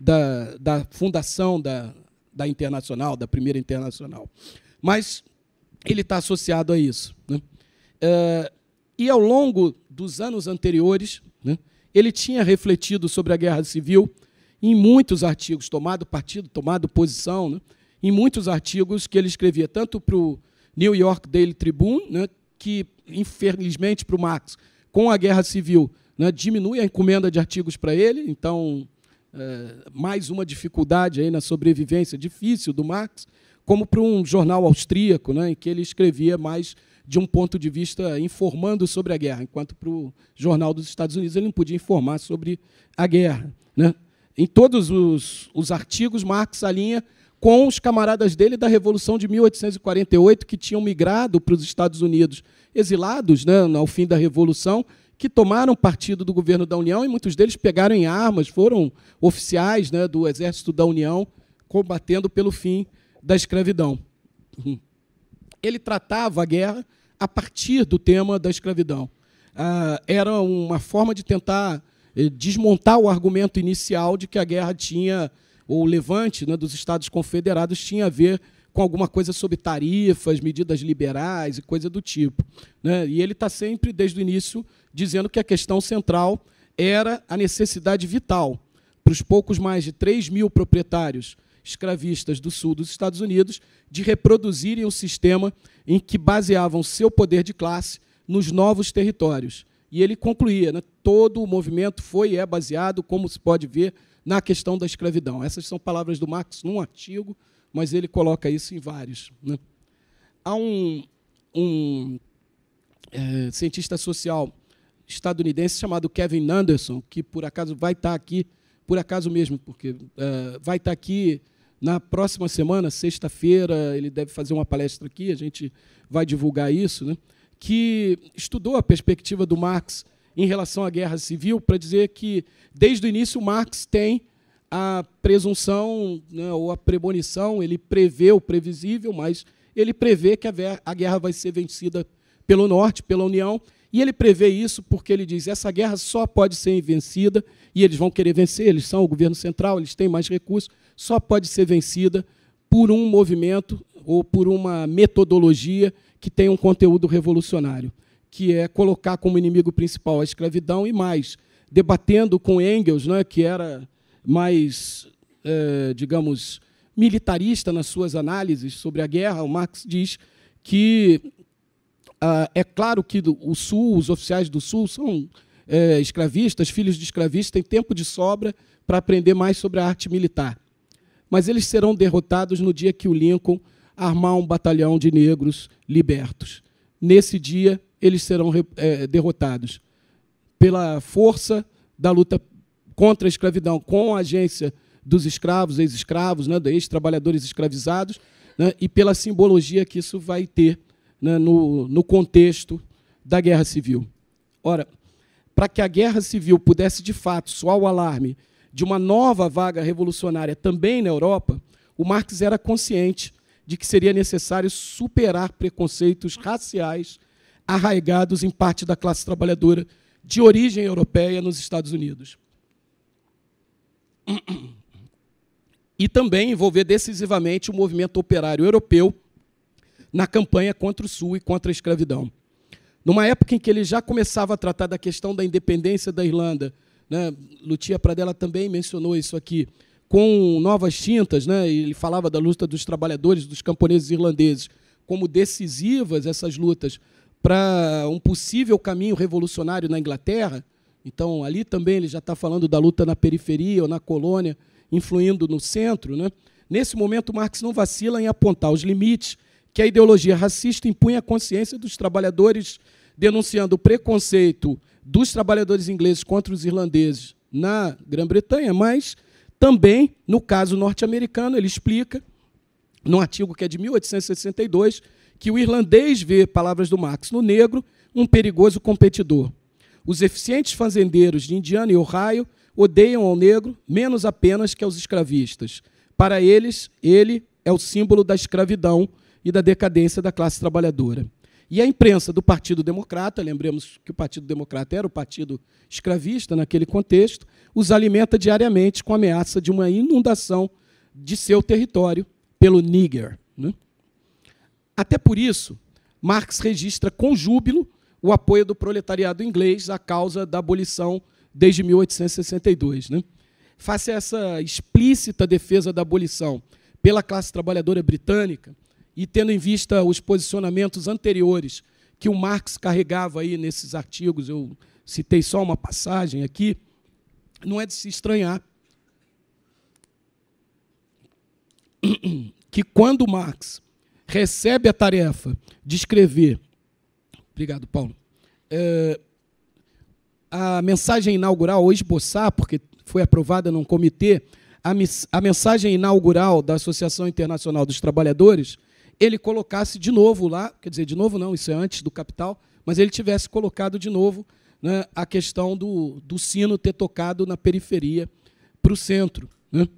da, da fundação da, da Internacional, da Primeira Internacional. Mas ele está associado a isso. Né? É, e, ao longo dos anos anteriores, né, ele tinha refletido sobre a Guerra Civil em muitos artigos, tomado partido, tomado posição, né, em muitos artigos que ele escrevia, tanto para o New York Daily Tribune, né, que infelizmente para o Marx com a guerra civil, né, diminui a encomenda de artigos para ele, então é, mais uma dificuldade aí na sobrevivência difícil do Marx, como para um jornal austríaco, né, em que ele escrevia mais de um ponto de vista informando sobre a guerra, enquanto para o jornal dos Estados Unidos ele não podia informar sobre a guerra. Né. Em todos os, os artigos, Marx alinha com os camaradas dele da Revolução de 1848, que tinham migrado para os Estados Unidos, exilados né, ao fim da Revolução, que tomaram partido do governo da União e muitos deles pegaram em armas, foram oficiais né, do Exército da União, combatendo pelo fim da escravidão. Ele tratava a guerra a partir do tema da escravidão. Ah, era uma forma de tentar eh, desmontar o argumento inicial de que a guerra tinha ou o levante né, dos Estados Confederados tinha a ver com alguma coisa sobre tarifas, medidas liberais e coisa do tipo. Né? E ele está sempre, desde o início, dizendo que a questão central era a necessidade vital para os poucos mais de 3 mil proprietários escravistas do sul dos Estados Unidos de reproduzirem o sistema em que baseavam seu poder de classe nos novos territórios. E ele concluía, né, todo o movimento foi e é baseado, como se pode ver, na questão da escravidão. Essas são palavras do Marx num artigo, mas ele coloca isso em vários. Né? Há um, um é, cientista social estadunidense chamado Kevin Anderson, que por acaso vai estar tá aqui, por acaso mesmo, porque é, vai estar tá aqui na próxima semana, sexta-feira, ele deve fazer uma palestra aqui, a gente vai divulgar isso, né? que estudou a perspectiva do Marx em relação à guerra civil para dizer que, desde o início, Marx tem a presunção né, ou a premonição, ele prevê o previsível, mas ele prevê que a guerra vai ser vencida pelo Norte, pela União, e ele prevê isso porque ele diz: essa guerra só pode ser vencida, e eles vão querer vencer, eles são o governo central, eles têm mais recursos, só pode ser vencida por um movimento ou por uma metodologia que tem um conteúdo revolucionário que é colocar como inimigo principal a escravidão e mais, debatendo com Engels, né, que era mais, é, digamos, militarista nas suas análises sobre a guerra, o Marx diz que ah, é claro que o Sul, os oficiais do Sul são é, escravistas, filhos de escravistas, têm tempo de sobra para aprender mais sobre a arte militar. Mas eles serão derrotados no dia que o Lincoln armar um batalhão de negros libertos. Nesse dia, eles serão é, derrotados pela força da luta contra a escravidão, com a agência dos escravos, ex-escravos, né, ex-trabalhadores escravizados, né, e pela simbologia que isso vai ter né, no, no contexto da guerra civil. Ora, para que a guerra civil pudesse de fato soar o alarme de uma nova vaga revolucionária também na Europa, o Marx era consciente de que seria necessário superar preconceitos raciais arraigados em parte da classe trabalhadora de origem europeia nos Estados Unidos. E também envolver decisivamente o movimento operário europeu na campanha contra o Sul e contra a escravidão. Numa época em que ele já começava a tratar da questão da independência da Irlanda, né, Lutia Pradella também mencionou isso aqui, com novas tintas, né, ele falava da luta dos trabalhadores, dos camponeses irlandeses, como decisivas essas lutas para um possível caminho revolucionário na Inglaterra. Então, ali também ele já está falando da luta na periferia ou na colônia, influindo no centro. Né? Nesse momento, Marx não vacila em apontar os limites que a ideologia racista impunha à consciência dos trabalhadores, denunciando o preconceito dos trabalhadores ingleses contra os irlandeses na Grã-Bretanha, mas também, no caso norte-americano, ele explica, num artigo que é de 1862, que o irlandês vê, palavras do Marx, no negro, um perigoso competidor. Os eficientes fazendeiros de Indiana e Ohio odeiam ao negro menos apenas que aos escravistas. Para eles, ele é o símbolo da escravidão e da decadência da classe trabalhadora. E a imprensa do Partido Democrata, lembremos que o Partido Democrata era o partido escravista naquele contexto, os alimenta diariamente com a ameaça de uma inundação de seu território pelo Níger. Né? Até por isso, Marx registra com júbilo o apoio do proletariado inglês à causa da abolição desde 1862. Né? Face a essa explícita defesa da abolição pela classe trabalhadora britânica, e tendo em vista os posicionamentos anteriores que o Marx carregava aí nesses artigos, eu citei só uma passagem aqui, não é de se estranhar que quando Marx recebe a tarefa de escrever. Obrigado, Paulo. É, a mensagem inaugural, ou esboçar, porque foi aprovada num comitê, a, a mensagem inaugural da Associação Internacional dos Trabalhadores, ele colocasse de novo lá, quer dizer, de novo não, isso é antes do capital, mas ele tivesse colocado de novo né, a questão do, do sino ter tocado na periferia para o centro. Né?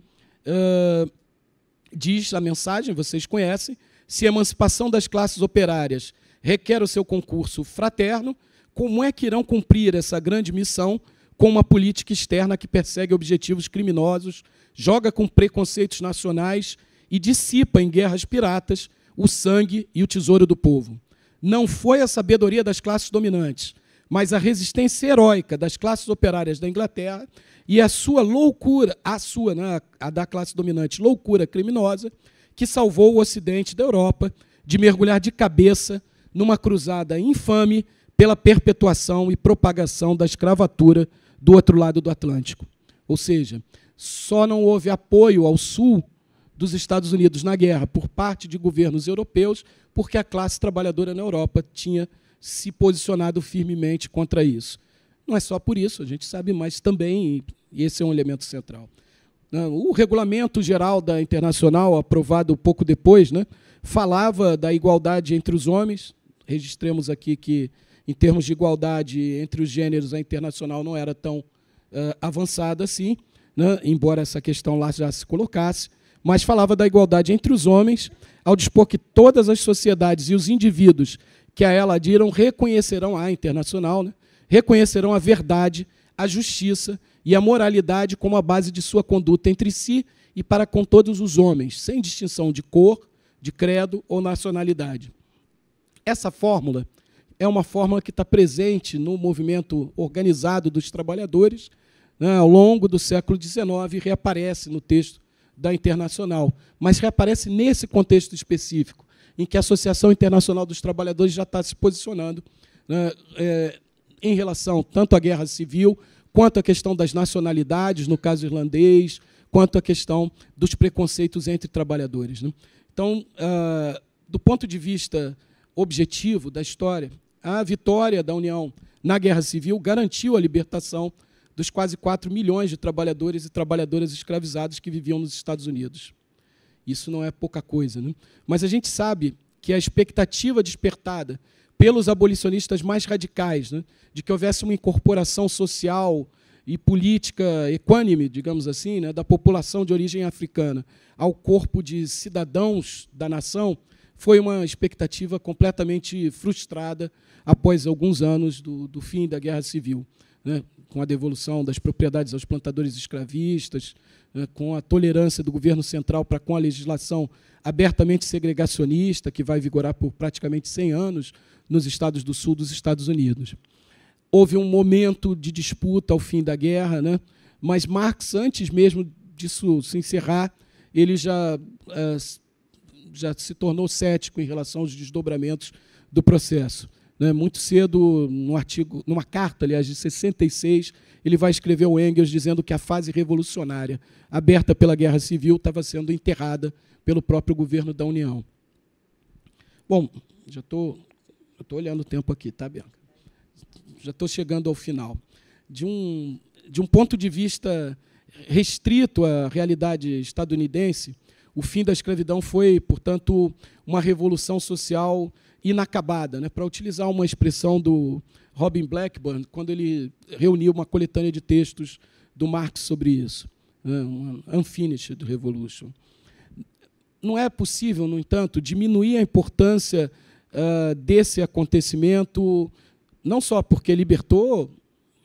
É, diz a mensagem, vocês conhecem, se a emancipação das classes operárias requer o seu concurso fraterno, como é que irão cumprir essa grande missão com uma política externa que persegue objetivos criminosos, joga com preconceitos nacionais e dissipa em guerras piratas o sangue e o tesouro do povo? Não foi a sabedoria das classes dominantes, mas a resistência heróica das classes operárias da Inglaterra e a sua loucura, a sua, né, a da classe dominante, loucura criminosa, que salvou o ocidente da Europa de mergulhar de cabeça numa cruzada infame pela perpetuação e propagação da escravatura do outro lado do Atlântico. Ou seja, só não houve apoio ao sul dos Estados Unidos na guerra por parte de governos europeus, porque a classe trabalhadora na Europa tinha se posicionado firmemente contra isso. Não é só por isso, a gente sabe, mas também, e esse é um elemento central. Ah, o regulamento geral da internacional, aprovado pouco depois, né, falava da igualdade entre os homens. Registremos aqui que, em termos de igualdade entre os gêneros, a internacional não era tão uh, avançada assim, né, embora essa questão lá já se colocasse. Mas falava da igualdade entre os homens, ao dispor que todas as sociedades e os indivíduos que a ela adiram reconhecerão a internacional, né, reconhecerão a verdade, a justiça e a moralidade como a base de sua conduta entre si e para com todos os homens, sem distinção de cor, de credo ou nacionalidade. Essa fórmula é uma fórmula que está presente no movimento organizado dos trabalhadores né, ao longo do século XIX e reaparece no texto da Internacional, mas reaparece nesse contexto específico, em que a Associação Internacional dos Trabalhadores já está se posicionando né, é, em relação tanto à guerra civil quanto à questão das nacionalidades, no caso irlandês, quanto à questão dos preconceitos entre trabalhadores. Né? Então, uh, do ponto de vista objetivo da história, a vitória da União na Guerra Civil garantiu a libertação dos quase 4 milhões de trabalhadores e trabalhadoras escravizados que viviam nos Estados Unidos. Isso não é pouca coisa. Né? Mas a gente sabe que a expectativa despertada pelos abolicionistas mais radicais, né, de que houvesse uma incorporação social e política equânime, digamos assim, né, da população de origem africana ao corpo de cidadãos da nação, foi uma expectativa completamente frustrada após alguns anos do, do fim da Guerra Civil. Né com a devolução das propriedades aos plantadores escravistas, né, com a tolerância do governo central para com a legislação abertamente segregacionista, que vai vigorar por praticamente 100 anos nos estados do sul dos Estados Unidos. Houve um momento de disputa ao fim da guerra, né? mas Marx, antes mesmo disso se encerrar, ele já, eh, já se tornou cético em relação aos desdobramentos do processo. Né? Muito cedo, num artigo, numa carta, aliás, de 66, ele vai escrever ao Engels dizendo que a fase revolucionária, aberta pela Guerra Civil, estava sendo enterrada pelo próprio governo da União. Bom, já estou olhando o tempo aqui, tá, Bianca? Já estou chegando ao final. De um, de um ponto de vista restrito à realidade estadunidense, o fim da escravidão foi, portanto, uma revolução social inacabada, né? para utilizar uma expressão do Robin Blackburn, quando ele reuniu uma coletânea de textos do Marx sobre isso, né? Unfinished Revolution. Não é possível, no entanto, diminuir a importância uh, desse acontecimento, não só porque libertou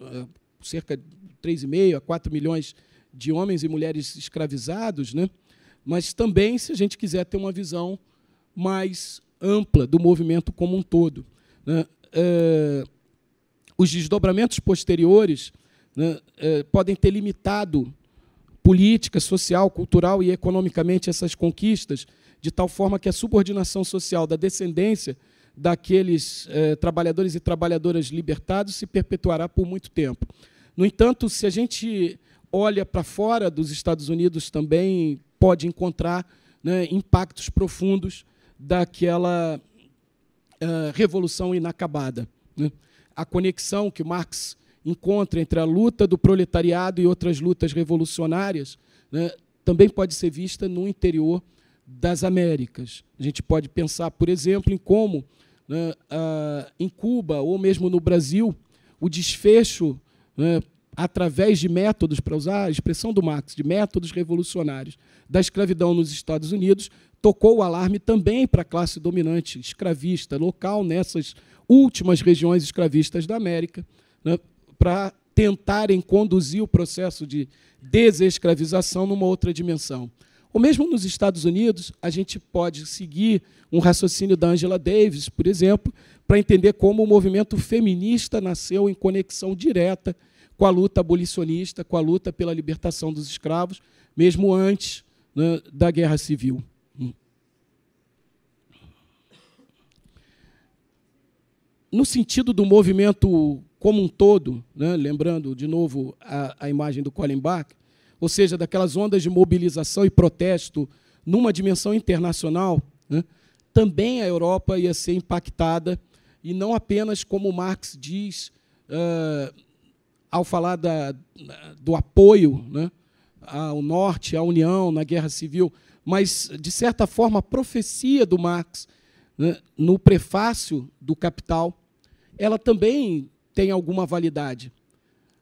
uh, cerca de 3,5 a 4 milhões de homens e mulheres escravizados, né? mas também se a gente quiser ter uma visão mais ampla do movimento como um todo. Né? É, os desdobramentos posteriores né, é, podem ter limitado política, social, cultural e economicamente essas conquistas, de tal forma que a subordinação social da descendência daqueles eh, trabalhadores e trabalhadoras libertados se perpetuará por muito tempo. No entanto, se a gente olha para fora dos Estados Unidos também, pode encontrar né, impactos profundos daquela uh, revolução inacabada. Né? A conexão que Marx encontra entre a luta do proletariado e outras lutas revolucionárias né, também pode ser vista no interior das Américas. A gente pode pensar, por exemplo, em como, né, ah, em Cuba ou mesmo no Brasil, o desfecho, né, através de métodos, para usar a expressão do Marx, de métodos revolucionários, da escravidão nos Estados Unidos, tocou o alarme também para a classe dominante escravista local nessas últimas regiões escravistas da América, né, para tentarem conduzir o processo de desescravização numa outra dimensão. Ou mesmo nos Estados Unidos, a gente pode seguir um raciocínio da Angela Davis, por exemplo, para entender como o movimento feminista nasceu em conexão direta com a luta abolicionista, com a luta pela libertação dos escravos, mesmo antes né, da Guerra Civil. no sentido do movimento como um todo, né? lembrando de novo a, a imagem do Colin Bach, ou seja, daquelas ondas de mobilização e protesto numa dimensão internacional, né? também a Europa ia ser impactada, e não apenas como Marx diz, uh, ao falar da, do apoio né? ao Norte, à União, na Guerra Civil, mas, de certa forma, a profecia do Marx, né? no prefácio do Capital, ela também tem alguma validade.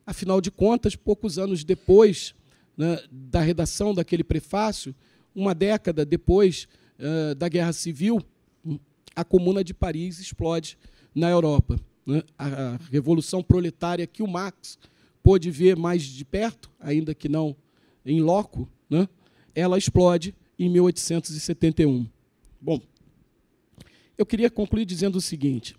Afinal de contas, poucos anos depois né, da redação daquele prefácio, uma década depois uh, da Guerra Civil, a Comuna de Paris explode na Europa. Né? A, Revolução Proletária que o Marx pôde ver mais de perto, ainda que não em loco, né? ela explode em 1871. Bom, eu queria concluir dizendo o seguinte: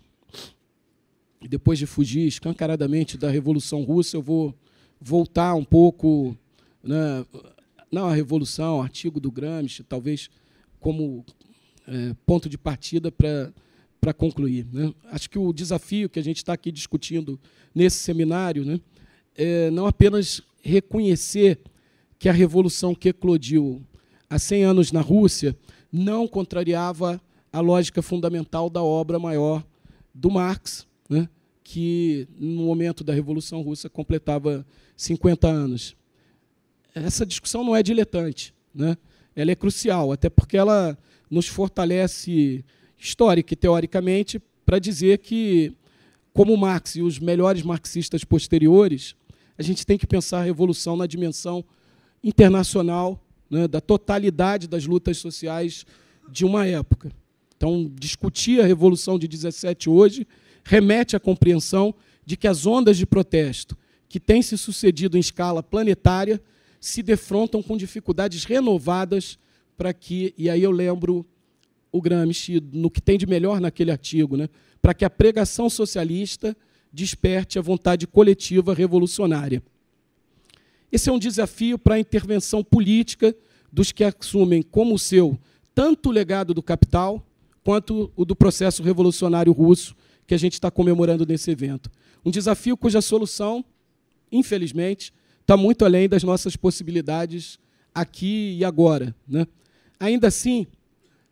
depois de fugir escancaradamente da Revolução Russa, eu vou voltar um pouco né, não a revolução, o artigo do Gramsci, talvez como é, ponto de partida para concluir. Né? Acho que o desafio que a gente está aqui discutindo nesse seminário né, é não apenas reconhecer que a revolução que eclodiu há 100 anos na Rússia não contrariava a lógica fundamental da obra maior do Marx, né, que, no momento da Revolução Russa, completava 50 anos. Essa discussão não é diletante, né? ela é crucial, até porque ela nos fortalece histórica e teoricamente para dizer que, como Marx e os melhores marxistas posteriores, a gente tem que pensar a revolução na dimensão internacional, né, da totalidade das lutas sociais de uma época. Então, discutir a revolução de 17 hoje remete à compreensão de que as ondas de protesto que têm se sucedido em escala planetária se defrontam com dificuldades renovadas para que, e aí eu lembro o Gramsci no que tem de melhor naquele artigo, né, para que a pregação socialista desperte a vontade coletiva revolucionária. Esse é um desafio para a intervenção política dos que assumem como seu tanto o legado do capital quanto o do processo revolucionário russo que a gente está comemorando nesse evento. Um desafio cuja solução, infelizmente, está muito além das nossas possibilidades aqui e agora. Né? Ainda assim,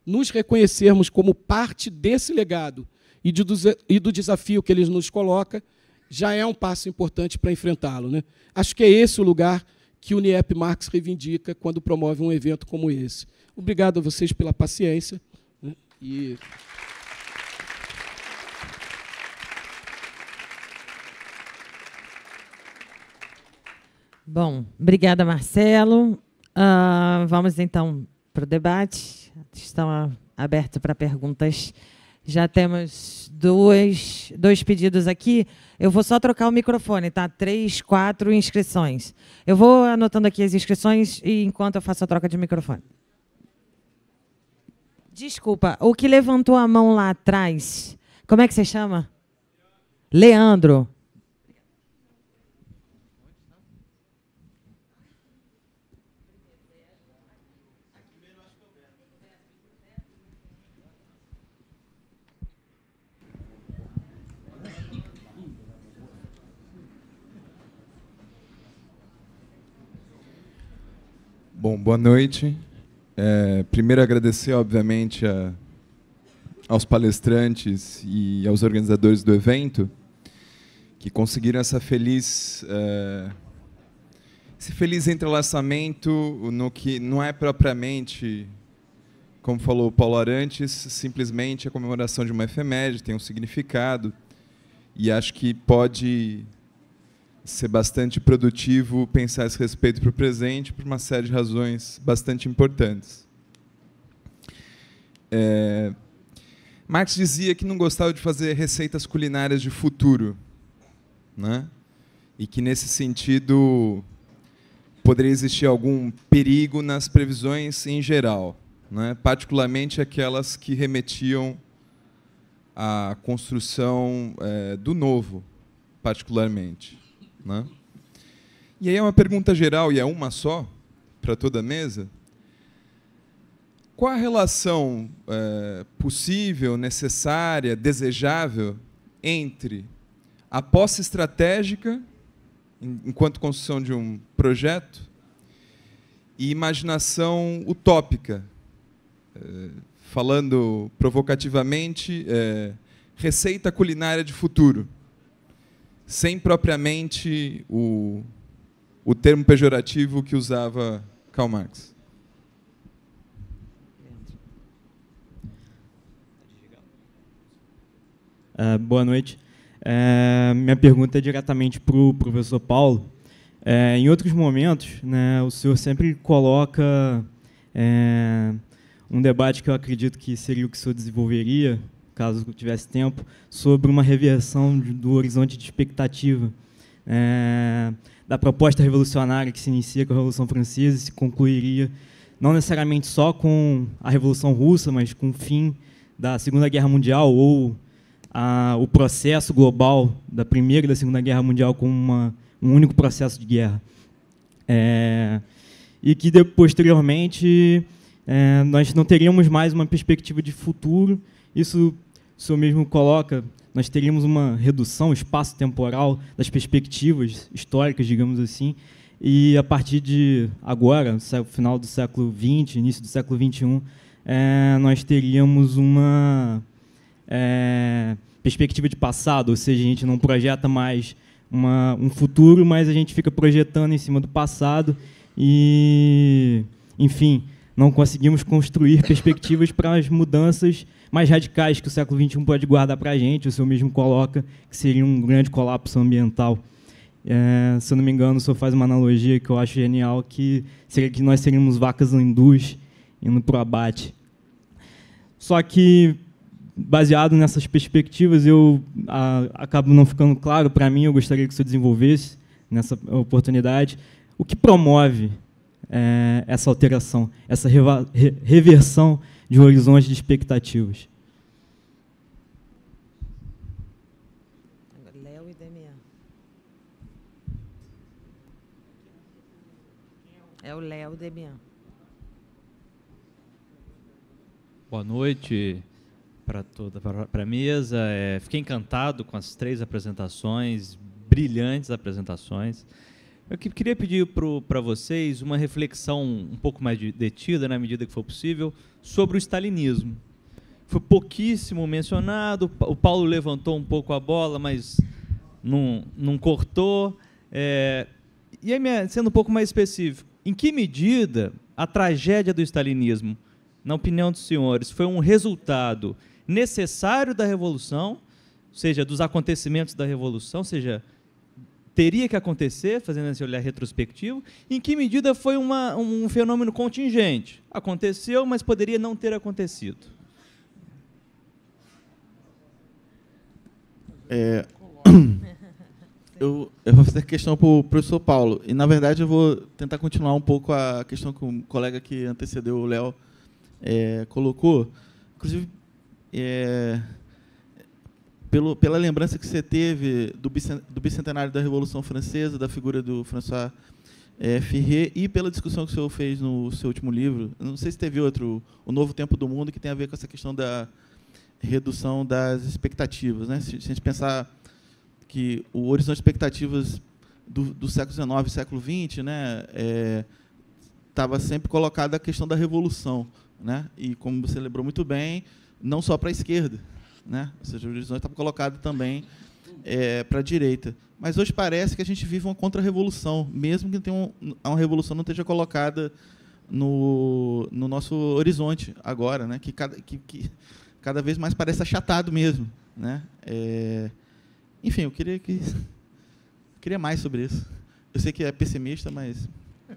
nos reconhecermos como parte desse legado e, de, e do desafio que ele nos coloca, já é um passo importante para enfrentá-lo. Né? Acho que é esse o lugar que o NIEP Marx reivindica quando promove um evento como esse. Obrigado a vocês pela paciência. Né? E... Bom, obrigada, Marcelo. Uh, vamos então para o debate. Estão abertos para perguntas. Já temos dois, dois pedidos aqui. Eu vou só trocar o microfone, tá? Três, quatro inscrições. Eu vou anotando aqui as inscrições e enquanto eu faço a troca de microfone. Desculpa, o que levantou a mão lá atrás, como é que você chama? Leandro. Bom, boa noite. É, primeiro, agradecer, obviamente, a, aos palestrantes e aos organizadores do evento que conseguiram essa feliz, é, esse feliz entrelaçamento no que não é propriamente, como falou o Paulo Arantes, simplesmente a comemoração de uma efeméride, tem um significado e acho que pode ser bastante produtivo, pensar esse respeito para o presente, por uma série de razões bastante importantes. É... Marx dizia que não gostava de fazer receitas culinárias de futuro, né? e que, nesse sentido, poderia existir algum perigo nas previsões em geral, né? particularmente aquelas que remetiam à construção é, do novo, particularmente. Né? E aí é uma pergunta geral, e é uma só, para toda a mesa. Qual a relação é, possível, necessária, desejável entre a posse estratégica, enquanto construção de um projeto, e imaginação utópica? É, falando provocativamente, é, receita culinária de futuro sem propriamente o, o termo pejorativo que usava Karl Marx. Uh, boa noite. Uh, minha pergunta é diretamente para o professor Paulo. Uh, em outros momentos, né, o senhor sempre coloca um debate que eu acredito que seria o que o senhor desenvolveria caso tivesse tempo, sobre uma reversão do horizonte de expectativa é, da proposta revolucionária que se inicia com a Revolução Francesa e se concluiria não necessariamente só com a Revolução Russa, mas com o fim da Segunda Guerra Mundial ou a, o processo global da Primeira e da Segunda Guerra Mundial como uma, um único processo de guerra. É, e que, de, posteriormente, é, nós não teríamos mais uma perspectiva de futuro isso, o senhor mesmo coloca, nós teríamos uma redução espaço-temporal das perspectivas históricas, digamos assim, e a partir de agora, final do século XX, início do século XXI, é, nós teríamos uma é, perspectiva de passado, ou seja, a gente não projeta mais uma, um futuro, mas a gente fica projetando em cima do passado e, enfim, não conseguimos construir perspectivas para as mudanças mais radicais que o século XXI pode guardar para a gente, o senhor mesmo coloca, que seria um grande colapso ambiental. É, se eu não me engano, o senhor faz uma analogia que eu acho genial, que seria que nós seríamos vacas hindus indo para o abate. Só que, baseado nessas perspectivas, eu a, acabo não ficando claro para mim, eu gostaria que o senhor desenvolvesse nessa oportunidade, o que promove é, essa alteração, essa reva, re, reversão de horizontes de expectativas. Léo e É o Léo Demian. Boa noite para toda para a mesa. É, fiquei encantado com as três apresentações, brilhantes apresentações. Eu que queria pedir para vocês uma reflexão um pouco mais detida, na né, medida que for possível, sobre o stalinismo. Foi pouquíssimo mencionado, o Paulo levantou um pouco a bola, mas não, não cortou. É, e aí, sendo um pouco mais específico, em que medida a tragédia do stalinismo, na opinião dos senhores, foi um resultado necessário da Revolução, ou seja, dos acontecimentos da Revolução, ou seja, teria que acontecer, fazendo esse olhar retrospectivo, em que medida foi uma, um fenômeno contingente? Aconteceu, mas poderia não ter acontecido. É, eu, eu vou fazer a questão para o professor Paulo. E, na verdade, eu vou tentar continuar um pouco a questão que o colega que antecedeu, o Léo, é, colocou. Inclusive, é, pelo, pela lembrança que você teve do, bicentenário da Revolução Francesa, da figura do François é, e pela discussão que o senhor fez no seu último livro. Não sei se teve outro, O Novo Tempo do Mundo, que tem a ver com essa questão da redução das expectativas. Né? Se, a gente pensar que o horizonte de expectativas do, do século XIX e século XX né, estava é, sempre colocada a questão da revolução. Né? E, como você lembrou muito bem, não só para a esquerda, né? o horizonte estava colocado também é, para a direita. Mas hoje parece que a gente vive uma contra-revolução, mesmo que tenha um, uma revolução não esteja colocada no, no nosso horizonte agora, né? Que cada, que, que cada vez mais parece achatado mesmo, né? É, enfim, eu queria que queria mais sobre isso. Eu sei que é pessimista, mas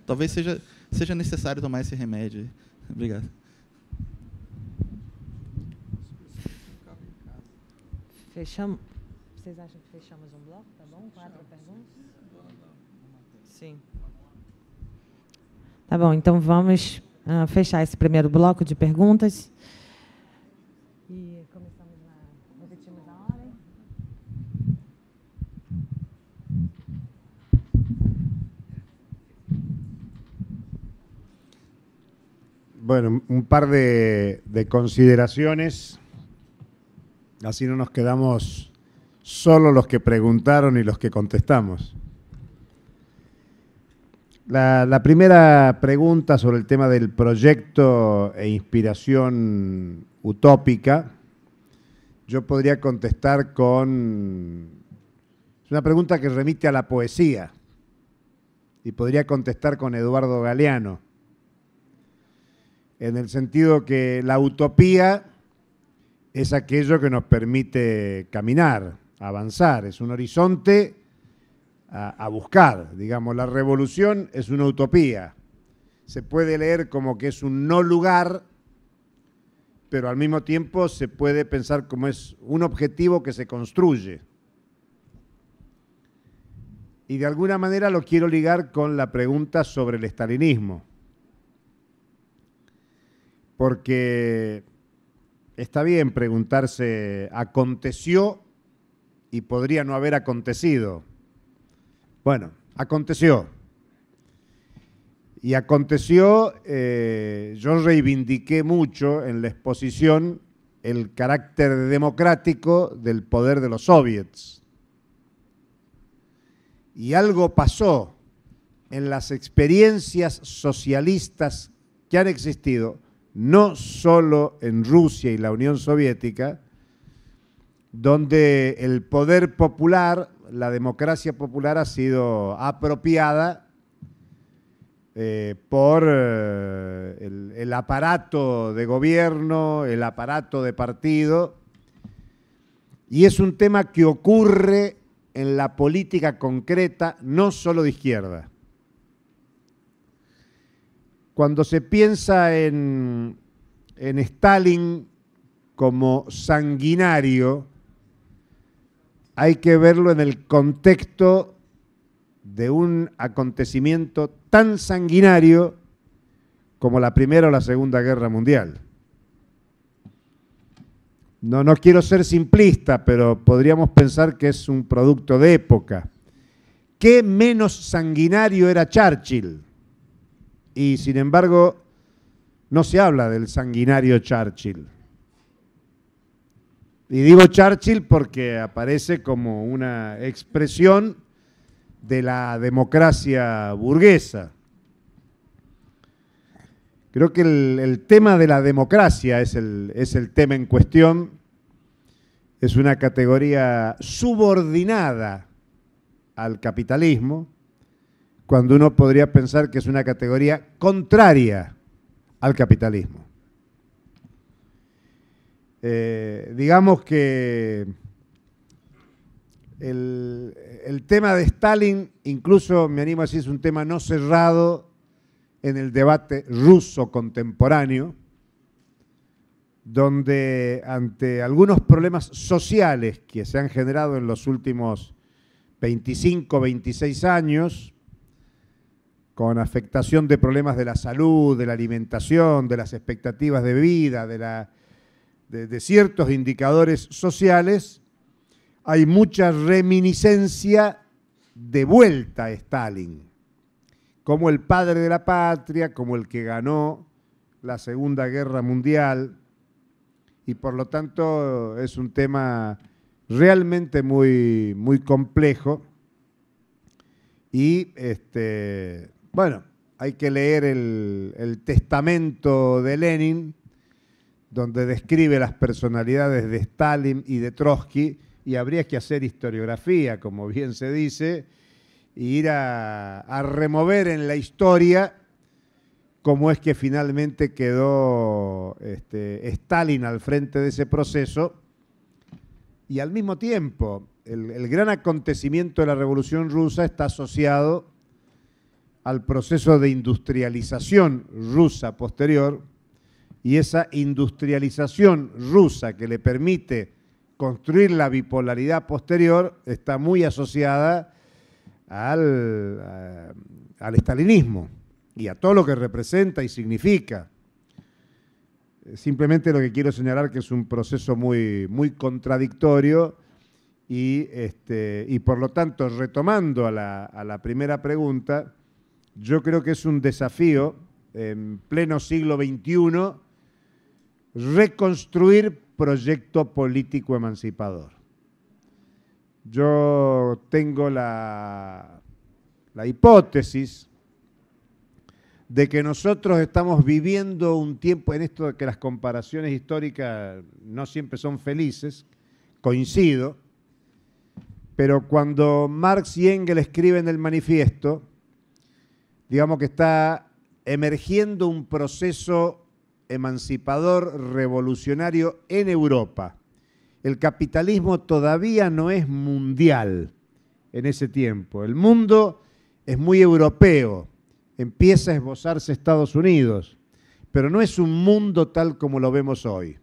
talvez seja seja necessário tomar esse remédio. Obrigado. Fechamos? Vocês acham que fechamos um bloco? Tá bom? Quatro perguntas? Sim. Tá bom, então vamos uh, fechar esse primeiro bloco de perguntas. E começamos a ordem. Bueno, un par de, de consideraciones. Así no nos quedamos solo los que preguntaron y los que contestamos. La, primera pregunta sobre el tema del proyecto e inspiración utópica, yo podría contestar con... Es una pregunta que remite a la poesía y podría contestar con Eduardo Galeano, en el sentido que la utopía es aquello que nos permite caminar, avanzar, es un horizonte a, buscar. Digamos, la revolución es una utopía. Se puede leer como que es un no lugar, pero al mismo tiempo se puede pensar como es un objetivo que se construye. Y de alguna manera lo quiero ligar con la pregunta sobre el estalinismo. Porque está bien preguntarse, ¿aconteció y podría no haber acontecido? Bueno, aconteció. Y aconteció, eh, yo reivindiqué mucho en la exposición el carácter democrático del poder de los soviets. Y algo pasó en las experiencias socialistas que han existido, no solo en Rusia y la Unión Soviética, donde el poder popular, la democracia popular ha sido apropiada eh, por eh, el aparato de gobierno, el aparato de partido, y es un tema que ocurre en la política concreta, no solo de izquierda. Cuando se piensa en, Stalin como sanguinario, hay que verlo en el contexto de un acontecimiento tan sanguinario como la Primera o la Segunda Guerra Mundial. No, no quiero ser simplista, pero podríamos pensar que es un producto de época. ¿Qué menos sanguinario era Churchill? y sin embargo no se habla del sanguinario Churchill. Y digo Churchill porque aparece como una expresión de la democracia burguesa. Creo que el, tema de la democracia es el, es el tema en cuestión. Es una categoría subordinada al capitalismo cuando uno podría pensar que es una categoría contraria al capitalismo. Eh, digamos que el, el, tema de Stalin, incluso me animo a decir, es un tema no cerrado en el debate ruso contemporáneo, donde ante algunos problemas sociales que se han generado en los últimos 25, 26 años, con afectación de problemas de la salud, de la alimentación, de las expectativas de vida, de, ciertos indicadores sociales, hay mucha reminiscencia de vuelta a Stalin, como el padre de la patria, como el que ganó la Segunda Guerra Mundial, y por lo tanto es un tema realmente muy, muy complejo y este, bueno, hay que leer el, testamento de Lenin, donde describe las personalidades de Stalin y de Trotsky, y habría que hacer historiografía, como bien se dice, e ir a, remover en la historia cómo es que finalmente quedó este, Stalin al frente de ese proceso. Y al mismo tiempo, el gran acontecimiento de la Revolución Rusa está asociado al proceso de industrialización rusa posterior y esa industrialización rusa que le permite construir la bipolaridad posterior está muy asociada al, eh, al estalinismo y a todo lo que representa y significa. Simplemente lo que quiero señalar que es un proceso muy, muy contradictorio y, este, y por lo tanto, retomando a la, a la primera pregunta, yo creo que es un desafío en pleno siglo XXI reconstruir proyecto político emancipador. Yo tengo la, la hipótesis de que nosotros estamos viviendo un tiempo, en esto de que las comparaciones históricas no siempre son felices, coincido, pero cuando Marx y Engels escriben el manifiesto, digamos que está emergiendo un proceso emancipador, revolucionario en Europa. El capitalismo todavía no es mundial en ese tiempo. El mundo es muy europeo, empieza a esbozarse Estados Unidos, pero no es un mundo tal como lo vemos hoy.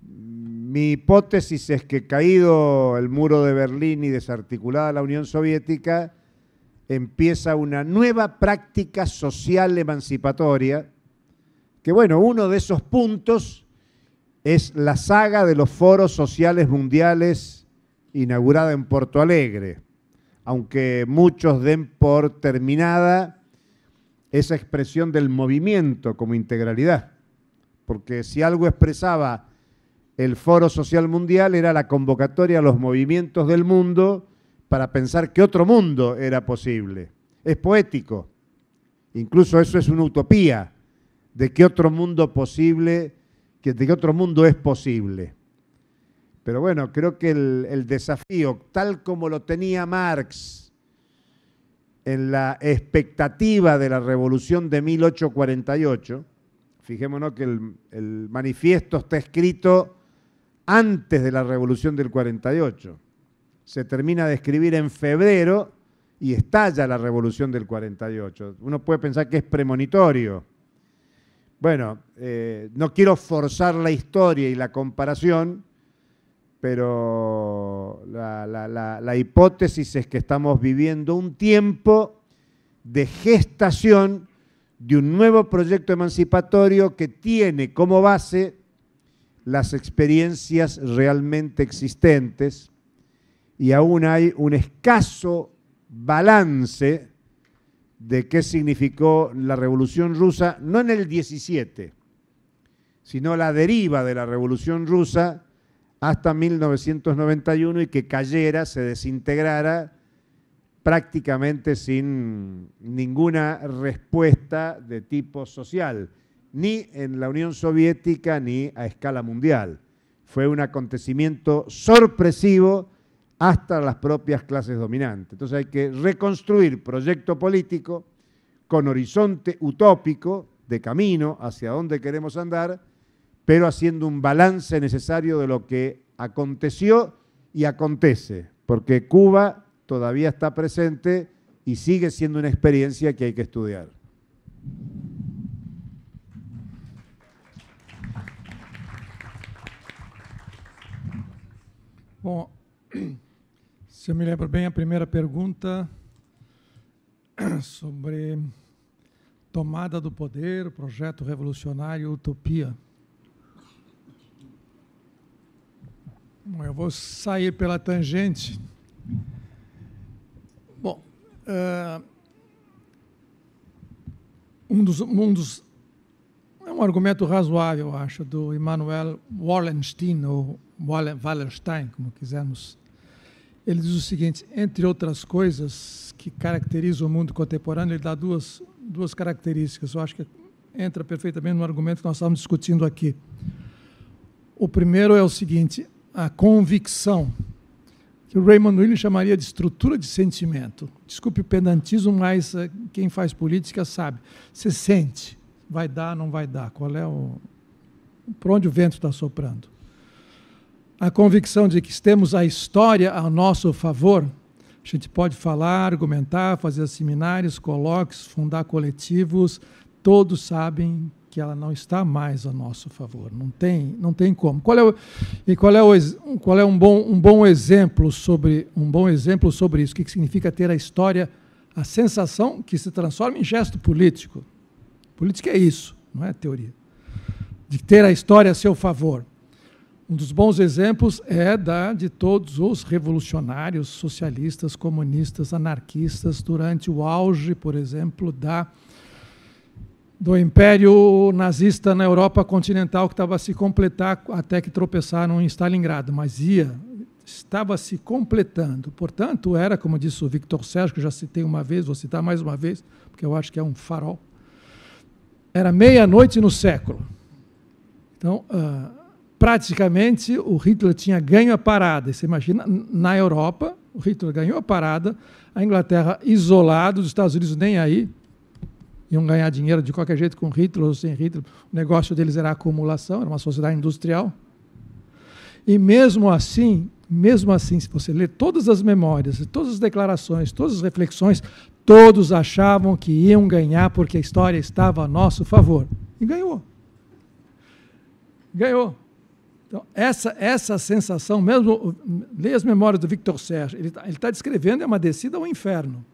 Mi hipótesis es que caído el muro de Berlín y desarticulada la Unión Soviética, empieza una nueva práctica social emancipatoria, que bueno, uno de esos puntos es la saga de los foros sociales mundiales inaugurada en Porto Alegre, aunque muchos den por terminada esa expresión del movimiento como integralidad, porque si algo expresaba el Foro Social Mundial era la convocatoria a los movimientos del mundo para pensar que otro mundo era posible. Es poético. Incluso eso es una utopía de qué otro mundo posible, de otro mundo es posible. Pero bueno, creo que el, desafío, tal como lo tenía Marx en la expectativa de la revolución de 1848, fijémonos que el, el manifiesto está escrito antes de la revolución del 48 se termina de escribir en febrero y estalla la revolución del 48. Uno puede pensar que es premonitorio. Bueno, eh, no quiero forzar la historia y la comparación, pero la hipótesis es que estamos viviendo un tiempo de gestación de un nuevo proyecto emancipatorio que tiene como base las experiencias realmente existentes y aún hay un escaso balance de qué significó la Revolución Rusa, no en el 17, sino la deriva de la Revolución Rusa hasta 1991 y que cayera, se desintegrara prácticamente sin ninguna respuesta de tipo social, ni en la Unión Soviética ni a escala mundial. Fue un acontecimiento sorpresivo hasta las propias clases dominantes. Entonces hay que reconstruir proyecto político con horizonte utópico de camino hacia dónde queremos andar, pero haciendo un balance necesario de lo que aconteció y acontece, porque Cuba todavía está presente y sigue siendo una experiencia que hay que estudiar. Se eu me lembro bem, a primeira pergunta sobre tomada do poder, projeto revolucionário, utopia. Bom, eu vou sair pela tangente. Bom, eh, um dos, um dos é um argumento razoável, eu acho, do Immanuel Wallenstein ou Wallenstein, como quisermos ele diz o seguinte: entre outras coisas que caracterizam o mundo contemporâneo, ele dá duas, duas características. Eu acho que entra perfeitamente no argumento que nós estamos discutindo aqui. O primeiro é o seguinte: a convicção, que o Raymond Williams chamaria de estrutura de sentimento. Desculpe o pedantismo, mas eh, quem faz política sabe. Você sente, vai dar, não vai dar. Qual é o. Por onde o vento está soprando? a convicção de que temos a história a nosso favor, a gente pode falar, argumentar, fazer seminários, colóquios, fundar coletivos, todos sabem que ela não está mais a nosso favor. Não tem, não tem como. Qual é o, e qual é, o, qual é um, bom, um bom exemplo sobre um bom exemplo sobre isso? O que significa ter a história, a sensação que se transforma em gesto político? Política é isso, não é teoria. De ter a história a seu favor. Um dos bons exemplos é da de todos os revolucionários socialistas, comunistas, anarquistas durante o auge, por exemplo, da do império nazista na Europa continental que estava a se completar até que tropeçaram em Stalingrado, mas ia estava se completando. Portanto, era, como disse o Victor Sérgio, que já citei uma vez, vou citar mais uma vez, porque eu acho que é um farol. Era meia-noite no século. Então, uh, praticamente o Hitler tinha ganho a parada. Você imagina, na Europa, o Hitler ganhou a parada, a Inglaterra isolada, os Estados Unidos nem aí, iam ganhar dinheiro de qualquer jeito com Hitler ou sem Hitler. O negócio deles era acumulação, era uma sociedade industrial. E mesmo assim, mesmo assim, se você ler todas as memórias, todas as declarações, todas as reflexões, todos achavam que iam ganhar porque a história estava a nosso favor. E ganhou. Ganhou. Então, essa, essa sensação, mesmo, leia as memórias do Victor Serge, ele está tá descrevendo é uma descida ao inferno.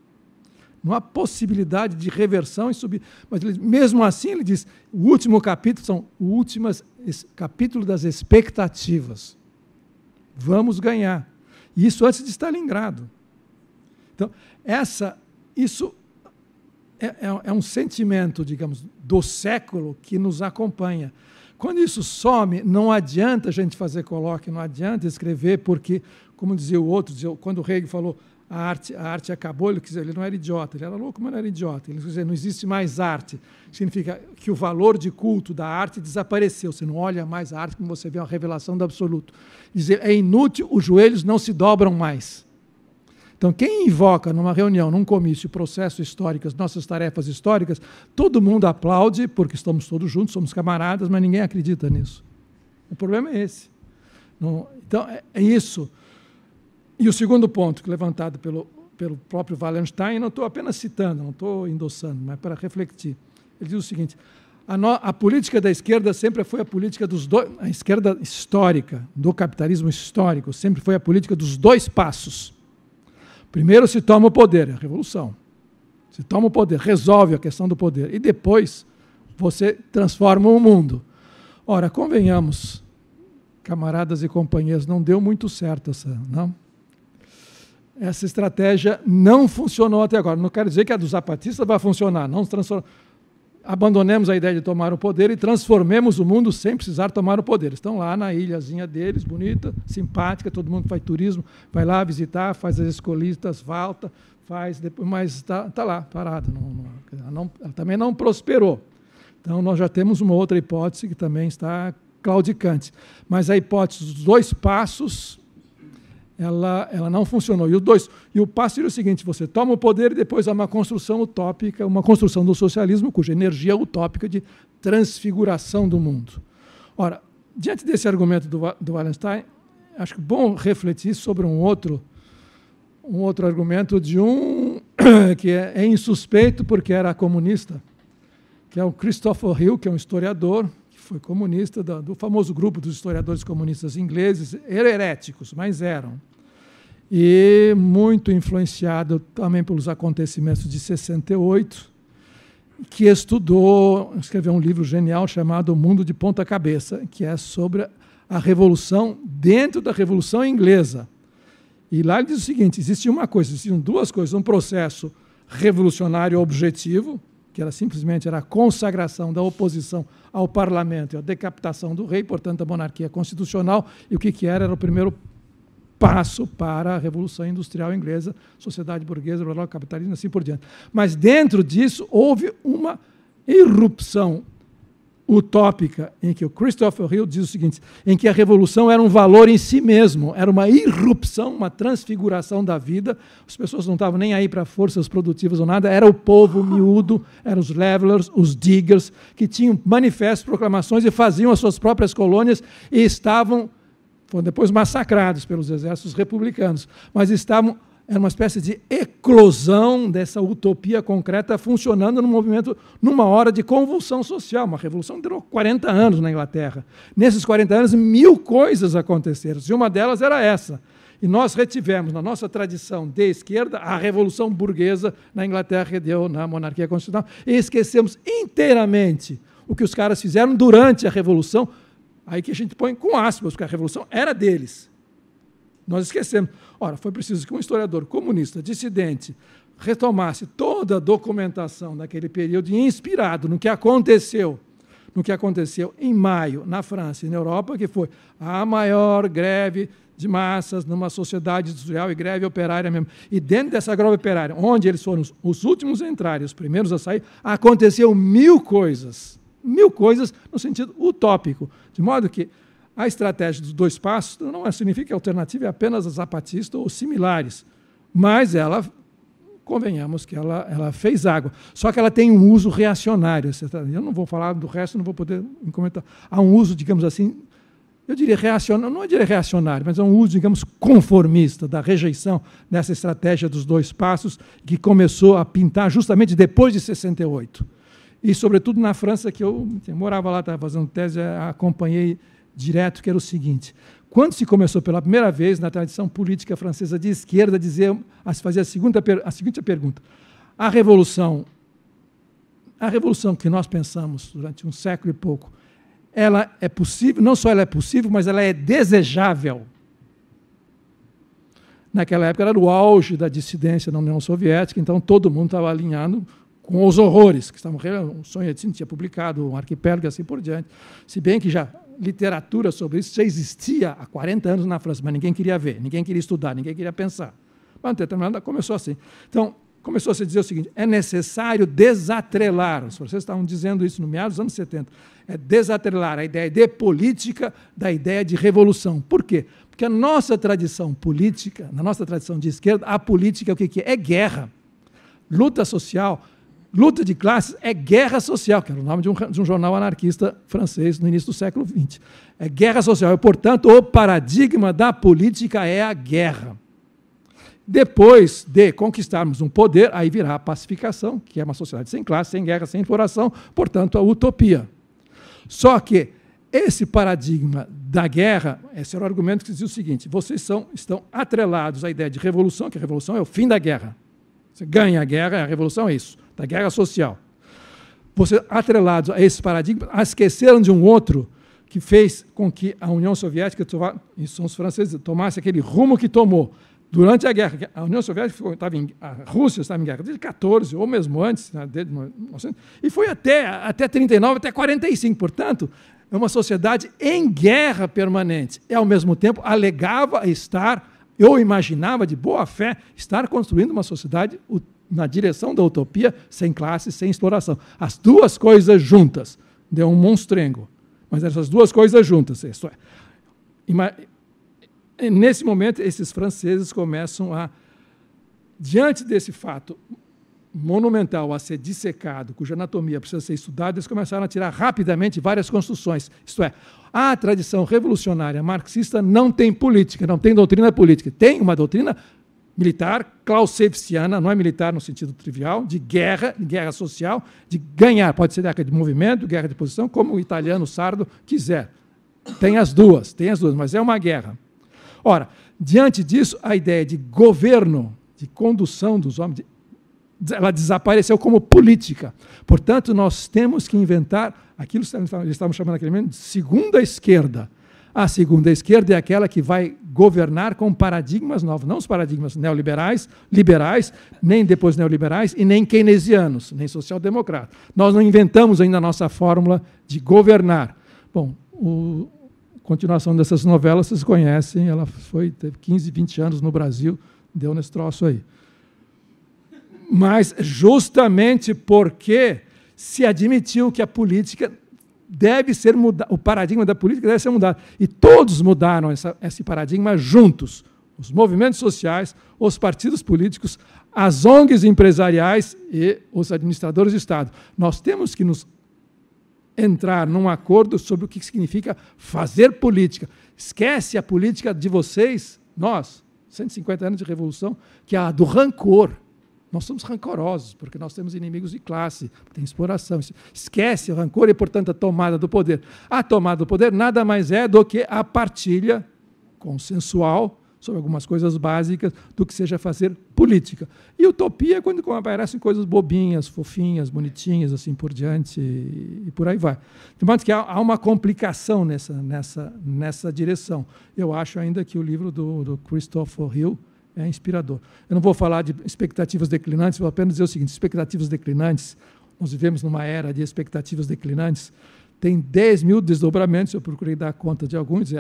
Não há possibilidade de reversão e subir. Mas ele, mesmo assim, ele diz: o último capítulo são o último capítulo das expectativas. Vamos ganhar. isso antes de Stalingrado. Então, essa, isso é, é, é um sentimento, digamos, do século que nos acompanha. Quando isso some, não adianta a gente fazer coloque, não adianta escrever, porque, como dizia o outro, dizia, quando o Hegel falou a arte, a arte acabou, ele, dizer, ele não era idiota, ele era louco, mas não era idiota. Ele dizer, não existe mais arte. Significa que o valor de culto da arte desapareceu. Você não olha mais a arte como você vê uma revelação do absoluto. Dizer, é inútil, os joelhos não se dobram mais. Então, quem invoca numa reunião, num comício, processos históricos, nossas tarefas históricas, todo mundo aplaude, porque estamos todos juntos, somos camaradas, mas ninguém acredita nisso. O problema é esse. então, é, é, isso. E o segundo ponto, que é levantado pelo, pelo próprio Wallenstein, não estou apenas citando, não estou endossando, mas para refletir. Ele diz o seguinte: a, no, a, política da esquerda sempre foi a política dos dois. A esquerda histórica, do capitalismo histórico, sempre foi a política dos dois passos. Primeiro se toma o poder, é a revolução. Se toma o poder, resolve a questão do poder. E depois você transforma o mundo. Ora, convenhamos, camaradas e companheiros, não deu muito certo essa, não? Essa estratégia não funcionou até agora. Não quero dizer que a dos zapatistas vai funcionar, não se transforma abandonemos a ideia de tomar o poder e transformemos o mundo sem precisar tomar o poder. Estão lá na ilhazinha deles, bonita, simpática, todo mundo faz turismo, vai lá visitar, faz as escolistas, volta, faz, depois, mas está tá lá, parada. ela também não prosperou. Então, nós já temos uma outra hipótese que também está claudicante. Mas a hipótese dos dois passos ela, ela não funcionou. E o dois, e o passo seria o seguinte: você toma o poder e depois há uma construção utópica, uma construção do socialismo cuja energia é utópica de transfiguração do mundo. Ora, diante desse argumento do, do Wallenstein, acho que é bom refletir sobre um outro um outro argumento de um que é, é insuspeito porque era comunista, que é o Christopher Hill, que é um historiador foi comunista, do, do famoso grupo dos historiadores comunistas ingleses, heréticos, mas eram. E muito influenciado também pelos acontecimentos de 68, que estudou, escreveu um livro genial chamado O Mundo de Ponta Cabeça, que é sobre a Revolução dentro da Revolução Inglesa. E lá ele diz o seguinte: existe uma coisa, existiam duas coisas, um processo revolucionário objetivo, que era simplesmente era a consagração da oposição ao parlamento e a decapitação do rei, portanto, a monarquia constitucional, e o que, que era? Era o primeiro passo para a Revolução Industrial Inglesa, sociedade burguesa, blá, capitalista capitalismo, assim por diante. Mas dentro disso houve uma irrupção utópica, em que o Christopher Hill diz o seguinte: em que a revolução era um valor em si mesmo, era uma irrupção, uma transfiguração da vida. As pessoas não estavam nem aí para forças produtivas ou nada, era o povo miúdo, eram os levelers, os diggers, que tinham manifestos, proclamações e faziam as suas próprias colônias e estavam, foram depois massacrados pelos exércitos republicanos, mas estavam era uma espécie de eclosão dessa utopia concreta funcionando num movimento, numa hora de convulsão social. Uma revolução durou 40 anos na Inglaterra. Nesses 40 anos, mil coisas aconteceram, e uma delas era essa. E nós retivemos na nossa tradição de esquerda a revolução burguesa na Inglaterra que deu na monarquia constitucional e esquecemos inteiramente o que os caras fizeram durante a revolução. Aí que a gente põe com aspas, porque a revolução era deles. Nós esquecemos. Ora, foi preciso que um historiador comunista dissidente retomasse toda a documentação daquele período e inspirado no que aconteceu, no que aconteceu em maio na França e na Europa, que foi a maior greve de massas numa sociedade industrial e greve operária mesmo. E dentro dessa greve operária, onde eles foram os últimos a entrar e os primeiros a sair, aconteceu mil coisas. Mil coisas no sentido utópico. De modo que a estratégia dos dois passos não é, significa que a alternativa é apenas a zapatista ou similares, mas ela, convenhamos que ela, ela fez água. Só que ela tem um uso reacionário. Tá, eu não vou falar do resto, não vou poder comentar. Há um uso, digamos assim, eu diria reacionário, não eu é diria reacionário, mas é um uso, digamos, conformista da rejeição dessa estratégia dos dois passos, que começou a pintar justamente depois de 68. E, sobretudo, na França, que eu, eu morava lá, estava fazendo tese, acompanhei direto, que era o seguinte: quando se começou pela primeira vez na tradição política francesa de esquerda dizer, a se fazer a, segunda, a seguinte pergunta: a revolução, a revolução que nós pensamos durante um século e pouco, ela é possível? Não só ela é possível, mas ela é desejável. Naquela época era o auge da dissidência na União Soviética, então todo mundo estava alinhado com os horrores que estavam. O sonho tinha publicado, um arquipélago e assim por diante. Se bem que já literatura sobre isso já existia há 40 anos na França, mas ninguém queria ver, ninguém queria estudar, ninguém queria pensar. Mas, em determinada começou assim. Então, começou a se dizer o seguinte: é necessário desatrelar, os franceses estavam dizendo isso no meados dos anos 70, é desatrelar a ideia de política da ideia de revolução. Por quê? Porque a nossa tradição política, na nossa tradição de esquerda, a política é o que é? É guerra, luta social, Luta de classes é guerra social, que era o nome de um, de um jornal anarquista francês no início do século XX. É guerra social. E, portanto, o paradigma da política é a guerra. Depois de conquistarmos um poder, aí virá a pacificação, que é uma sociedade sem classe, sem guerra, sem exploração, portanto, a utopia. Só que esse paradigma da guerra, esse era o argumento que dizia o seguinte: vocês são, estão atrelados à ideia de revolução, que a revolução é o fim da guerra. Você ganha a guerra, a revolução é isso da guerra social. Vocês, atrelados a esse paradigma, esqueceram de um outro que fez com que a União Soviética e os franceses tomasse aquele rumo que tomou durante a guerra. A União Soviética estava em, a Rússia estava em guerra desde 14 ou mesmo antes, né, desde 1900, e foi até até 39, até 45. Portanto, é uma sociedade em guerra permanente. E ao mesmo tempo alegava estar eu imaginava de boa fé estar construindo uma sociedade na direção da utopia sem classe, sem exploração. As duas coisas juntas deu um monstrengo. Mas essas duas coisas juntas. É nesse momento, esses franceses começam a, diante desse fato monumental a ser dissecado, cuja anatomia precisa ser estudada, eles começaram a tirar rapidamente várias construções. Isto é, a tradição revolucionária marxista não tem política, não tem doutrina política. Tem uma doutrina militar, clausewitziana, não é militar no sentido trivial, de guerra, de guerra social, de ganhar, pode ser guerra de movimento, guerra de posição, como o italiano sardo quiser. Tem as duas, tem as duas, mas é uma guerra. Ora, diante disso, a ideia de governo, de condução dos homens, ela desapareceu como política. Portanto, nós temos que inventar aquilo que eles estavam chamando naquele momento de segunda esquerda. A segunda esquerda é aquela que vai governar com paradigmas novos, não os paradigmas neoliberais, liberais, nem depois neoliberais e nem keynesianos, nem social-democratas. Nós não inventamos ainda a nossa fórmula de governar. Bom, o, a continuação dessas novelas vocês conhecem, ela foi teve 15, 20 anos no Brasil, deu nesse troço aí. Mas justamente porque se admitiu que a política deve ser mudado, o paradigma da política deve ser mudado. E todos mudaram essa, esse paradigma juntos. Os movimentos sociais, os partidos políticos, as ONGs empresariais e os administradores de Estado. Nós temos que nos entrar num acordo sobre o que significa fazer política. Esquece a política de vocês, nós, 150 anos de revolução, que é a do rancor nós somos rancorosos, porque nós temos inimigos de classe, tem exploração. Esquece o rancor e, portanto, a tomada do poder. A tomada do poder nada mais é do que a partilha consensual sobre algumas coisas básicas do que seja fazer política. E utopia é quando aparecem coisas bobinhas, fofinhas, bonitinhas, assim por diante, e, por aí vai. De modo que há, há, uma complicação nessa, nessa, nessa direção. Eu acho ainda que o livro do, do Christopher Hill, é inspirador. Eu não vou falar de expectativas declinantes, vou apenas dizer o seguinte: expectativas declinantes, nós vivemos numa era de expectativas declinantes, tem 10 mil desdobramentos, eu procurei dar conta de alguns.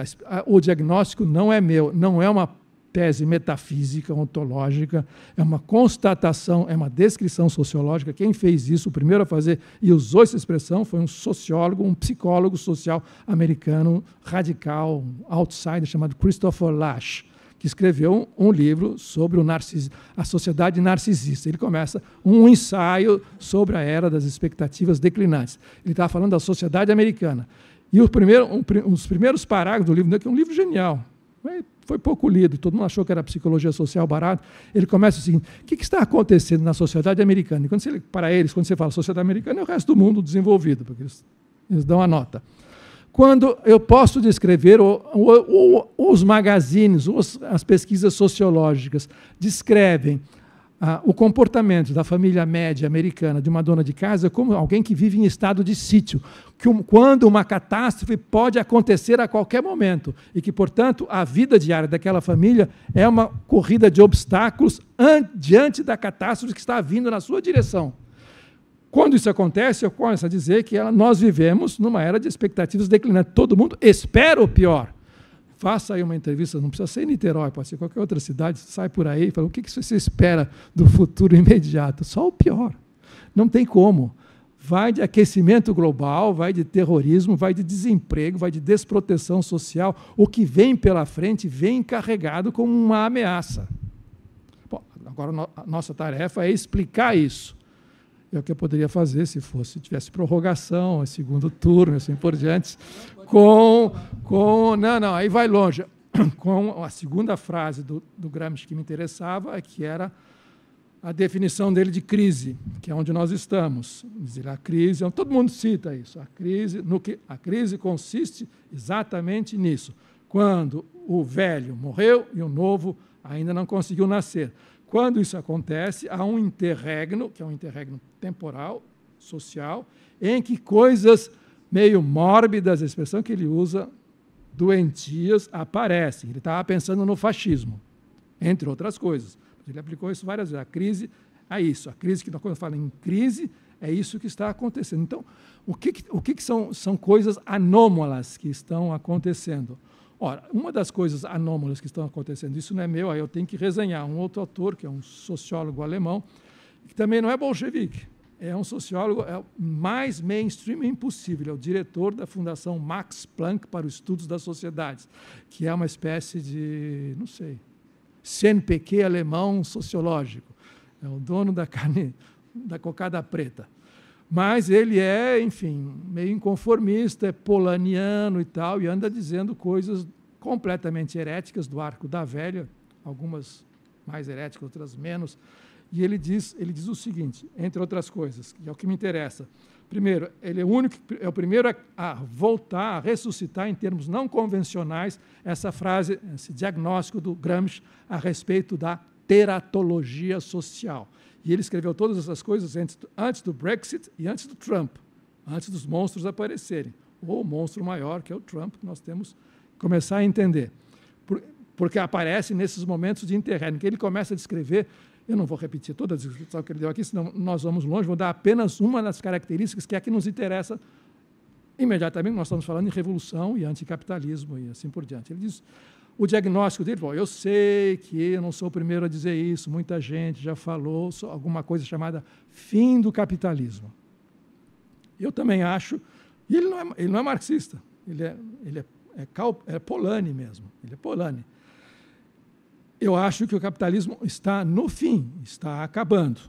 O diagnóstico não é meu, não é uma tese metafísica, ontológica, é uma constatação, é uma descrição sociológica. Quem fez isso, o primeiro a fazer e usou essa expressão, foi um sociólogo, um psicólogo social americano radical, um outsider, chamado Christopher Lash que escreveu um, livro sobre narcis, a sociedade narcisista. Ele começa um ensaio sobre a era das expectativas declinantes. Ele está falando da sociedade americana. E primeiro, um, os primeiros parágrafos do livro, né, que é um livro genial, foi pouco lido, todo mundo achou que era psicologia social barata. Ele começa assim, o seguinte: o que está acontecendo na sociedade americana? E quando você, para eles, quando você fala sociedade americana, é o resto do mundo desenvolvido, porque eles, eles dão a nota quando eu posso descrever, ou, ou, ou os magazines, ou as pesquisas sociológicas descrevem ah, o comportamento da família média americana de uma dona de casa como alguém que vive em estado de sítio, que um, quando uma catástrofe pode acontecer a qualquer momento e que, portanto, a vida diária daquela família é uma corrida de obstáculos diante da catástrofe que está vindo na sua direção. Quando isso acontece, eu começo a dizer que ela, nós vivemos numa era de expectativas declinantes. Todo mundo espera o pior. Faça aí uma entrevista, não precisa ser em Niterói, pode ser qualquer outra cidade, sai por aí e fala: o que você espera do futuro imediato? Só o pior. Não tem como vai de aquecimento global, vai de terrorismo, vai de desemprego, vai de desproteção social. O que vem pela frente vem carregado como uma ameaça. Bom, agora a nossa tarefa é explicar isso é o que eu poderia fazer se fosse tivesse prorrogação, segundo turno, assim por diante, com, com não, não, aí vai longe, com a segunda frase do, do Gramsci que me interessava, que era a definição dele de crise, que é onde nós estamos. Dizer, a crise, é todo mundo cita isso. A crise, no que a crise consiste exatamente nisso, quando o velho morreu e o novo ainda não conseguiu nascer. Quando isso acontece, há um interregno, que é um interregno temporal, social, em que coisas meio mórbidas, a expressão que ele usa, doentias, aparecem. Ele estava pensando no fascismo, entre outras coisas. Ele aplicou isso várias vezes. A crise é isso. A crise, que quando fala em crise, é isso que está acontecendo. Então, o que, o que são, são coisas anômalas que estão acontecendo? Ora, uma das coisas anômalas que estão acontecendo, isso não é meu, aí eu tenho que resenhar. Um outro autor, que é um sociólogo alemão, que também não é bolchevique, é um sociólogo é mais mainstream impossível, é o diretor da Fundação Max Planck para os Estudos das Sociedades, que é uma espécie de, não sei, CNPq alemão sociológico. É o dono da carne da cocada preta. Mas ele é, enfim, meio inconformista, é polaniano e tal, e anda dizendo coisas completamente heréticas do arco da velha, algumas mais heréticas, outras menos. E ele diz, ele diz o seguinte, entre outras coisas, que é o que me interessa. Primeiro, ele é o único, é o primeiro a, a voltar, a ressuscitar em termos não convencionais essa frase, esse diagnóstico do Gramsci a respeito da teratologia social. E ele escreveu todas essas coisas antes do, antes do Brexit e antes do Trump, antes dos monstros aparecerem. Ou o monstro maior, que é o Trump, que nós temos que começar a entender. Por, porque aparece nesses momentos de interregno, que ele começa a descrever. Eu não vou repetir toda a descrição que ele deu aqui, senão nós vamos longe. Vou dar apenas uma das características que é a que nos interessa imediatamente. Nós estamos falando em revolução e anticapitalismo e assim por diante. Ele diz o diagnóstico dele falou: eu sei que eu não sou o primeiro a dizer isso, muita gente já falou alguma coisa chamada fim do capitalismo. Eu também acho, e ele não é, ele não é marxista, ele é, ele é, é, Cal, é Polanyi mesmo, ele é Polanyi. Eu acho que o capitalismo está no fim, está acabando.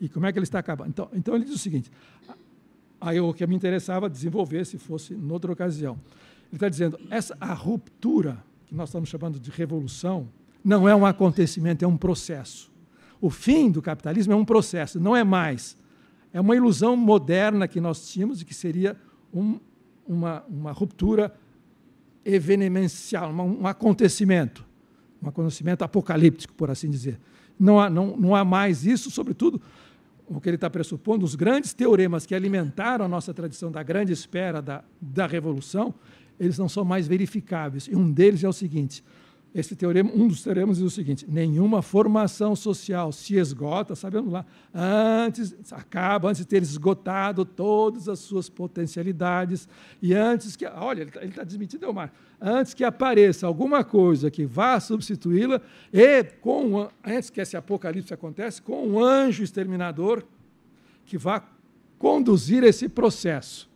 E como é que ele está acabando? Então, então ele diz o seguinte: aí o que me interessava desenvolver se fosse noutra ocasião. Ele está dizendo, essa a ruptura que nós estamos chamando de revolução, não é um acontecimento, é um processo. O fim do capitalismo é um processo, não é mais. É uma ilusão moderna que nós tínhamos de que seria um, uma, uma ruptura evenencial, um acontecimento, um acontecimento apocalíptico, por assim dizer. Não há, não, não há mais isso, sobretudo, o que ele está pressupondo, os grandes teoremas que alimentaram a nossa tradição da grande espera da, da revolução, eles não são mais verificáveis. E um deles é o seguinte: esse teorema, um dos teoremas diz o seguinte: nenhuma formação social se esgota, sabemos lá, antes acaba antes de ter esgotado todas as suas potencialidades e antes que, olha, ele está tá, tá desmentido, Elmar, antes que apareça alguma coisa que vá substituí-la e com antes que esse apocalipse acontece com um anjo exterminador que vá conduzir esse processo.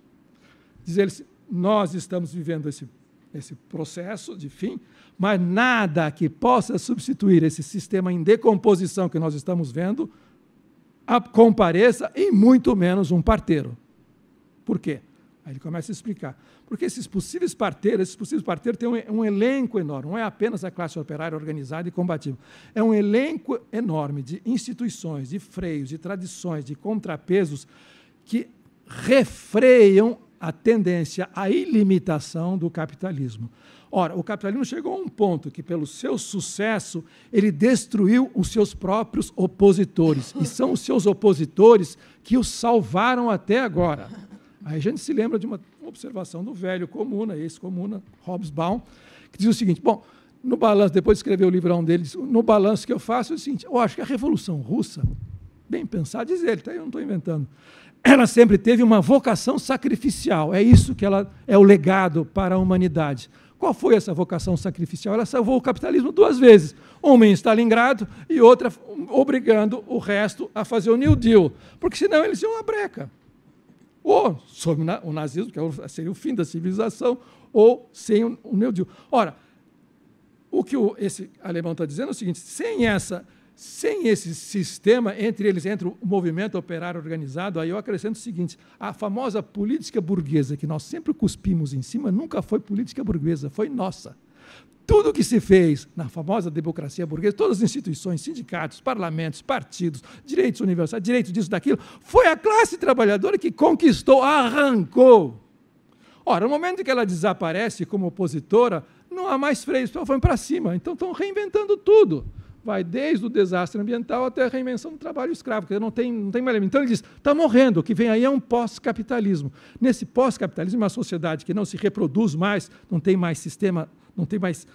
Diz ele assim, nós estamos vivendo esse, esse processo de fim, mas nada que possa substituir esse sistema em decomposição que nós estamos vendo a, compareça, e muito menos um parteiro. Por quê? Aí ele começa a explicar. Porque esses possíveis parteiros, esses possíveis parteiros têm um, um, elenco enorme, não é apenas a classe operária organizada e combativa. É um elenco enorme de instituições, de freios, de tradições, de contrapesos que refreiam a tendência à ilimitação do capitalismo. Ora, o capitalismo chegou a um ponto que, pelo seu sucesso, ele destruiu os seus próprios opositores. E são os seus opositores que o salvaram até agora. Aí a gente se lembra de uma observação do velho comuna, ex-comuna, Baum, que diz o seguinte: bom, no balanço, depois escreveu o livrão deles, no balanço que eu faço é o seguinte: eu acho que a Revolução Russa, bem pensado, diz ele, até tá, eu não estou inventando, ela sempre teve uma vocação sacrificial. É isso que ela é o legado para a humanidade. Qual foi essa vocação sacrificial? Ela salvou o capitalismo duas vezes, uma em Stalingrado e outra obrigando o resto a fazer o New Deal, porque senão eles iam à breca. Ou sob o nazismo, que é seria o fim da civilização, ou sem o New Deal. Ora, o que esse alemão está dizendo é o seguinte: sem essa sem esse sistema, entre eles entra o movimento operário organizado, aí eu acrescento o seguinte: a famosa política burguesa que nós sempre cuspimos em cima nunca foi política burguesa, foi nossa. Tudo que se fez na famosa democracia burguesa, todas as instituições, sindicatos, parlamentos, partidos, direitos universais, direito disso, daquilo, foi a classe trabalhadora que conquistou, arrancou. Ora, no momento em que ela desaparece como opositora, não há mais freio, só foi para cima. Então estão reinventando tudo vai desde o desastre ambiental até a reinvenção do trabalho escravo, que não tem, não tem mais Então ele diz, está morrendo, o que vem aí é um pós-capitalismo. Nesse pós-capitalismo, uma sociedade que não se reproduz mais, não tem mais sistema, não tem mais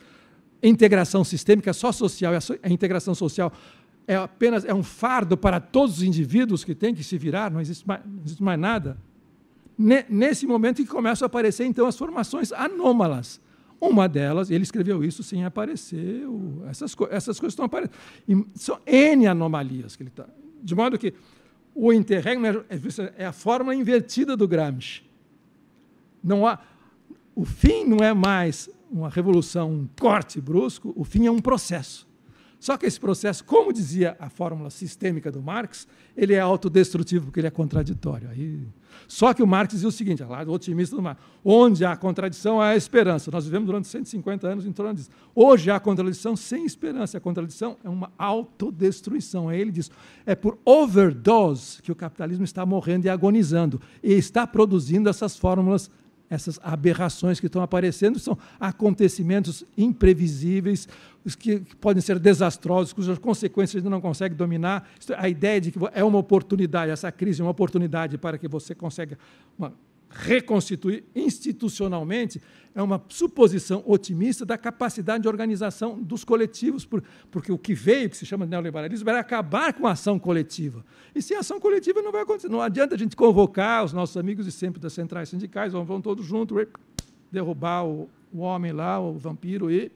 integração sistêmica, só social, é a integração social é apenas é um fardo para todos os indivíduos que têm que se virar, não existe mais, não existe mais nada. Nesse momento que começam a aparecer, então, as formações anômalas, uma delas, ele escreveu isso sem aparecer, essas, co essas coisas estão aparecendo. E são N anomalias que ele está. De modo que o interregno é, é, é, a forma invertida do Gramsci. Não há, o fim não é mais uma revolução, um corte brusco, o fim é um processo. Só que esse processo, como dizia a fórmula sistêmica do Marx, ele é autodestrutivo porque ele é contraditório. Aí... Só que o Marx dizia o seguinte, lá, o otimista do Marx, onde há contradição há esperança. Nós vivemos durante 150 anos em torno disso. Hoje há contradição sem esperança. A contradição é uma autodestruição. Aí ele diz, é por overdose que o capitalismo está morrendo e agonizando e está produzindo essas fórmulas essas aberrações que estão aparecendo, são acontecimentos imprevisíveis, os que, podem ser desastrosos, cujas consequências a gente não consegue dominar. É, a ideia de que é uma oportunidade, essa crise é uma oportunidade para que você consiga uma reconstituir institucionalmente é uma suposição otimista da capacidade de organização dos coletivos, porque o que veio, que se chama de neoliberalismo, era acabar com a ação coletiva. E sem ação coletiva não vai acontecer. Não adianta a gente convocar os nossos amigos de sempre das centrais sindicais, vão, vão todos juntos derrubar o, o homem lá, o vampiro, e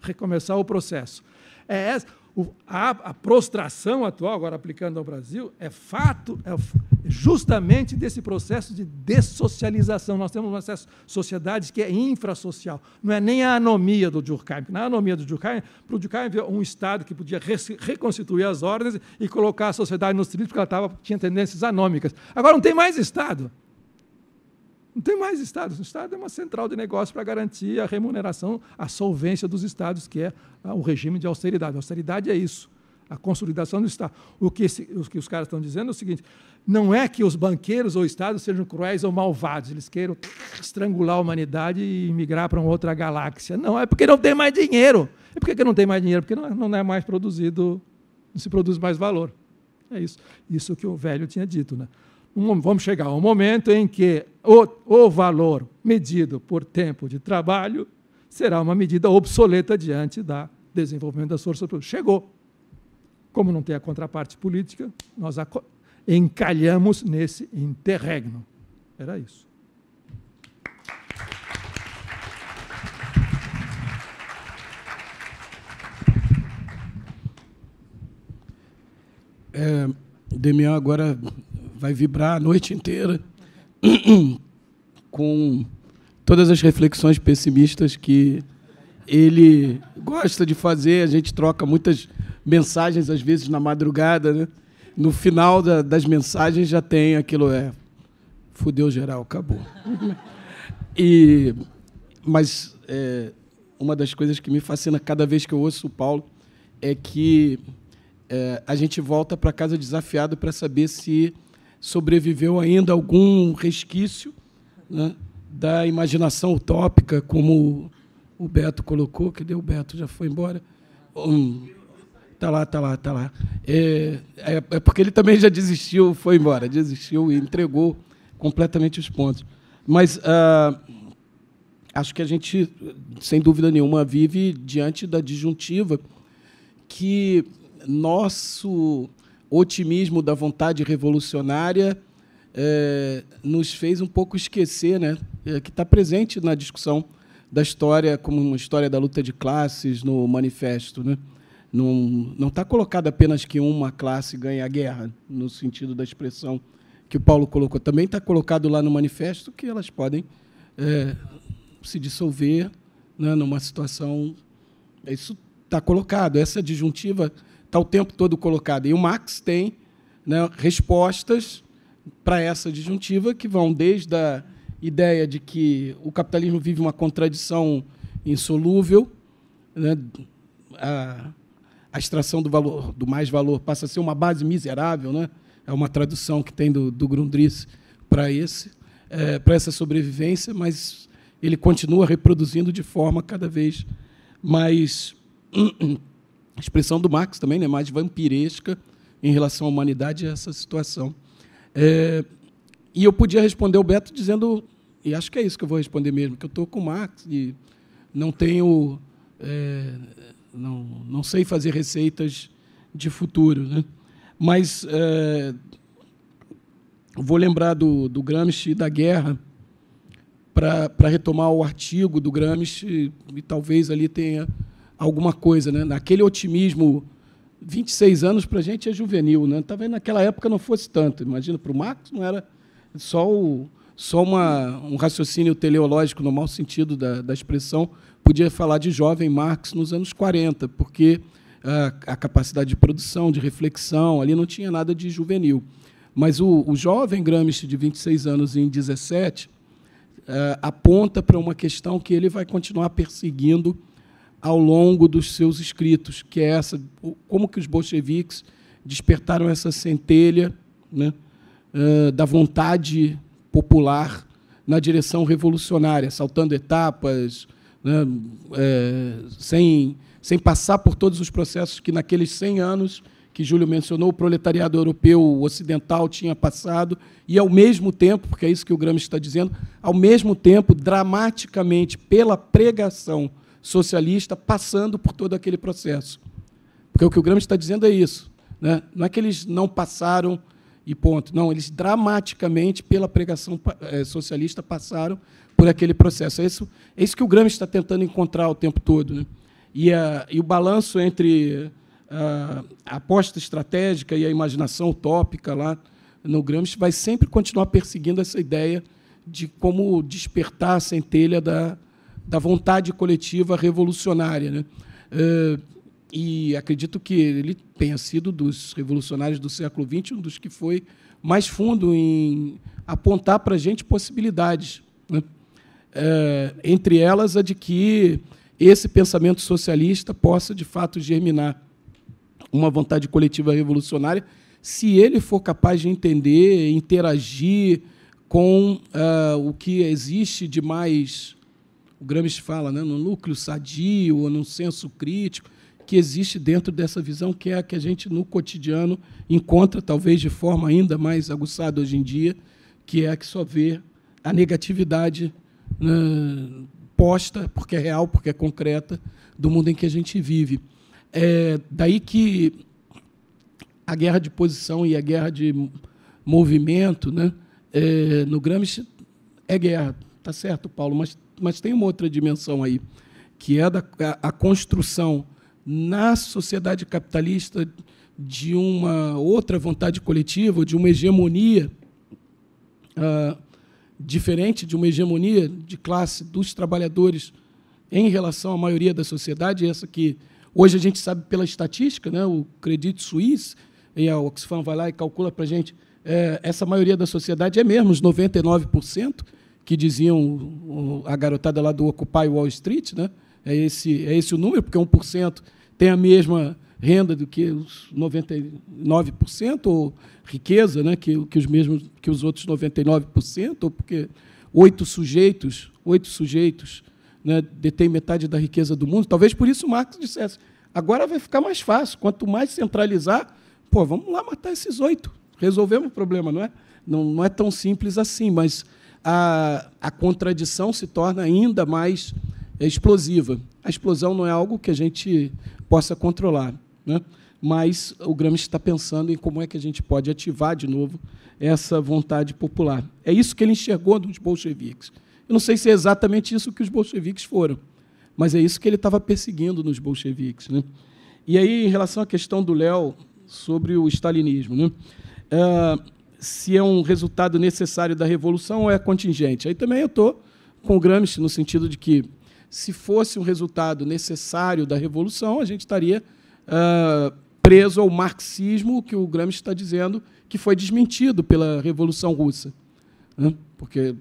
recomeçar o processo. É essa a, a, prostração atual, agora aplicando ao Brasil, é fato, é, é justamente desse processo de dessocialização. Nós temos uma sociedade que é infrasocial. Não é nem a anomia do Durkheim. Na anomia do Durkheim, para o Durkheim havia um Estado que podia reconstituir as ordens e colocar a sociedade nos trilhos, porque ela tava, tinha tendências anômicas. Agora não tem mais Estado. Não tem mais Estado. O Estado é uma central de negócio para garantir a remuneração, a solvência dos Estados, que é ah, o regime de austeridade. A austeridade é isso, a consolidação do Estado. O que, esse, o que os caras estão dizendo é o seguinte: não é que os banqueiros ou Estado sejam cruéis ou malvados, eles queiram estrangular a humanidade e migrar para uma outra galáxia. Não, é porque não tem mais dinheiro. E por que não tem mais dinheiro? Porque é, não é mais produzido, não se produz mais valor. É isso. Isso que o velho tinha dito, né? vamos chegar ao momento em que o, o valor medido por tempo de trabalho será uma medida obsoleta diante da desenvolvimento das forças produtivas. Chegou. Como não tem a contraparte política, nós encalhamos nesse interregno. Era isso. É, Demian agora vai vibrar a noite inteira com todas as reflexões pessimistas que ele gosta de fazer. A gente troca muitas mensagens, às vezes na madrugada. Né? No final da, das mensagens já tem aquilo: é, fudeu geral, acabou. e, mas é, uma das coisas que me fascina cada vez que eu ouço o Paulo é que é, a gente volta para casa desafiado para saber se sobreviveu ainda algum resquício né, da imaginação utópica, como o Beto colocou. Cadê o Beto? Já foi embora? Hum, tá lá, tá lá, tá lá. É, é, é porque ele também já desistiu, foi embora, desistiu e entregou completamente os pontos. Mas ah, acho que a gente, sem dúvida nenhuma, vive diante da disjuntiva que nosso otimismo da vontade revolucionária é, nos fez um pouco esquecer, né, é, que está presente na discussão da história como uma história da luta de classes no manifesto, né? Não está colocado apenas que uma classe ganha a guerra, no sentido da expressão que o Paulo colocou. Também está colocado lá no manifesto que elas podem é, se dissolver né, numa situação. Isso está colocado. Essa disjuntiva está o tempo todo colocado. E o Marx tem né, respostas para essa disjuntiva que vão desde a ideia de que o capitalismo vive uma contradição insolúvel, né, a, a, extração do valor do mais valor passa a ser uma base miserável, né? É uma tradução que tem do, do Grundrisse para esse, é, para essa sobrevivência, mas ele continua reproduzindo de forma cada vez mais expressão do Marx também, né, mais vampiresca em relação à humanidade e é essa situação. É, e eu podia responder o Beto dizendo, e acho que é isso que eu vou responder mesmo, que eu estou com o Marx e não tenho, é, não, não sei fazer receitas de futuro, né? Mas é, vou lembrar do, do Gramsci da guerra para retomar o artigo do Gramsci e talvez ali tenha alguma coisa, né? Naquele otimismo, 26 anos para a gente é juvenil, né? Talvez naquela época não fosse tanto. Imagina, para o Marcos não era só, o, só uma, um raciocínio teleológico, no mau sentido da, da expressão, podia falar de jovem Marx nos anos 40, porque a, ah, a capacidade de produção, de reflexão, ali não tinha nada de juvenil. Mas o, o jovem Gramsci, de 26 anos em 17, ah, aponta para uma questão que ele vai continuar perseguindo ao longo dos seus escritos, que é essa, como que os bolcheviques despertaram essa centelha né, eh, da vontade popular na direção revolucionária, saltando etapas, né, é, sem, sem passar por todos os processos que, naqueles 100 anos que Júlio mencionou, o proletariado europeu ocidental tinha passado, e, ao mesmo tempo, porque é isso que o Gramsci está dizendo, ao mesmo tempo, dramaticamente, pela pregação socialista passando por todo aquele processo. Porque o que o Gramsci está dizendo é isso. Né? Não é que eles não passaram e ponto. Não, eles dramaticamente, pela pregação é, socialista, passaram por aquele processo. É isso, é isso que o Gramsci está tentando encontrar o tempo todo. Né? E, a, e o balanço entre a, a aposta estratégica e a imaginação utópica lá no Gramsci vai sempre continuar perseguindo essa ideia de como despertar a centelha da, da vontade coletiva revolucionária. Né? Eh, e acredito que ele tenha sido dos revolucionários do século XX um dos que foi mais fundo em apontar para a gente possibilidades, né? Eh, entre elas a de que esse pensamento socialista possa de fato germinar uma vontade coletiva revolucionária, se ele for capaz de entender, interagir com uh, o que existe de mais o Gramsci fala, né, no núcleo sadio ou num senso crítico que existe dentro dessa visão que é a que a gente no cotidiano encontra talvez de forma ainda mais aguçada hoje em dia, que é a que só vê a negatividade né, posta, porque é real, porque é concreta, do mundo em que a gente vive. É daí que a guerra de posição e a guerra de movimento, né, é, no Gramsci é guerra, tá certo, Paulo, mas mas tem uma outra dimensão aí, que é da, a, a construção na sociedade capitalista de uma outra vontade coletiva, de uma hegemonia ah, diferente de uma hegemonia de classe dos trabalhadores em relação à maioria da sociedade, essa que hoje a gente sabe pela estatística, né, o Credit Suisse e a Oxfam vai lá e calcula para a gente, é, essa maioria da sociedade é mesmo, os 99%, que diziam a garotada lá do Occupy Wall Street, né? É esse, é esse o número, porque 1% tem a mesma renda do que os 99% ou riqueza, né, que, que os mesmos que os outros 99%, ou porque oito sujeitos, oito sujeitos, né, detêm metade da riqueza do mundo. Talvez por isso Marx dissesse: agora vai ficar mais fácil, quanto mais centralizar, pô, vamos lá matar esses oito. Resolvemos o problema, não é? Não, não é tão simples assim, mas a, a contradição se torna ainda mais explosiva. A explosão não é algo que a gente possa controlar, né? mas o Gramsci está pensando em como é que a gente pode ativar de novo essa vontade popular. É isso que ele enxergou dos bolcheviques. Eu não sei se é exatamente isso que os bolcheviques foram, mas é isso que ele estava perseguindo nos bolcheviques. Né? E aí, em relação à questão do Léo sobre o stalinismo, né? Ah, se é um resultado necessário da revolução ou é contingente. Aí também eu estou com Gramsci no sentido de que, se fosse um resultado necessário da revolução, a gente estaria uh, preso ao marxismo que o Gramsci está dizendo que foi desmentido pela Revolução Russa. Né? Porque uh,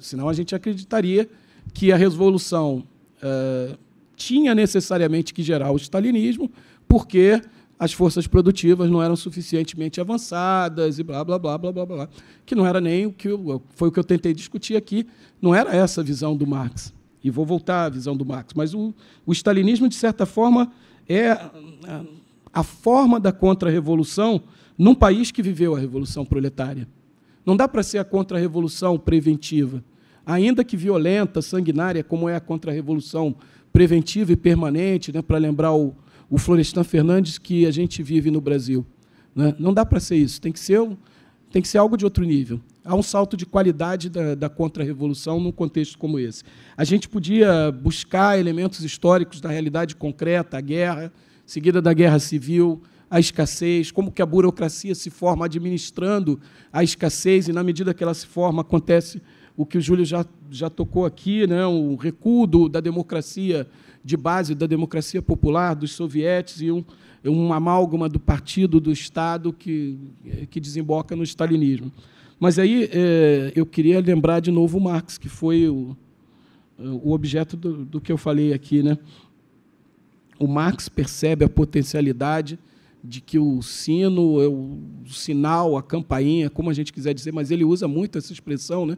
senão a gente acreditaria que a revolução uh, tinha necessariamente que gerar o stalinismo, porque as forças produtivas não eram suficientemente avançadas e blá, blá, blá, blá, blá, blá, que não era nem o que eu, foi o que eu tentei discutir aqui, não era essa a visão do Marx. E vou voltar à visão do Marx, mas o, o stalinismo, de certa forma, é a, a forma da contra-revolução num país que viveu a Revolução Proletária. Não dá para ser a contra-revolução preventiva, ainda que violenta, sanguinária, como é a contra-revolução preventiva e permanente, né, para lembrar o, o Florestan Fernandes que a gente vive no Brasil. Né? Não dá para ser isso, tem que ser, tem que ser algo de outro nível. Há um salto de qualidade da, da contra-revolução num contexto como esse. A gente podia buscar elementos históricos da realidade concreta, a guerra, seguida da guerra civil, a escassez, como que a burocracia se forma administrando a escassez e na medida que ela se forma acontece o que o Júlio já, já tocou aqui, né, o recuo da democracia de base da democracia popular, dos sovietes e um, um amálgama do partido, do Estado que, que desemboca no stalinismo. Mas aí é, eu queria lembrar de novo Marx, que foi o, o objeto do, do, que eu falei aqui. Né? O Marx percebe a potencialidade de que o sino, é o sinal, a campainha, como a gente quiser dizer, mas ele usa muito essa expressão, né?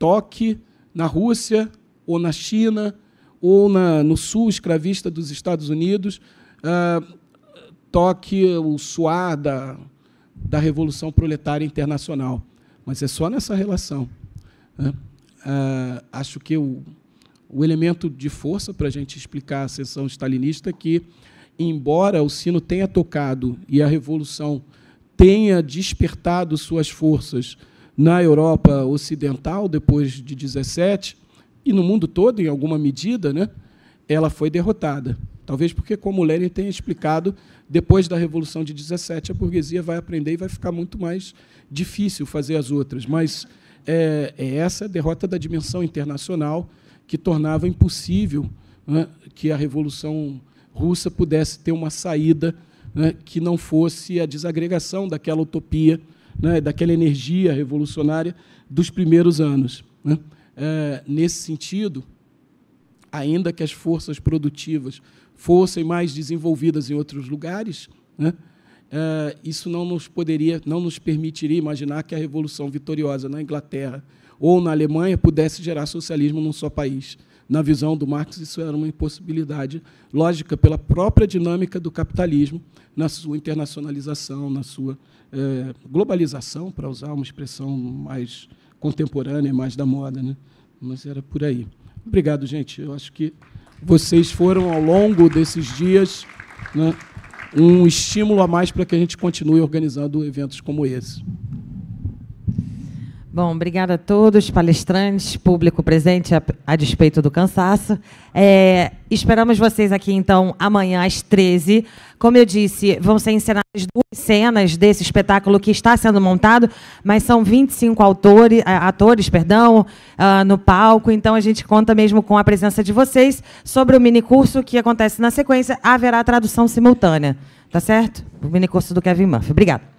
toque na Rússia ou na China ou na, no sul escravista dos Estados Unidos, uh, toque o suar da, da Revolução Proletária Internacional. Mas é só nessa relação. Né? Uh, acho que o, o elemento de força para a gente explicar a seção stalinista é que, embora o sino tenha tocado e a Revolução tenha despertado suas forças na Europa Ocidental depois de 17, e no mundo todo, em alguma medida, né, ela foi derrotada. Talvez porque, como Lenin tem explicado, depois da Revolução de 17, a burguesia vai aprender e vai ficar muito mais difícil fazer as outras. Mas é, é essa derrota da dimensão internacional que tornava impossível né, que a Revolução Russa pudesse ter uma saída né, que não fosse a desagregação daquela utopia, né, daquela energia revolucionária dos primeiros anos. Né. Eh, nesse sentido, ainda que as forças produtivas fossem mais desenvolvidas em outros lugares, né, é, isso não nos poderia, não nos permitiria imaginar que a revolução vitoriosa na Inglaterra ou na Alemanha pudesse gerar socialismo num só país. Na visão do Marx, isso era uma impossibilidade lógica pela própria dinâmica do capitalismo, na sua internacionalização, na sua é, globalização, para usar uma expressão mais contemporânea, mais da moda, né? Mas era por aí. Obrigado, gente. Eu acho que vocês foram ao longo desses dias né, um estímulo a mais para que a gente continue organizando eventos como esse. Bom, obrigada a todos, palestrantes, público presente, a, a despeito do cansaço. É, esperamos vocês aqui, então, amanhã às 13. Como eu disse, vão ser encenadas duas cenas desse espetáculo que está sendo montado, mas são 25 autores, atores perdão, uh, no palco, então a gente conta mesmo com a presença de vocês. Sobre o minicurso que acontece na sequência, haverá tradução simultânea, tá certo? O minicurso do Kevin Murphy. Obrigada.